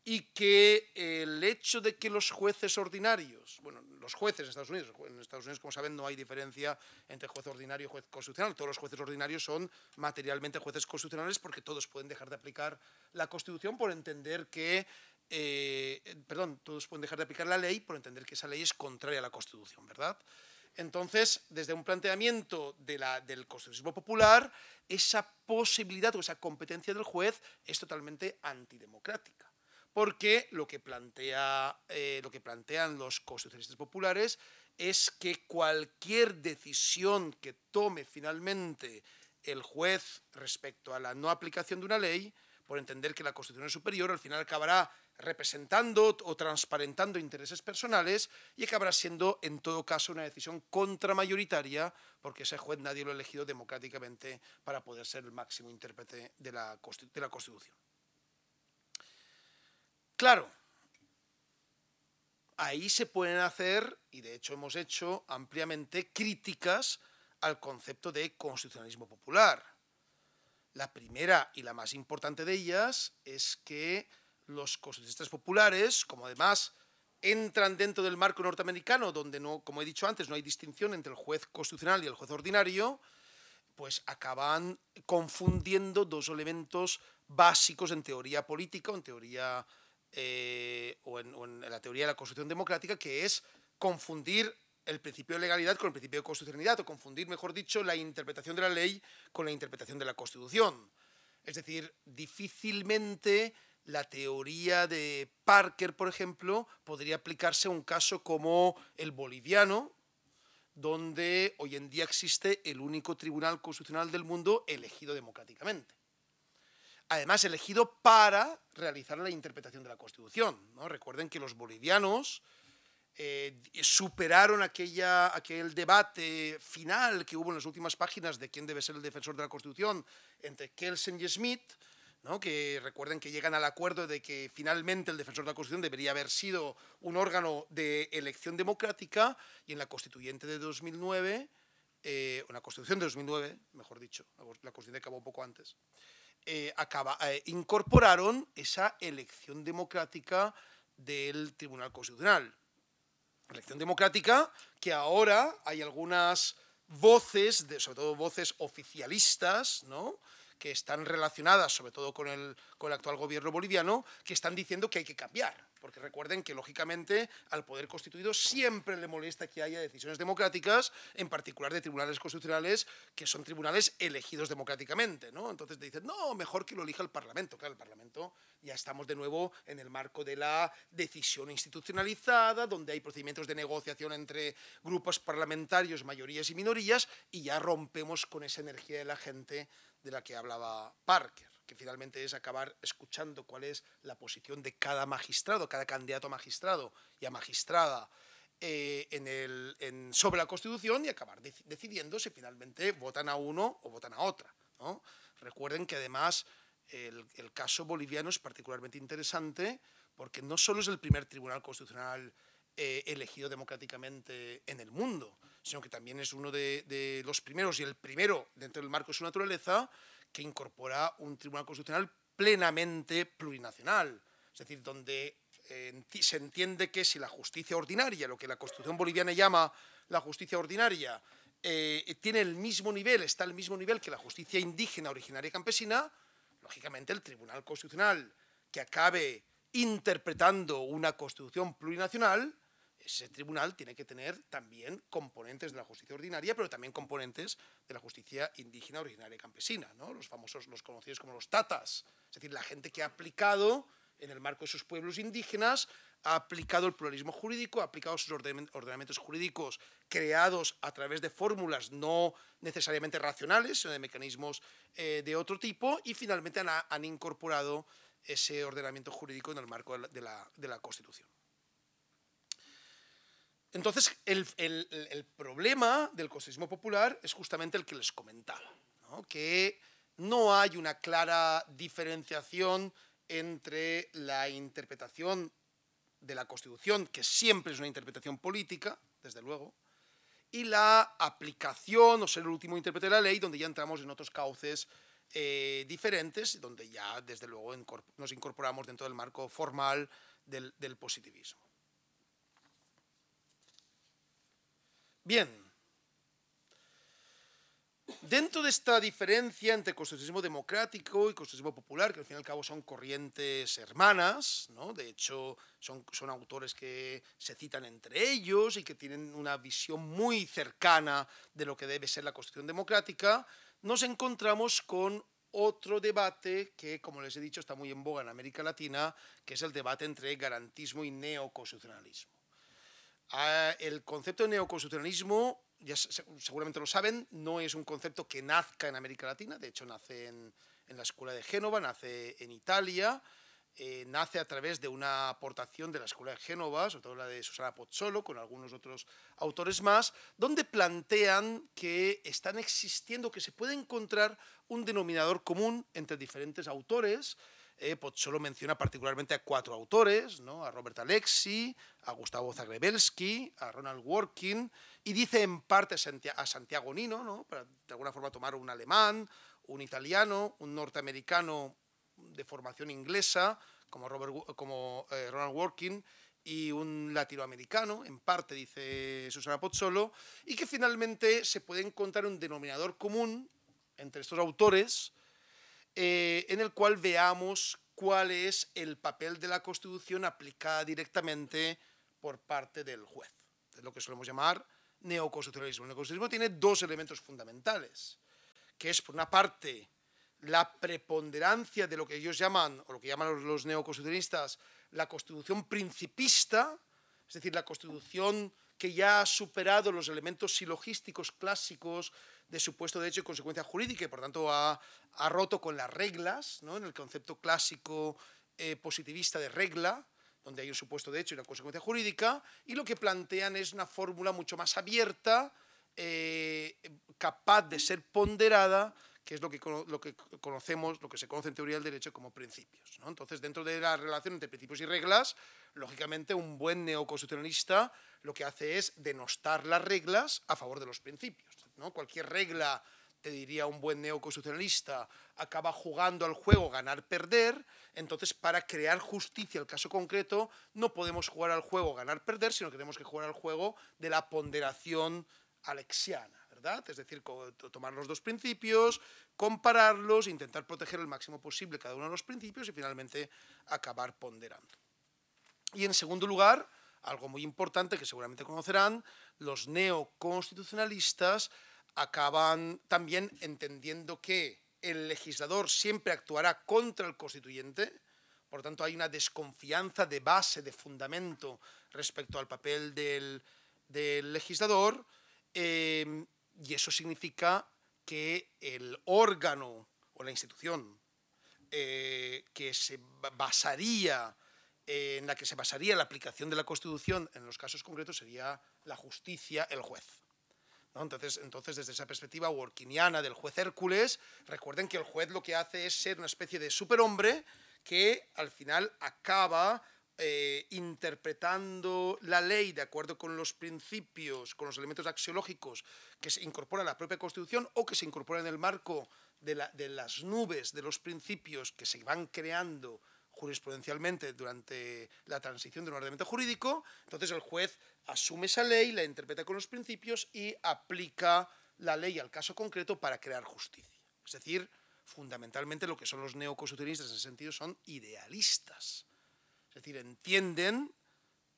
y que el hecho de que los jueces ordinarios, bueno, los jueces en Estados Unidos, en Estados Unidos como saben no hay diferencia entre juez ordinario y juez constitucional, todos los jueces ordinarios son materialmente jueces constitucionales porque todos pueden dejar de aplicar la Constitución por entender que eh, eh, perdón, todos pueden dejar de aplicar la ley por entender que esa ley es contraria a la Constitución, ¿verdad? Entonces, desde un planteamiento del constitucionalismo popular, esa posibilidad o esa competencia del juez es totalmente antidemocrática. Porque lo que, plantea, eh, lo que plantean los constitucionalistas populares es que cualquier decisión que tome finalmente el juez respecto a la no aplicación de una ley, por entender que la Constitución es superior, al final acabará representando o transparentando intereses personales y acabará siendo, en todo caso, una decisión contramayoritaria, porque ese juez nadie lo ha elegido democráticamente para poder ser el máximo intérprete de la, de la Constitución. Claro, ahí se pueden hacer, y de hecho hemos hecho ampliamente, críticas al concepto de constitucionalismo popular. La primera y la más importante de ellas es que los constitucionalistas populares, como además entran dentro del marco norteamericano, donde, no, como he dicho antes, no hay distinción entre el juez constitucional y el juez ordinario, pues acaban confundiendo dos elementos básicos en teoría política, en teoría eh, o, en, o, en, la teoría de la Constitución democrática, que es confundir el principio de legalidad con el principio de constitucionalidad, o confundir, mejor dicho, la interpretación de la ley con la interpretación de la Constitución. Es decir, difícilmente la teoría de Parker, por ejemplo, podría aplicarse a un caso como el boliviano, donde hoy en día existe el único tribunal constitucional del mundo elegido democráticamente. Además, elegido para realizar la interpretación de la Constitución. ¿no? Recuerden que los bolivianos eh, superaron aquella, aquel debate final que hubo en las últimas páginas de quién debe ser el defensor de la Constitución entre Kelsen y Smith, que recuerden que llegan al acuerdo de que finalmente el defensor de la Constitución debería haber sido un órgano de elección democrática y en la constituyente de 2009, una eh, constitución de 2009, mejor dicho, la constitución acabó un poco antes, eh, eh, incorporaron esa elección democrática del Tribunal Constitucional. Elección democrática que ahora hay algunas voces, sobre todo voces oficialistas, ¿no? que están relacionadas sobre todo con el, con el actual gobierno boliviano, que están diciendo que hay que cambiar. Porque recuerden que, lógicamente, al Poder Constituido siempre le molesta que haya decisiones democráticas, en particular de tribunales constitucionales, que son tribunales elegidos democráticamente. ¿no? Entonces dicen, no, mejor que lo elija el Parlamento. Claro, el Parlamento ya estamos de nuevo en el marco de la decisión institucionalizada, donde hay procedimientos de negociación entre grupos parlamentarios, mayorías y minorías, y ya rompemos con esa energía de la gente de la que hablaba Parker, que finalmente es acabar escuchando cuál es la posición de cada magistrado, cada candidato a magistrado y a magistrada eh, sobre la Constitución y acabar decidiendo si finalmente votan a uno o votan a otra. Recuerden que además el, el caso boliviano es particularmente interesante porque no solo es el primer tribunal constitucional eh, elegido democráticamente en el mundo, sino que también es uno de, los primeros y el primero dentro del marco de su naturaleza que incorpora un tribunal constitucional plenamente plurinacional, es decir, donde eh, se entiende que si la justicia ordinaria, lo que la Constitución boliviana llama la justicia ordinaria, eh, tiene el mismo nivel, está al mismo nivel que la justicia indígena, originaria y campesina, lógicamente el Tribunal Constitucional que acabe interpretando una Constitución plurinacional ese tribunal tiene que tener también componentes de la justicia ordinaria, pero también componentes de la justicia indígena, originaria campesina, ¿no? los famosos, los conocidos como los tatas, es decir, la gente que ha aplicado en el marco de sus pueblos indígenas, ha aplicado el pluralismo jurídico, ha aplicado sus ordenamientos jurídicos creados a través de fórmulas no necesariamente racionales, sino de mecanismos eh, de otro tipo, y finalmente han, incorporado ese ordenamiento jurídico en el marco de la Constitución. Entonces, el, problema del cosismo popular es justamente el que les comentaba, que no hay una clara diferenciación entre la interpretación de la Constitución, que siempre es una interpretación política, desde luego, y la aplicación o ser el último intérprete de la ley, donde ya entramos en otros cauces eh, diferentes, donde ya, desde luego, nos incorporamos dentro del marco formal del positivismo. Bien. Dentro de esta diferencia entre constitucionalismo democrático y constitucionalismo popular, que al fin y al cabo son corrientes hermanas, ¿no? de hecho son, son autores que se citan entre ellos y que tienen una visión muy cercana de lo que debe ser la constitución democrática, nos encontramos con otro debate que, como les he dicho, está muy en boga en América Latina, que es el debate entre garantismo y neoconstitucionalismo el concepto de neoconstitucionalismo, ya seguramente lo saben, no es un concepto que nazca en América Latina, de hecho nace en, la Escuela de Génova, nace en Italia, eh, nace a través de una aportación de la Escuela de Génova, sobre todo la de Susana Pozzolo, con algunos otros autores más, donde plantean que están existiendo, que se puede encontrar un denominador común entre diferentes autores, eh, Pozzolo pues, menciona particularmente a cuatro autores, ¿no? a Robert Alexi, a Gustavo Zagrebelsky, a Ronald Working, y dice en parte a Santiago Nino, para de alguna forma tomar un alemán, un italiano, un norteamericano de formación inglesa, como, eh, Ronald Working y un latinoamericano, en parte, dice Susana Pozzolo, y que finalmente se puede encontrar un denominador común entre estos autores, eh, en el cual veamos cuál es el papel de la Constitución aplicada directamente por parte del juez. Es lo que solemos llamar neoconstitucionalismo. El neoconstitucionalismo tiene dos elementos fundamentales, que es, por una parte, la preponderancia de lo que ellos llaman, o lo que llaman los neoconstitucionalistas, la constitución principista, es decir, la constitución que ya ha superado los elementos silogísticos clásicos de supuesto hecho y consecuencia jurídica y por tanto ha, roto con las reglas, ¿no? en el concepto clásico eh, positivista de regla, donde hay un supuesto de hecho y una consecuencia jurídica, y lo que plantean es una fórmula mucho más abierta, eh, capaz de ser ponderada, que es lo que, lo que conocemos, lo que se conoce en teoría del derecho como principios. ¿no? Entonces, dentro de la relación entre principios y reglas, lógicamente un buen neoconstitucionalista lo que hace es denostar las reglas a favor de los principios. Cualquier regla, te diría un buen neoconstitucionalista, acaba jugando al juego ganar-perder, entonces para crear justicia al caso concreto no podemos jugar al juego ganar-perder, sino que tenemos que jugar al juego de la ponderación alexiana, ¿verdad? Es decir, tomar los dos principios, compararlos, intentar proteger el máximo posible cada uno de los principios y finalmente acabar ponderando. Y en segundo lugar, algo muy importante que seguramente conocerán, los neoconstitucionalistas acaban también entendiendo que el legislador siempre actuará contra el constituyente, por lo tanto hay una desconfianza de base, de fundamento respecto al papel del, legislador, eh, y eso significa que el órgano o la institución eh, que se basaría en la que se basaría la aplicación de la Constitución en los casos concretos sería la justicia, el juez. Entonces, entonces, desde esa perspectiva workiniana del juez Hércules, recuerden que el juez lo que hace es ser una especie de superhombre que al final acaba eh, interpretando la ley de acuerdo con los principios, con los elementos axiológicos que se incorpora a la propia Constitución o que se incorpora en el marco de, de las nubes de los principios que se van creando jurisprudencialmente durante la transición de un ordenamiento jurídico, entonces el juez asume esa ley, la interpreta con los principios y aplica la ley al caso concreto para crear justicia. Es decir, fundamentalmente lo que son los neoconstitucionistas en ese sentido son idealistas. Es decir, entienden,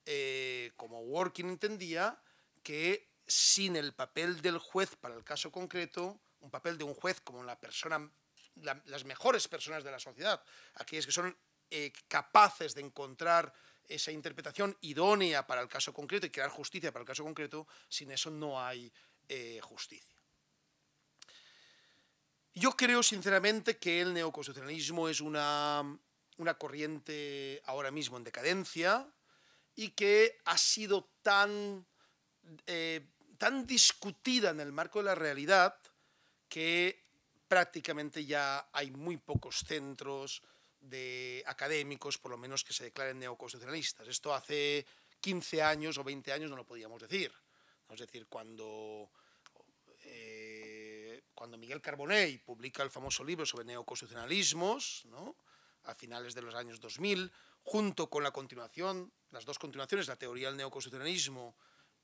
eh, como Working entendía, que sin el papel del juez para el caso concreto, un papel de un juez como la persona, las mejores personas de la sociedad, aquellas que son eh, capaces de encontrar esa interpretación idónea para el caso concreto y crear justicia para el caso concreto, sin eso no hay eh, justicia. Yo creo sinceramente que el neoconstitucionalismo es una, corriente ahora mismo en decadencia y que ha sido tan, eh, tan discutida en el marco de la realidad que prácticamente ya hay muy pocos centros, de académicos, por lo menos, que se declaren neoconstitucionalistas. Esto hace 15 años o 20 años no lo podíamos decir. Es decir, cuando, eh, cuando Miguel Carbonell publica el famoso libro sobre neoconstitucionalismos, ¿no? a finales de los años 2000, junto con la continuación, las dos continuaciones, la teoría del neoconstitucionalismo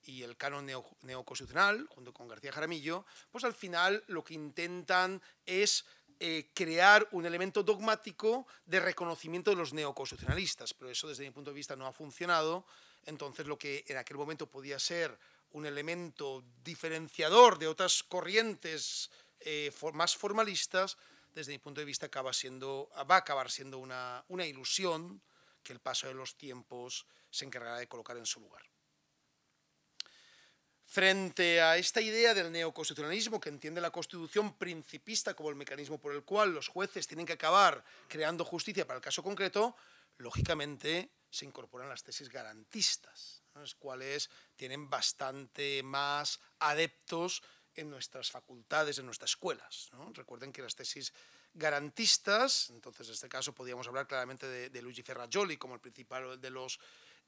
y el canon neoconstitucional, junto con García Jaramillo, pues al final lo que intentan es eh, crear un elemento dogmático de reconocimiento de los neoconstitucionalistas, pero eso desde mi punto de vista no ha funcionado. Entonces lo que en aquel momento podía ser un elemento diferenciador de otras corrientes eh, más formalistas, desde mi punto de vista acaba siendo, va a acabar siendo una, una ilusión que el paso de los tiempos se encargará de colocar en su lugar. Frente a esta idea del neoconstitucionalismo que entiende la Constitución principista como el mecanismo por el cual los jueces tienen que acabar creando justicia para el caso concreto, lógicamente se incorporan las tesis garantistas, las cuales tienen bastante más adeptos en nuestras facultades, en nuestras escuelas. Recuerden que las tesis garantistas, entonces en este caso podíamos hablar claramente de, de Luigi Ferrajoli como el principal de los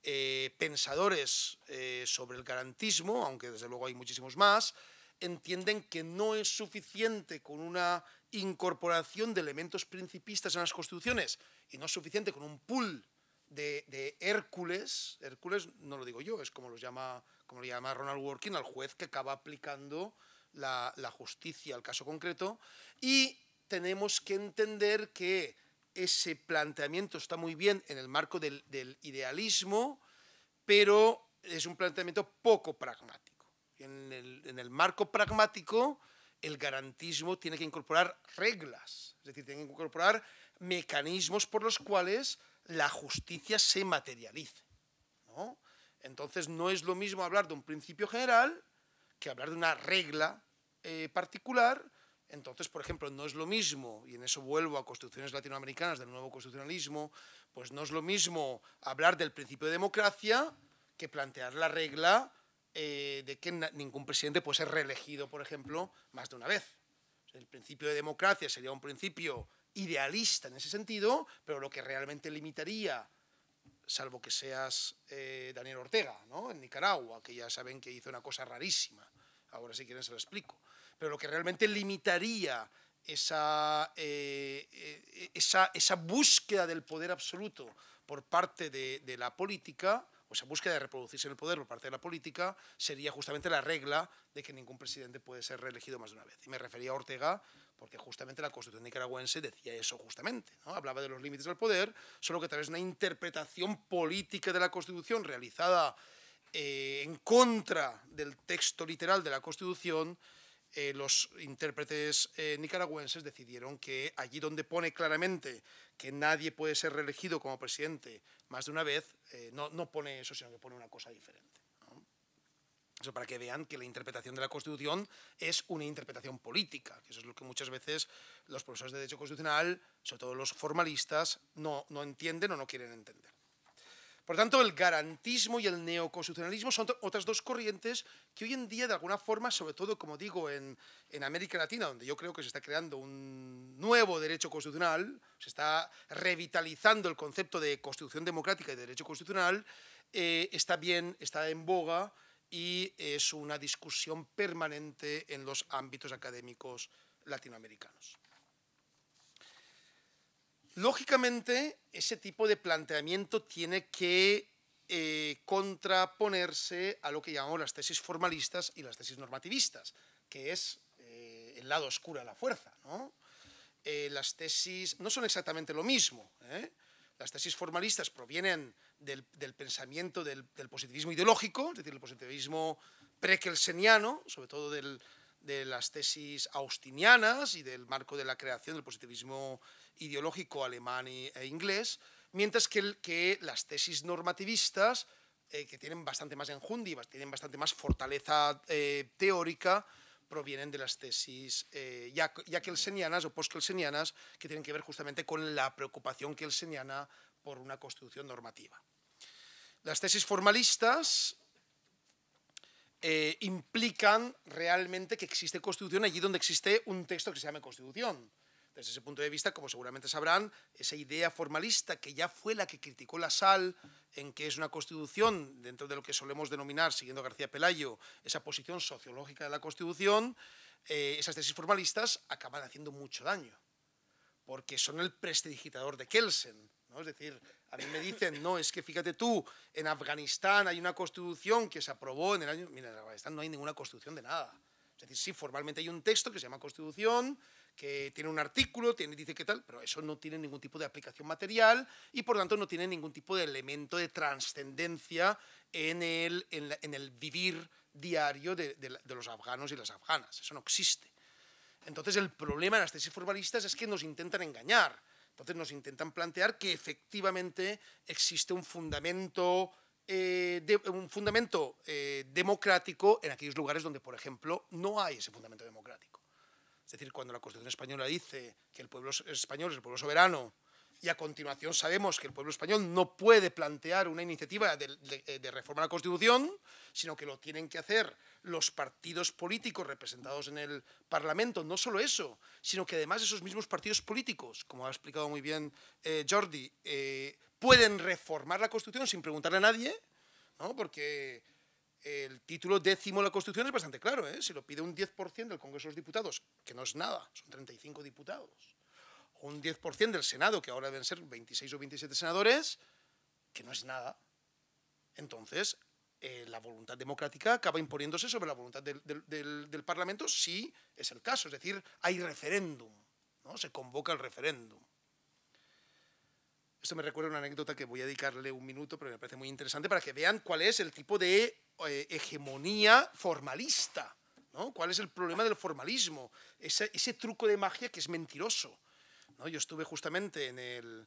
eh, pensadores eh, sobre el garantismo, aunque desde luego hay muchísimos más, entienden que no es suficiente con una incorporación de elementos principistas en las constituciones y no es suficiente con un pool de, Hércules, Hércules no lo digo yo, es como, lo llama Ronald working al juez que acaba aplicando la justicia al caso concreto, y tenemos que entender que ese planteamiento está muy bien en el marco del, idealismo, pero es un planteamiento poco pragmático. En el, marco pragmático, el garantismo tiene que incorporar reglas, es decir, tiene que incorporar mecanismos por los cuales la justicia se materialice. Entonces, no es lo mismo hablar de un principio general que hablar de una regla eh, particular entonces, por ejemplo, no es lo mismo, y en eso vuelvo a construcciones latinoamericanas del nuevo constitucionalismo, pues no es lo mismo hablar del principio de democracia que plantear la regla eh, de que ningún presidente puede ser reelegido, por ejemplo, más de una vez. el principio de democracia sería un principio idealista en ese sentido, pero lo que realmente limitaría, salvo que seas eh, Daniel Ortega, ¿no? en Nicaragua, que ya saben que hizo una cosa rarísima, ahora si quieren se lo explico, pero lo que realmente limitaría eh, eh, esa, esa, búsqueda del poder absoluto por parte de, la política o esa búsqueda de reproducirse en el poder por parte de la política sería justamente la regla de que ningún presidente puede ser reelegido más de una vez. Y me refería a Ortega porque justamente la Constitución nicaragüense decía eso justamente. ¿no? Hablaba de los límites del poder, solo que tal vez una interpretación política de la Constitución realizada eh, en contra del texto literal de la Constitución, eh, los intérpretes eh, nicaragüenses decidieron que allí donde pone claramente que nadie puede ser reelegido como presidente más de una vez, eh, no, pone eso, sino que pone una cosa diferente. Eso para que vean que la interpretación de la Constitución es una interpretación política, que eso es lo que muchas veces los profesores de Derecho Constitucional, sobre todo los formalistas, no, no entienden o no quieren entender. Por tanto, el garantismo y el neoconstitucionalismo son otras dos corrientes que hoy en día, de alguna forma, sobre todo, como digo, en, América Latina, donde yo creo que se está creando un nuevo derecho constitucional, se está revitalizando el concepto de constitución democrática y de derecho constitucional, eh, está bien, está en boga y es una discusión permanente en los ámbitos académicos latinoamericanos. Lógicamente, ese tipo de planteamiento tiene que eh, contraponerse a lo que llamamos las tesis formalistas y las tesis normativistas, que es eh, el lado oscuro de la fuerza. Eh, las tesis no son exactamente lo mismo. Las tesis formalistas provienen del, pensamiento del, positivismo ideológico, es decir, el positivismo prekelseniano, sobre todo de las tesis austinianas y del marco de la creación del positivismo ideológico alemán e inglés, mientras que, las tesis normativistas, eh, que tienen bastante más enjundivas, tienen bastante más fortaleza eh, teórica, provienen de las tesis eh, ya, kelsenianas o post-kelsenianas, que tienen que ver justamente con la preocupación que kelseniana por una constitución normativa. Las tesis formalistas eh, implican realmente que existe constitución allí donde existe un texto que se llame constitución. Desde ese punto de vista, como seguramente sabrán, esa idea formalista que ya fue la que criticó la SAL en que es una constitución, dentro de lo que solemos denominar, siguiendo a García Pelayo, esa posición sociológica de la constitución, eh, esas tesis formalistas acaban haciendo mucho daño, porque son el prestidigitador de Kelsen. Es decir, a mí me dicen, no, es que fíjate tú, en Afganistán hay una constitución que se aprobó en el año... Mira, en Afganistán no hay ninguna constitución de nada. Es decir, sí, formalmente hay un texto que se llama constitución, que tiene un artículo, dice qué tal, pero eso no tiene ningún tipo de aplicación material y por tanto no tiene ningún tipo de elemento de trascendencia en el, vivir diario de, los afganos y las afganas. Eso no existe. Entonces el problema de las tesis formalistas es que nos intentan engañar. Entonces nos intentan plantear que efectivamente existe un fundamento, eh, eh, democrático en aquellos lugares donde, por ejemplo, no hay ese fundamento democrático. Es decir, cuando la Constitución española dice que el pueblo español es el pueblo soberano y a continuación sabemos que el pueblo español no puede plantear una iniciativa de, reforma a la Constitución, sino que lo tienen que hacer los partidos políticos representados en el Parlamento. No solo eso, sino que además esos mismos partidos políticos, como ha explicado muy bien eh, Jordi, eh, pueden reformar la Constitución sin preguntarle a nadie, ¿no? porque el título décimo de la Constitución es bastante claro, ¿eh? si lo pide un 10% del Congreso de los Diputados, que no es nada, son 35 diputados, un 10% del Senado, que ahora deben ser 26 o 27 senadores, que no es nada, entonces eh, la voluntad democrática acaba imponiéndose sobre la voluntad del, Parlamento si es el caso, es decir, hay referéndum, ¿no? se convoca el referéndum. Esto me recuerda una anécdota que voy a dedicarle un minuto, pero me parece muy interesante para que vean cuál es el tipo de eh, hegemonía formalista, ¿no? cuál es el problema del formalismo, ese, truco de magia que es mentiroso. ¿no? Yo estuve justamente en el,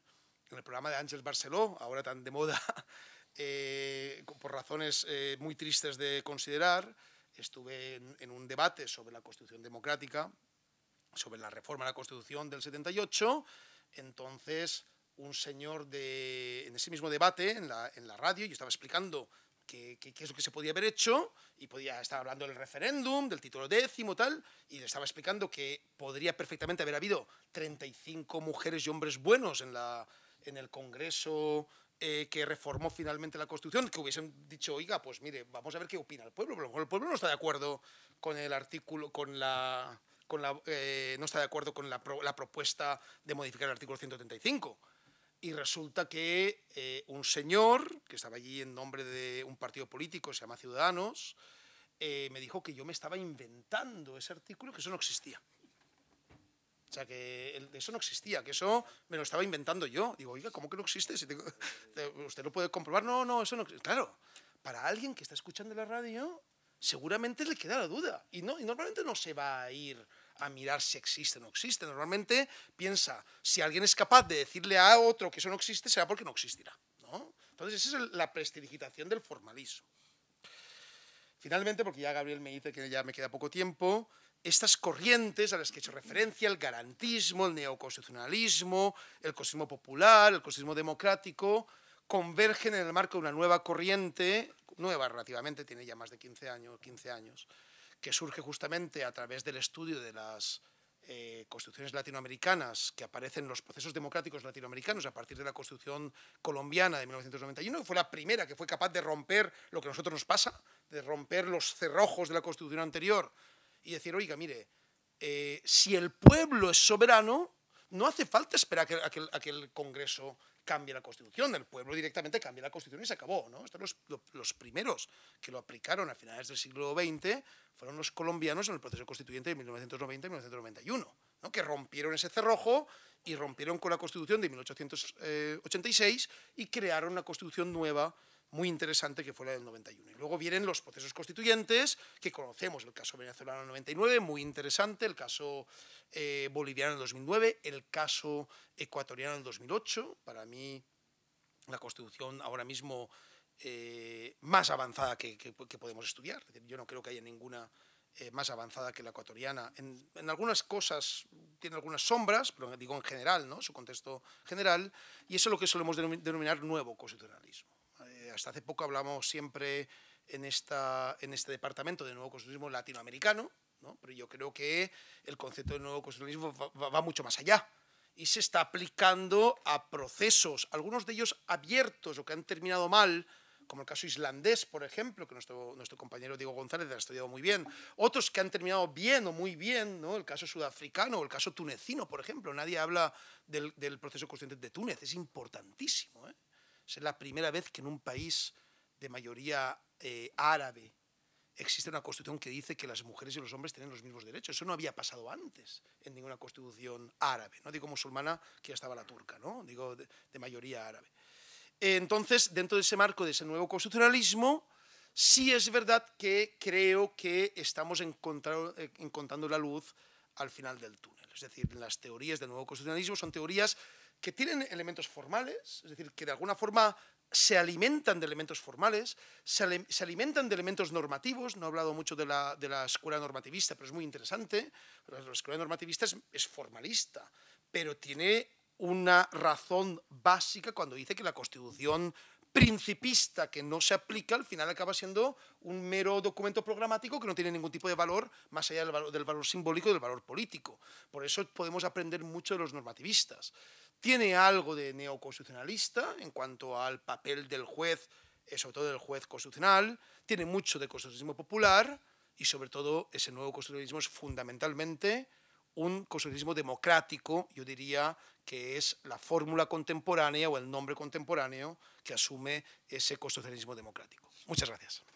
programa de Ángel Barceló, ahora tan de moda, *laughs* eh, por razones eh, muy tristes de considerar, estuve en, en, un debate sobre la Constitución Democrática, sobre la reforma de la Constitución del 78, entonces un señor de, en ese mismo debate, en la, en la radio, yo estaba explicando qué, es lo que se podía haber hecho, y podía estar hablando del referéndum, del título décimo, tal, y le estaba explicando que podría perfectamente haber habido 35 mujeres y hombres buenos en, la, en el Congreso eh, que reformó finalmente la Constitución, que hubiesen dicho, oiga, pues mire, vamos a ver qué opina el pueblo, pero el pueblo no está de acuerdo con el artículo, con la... Con la eh, no está de acuerdo con la, la propuesta de modificar el artículo 135 y resulta que eh, un señor, que estaba allí en nombre de un partido político, se llama Ciudadanos, eh, me dijo que yo me estaba inventando ese artículo, que eso no existía. O sea, que eso no existía, que eso me lo estaba inventando yo. Digo, oiga, ¿cómo que no existe? Si *laughs* eh, usted lo puede comprobar. No, no, eso no existe. Claro, para alguien que está escuchando la radio, seguramente le queda la duda. Y, no, y normalmente no se va a ir a mirar si existe o no existe. Normalmente piensa, si alguien es capaz de decirle a otro que eso no existe, será porque no existirá. ¿no? Entonces, esa es la prestidigitación del formalismo. Finalmente, porque ya Gabriel me dice que ya me queda poco tiempo, estas corrientes a las que he hecho referencia, el garantismo, el neoconstitucionalismo, el cosismo popular, el cosismo democrático, convergen en el marco de una nueva corriente, nueva relativamente, tiene ya más de 15 años, 15 años que surge justamente a través del estudio de las eh, constituciones latinoamericanas que aparecen en los procesos democráticos latinoamericanos a partir de la constitución colombiana de 1991, que fue la primera que fue capaz de romper lo que a nosotros nos pasa, de romper los cerrojos de la constitución anterior y decir, oiga, mire, eh, si el pueblo es soberano, no hace falta esperar que, a que el Congreso Cambia la Constitución, el pueblo directamente cambia la Constitución y se acabó, ¿no? Estos los, los, primeros que lo aplicaron a finales del siglo XX fueron los colombianos en el proceso constituyente de 1990 y 1991, ¿no? que rompieron ese cerrojo y rompieron con la Constitución de 1886 eh, y crearon una Constitución nueva muy interesante que fue la del 91. Y luego vienen los procesos constituyentes, que conocemos, el caso venezolano del 99, muy interesante, el caso eh, boliviano en 2009, el caso ecuatoriano en 2008, para mí la constitución ahora mismo eh, más avanzada que, podemos estudiar. yo no creo que haya ninguna... Eh, más avanzada que la ecuatoriana. En, algunas cosas tiene algunas sombras, pero digo en general, ¿no? su contexto general, y eso es lo que solemos denominar nuevo constitucionalismo. Eh, hasta hace poco hablamos siempre en, este departamento de nuevo constitucionalismo latinoamericano, pero yo creo que el concepto de nuevo constitucionalismo va, mucho más allá y se está aplicando a procesos, algunos de ellos abiertos o que han terminado mal, como el caso islandés, por ejemplo, que nuestro, compañero Diego González ha estudiado muy bien, otros que han terminado bien o muy bien, ¿no? el caso sudafricano o el caso tunecino, por ejemplo, nadie habla del, proceso constituyente de Túnez, es importantísimo. ¿eh? Es la primera vez que en un país de mayoría eh, árabe existe una constitución que dice que las mujeres y los hombres tienen los mismos derechos. Eso no había pasado antes en ninguna constitución árabe. No digo musulmana, que ya estaba la turca, ¿no? digo de, de mayoría árabe. Entonces, dentro de ese marco de ese nuevo constitucionalismo, sí es verdad que creo que estamos eh, encontrando la luz al final del túnel. Es decir, las teorías del nuevo constitucionalismo son teorías que tienen elementos formales, es decir, que de alguna forma se alimentan de elementos formales, se, alimentan de elementos normativos, no he hablado mucho de la, de la escuela normativista, pero es muy interesante, la, escuela normativista es, formalista, pero tiene una razón básica cuando dice que la Constitución principista que no se aplica, al final acaba siendo un mero documento programático que no tiene ningún tipo de valor más allá del valor, del valor simbólico y del valor político. Por eso podemos aprender mucho de los normativistas tiene algo de neoconstitucionalista en cuanto al papel del juez, eh, sobre todo del juez constitucional, tiene mucho de constitucionalismo popular y sobre todo ese nuevo constitucionalismo es fundamentalmente un constitucionalismo democrático, yo diría que es la fórmula contemporánea o el nombre contemporáneo que asume ese constitucionalismo democrático. Muchas gracias.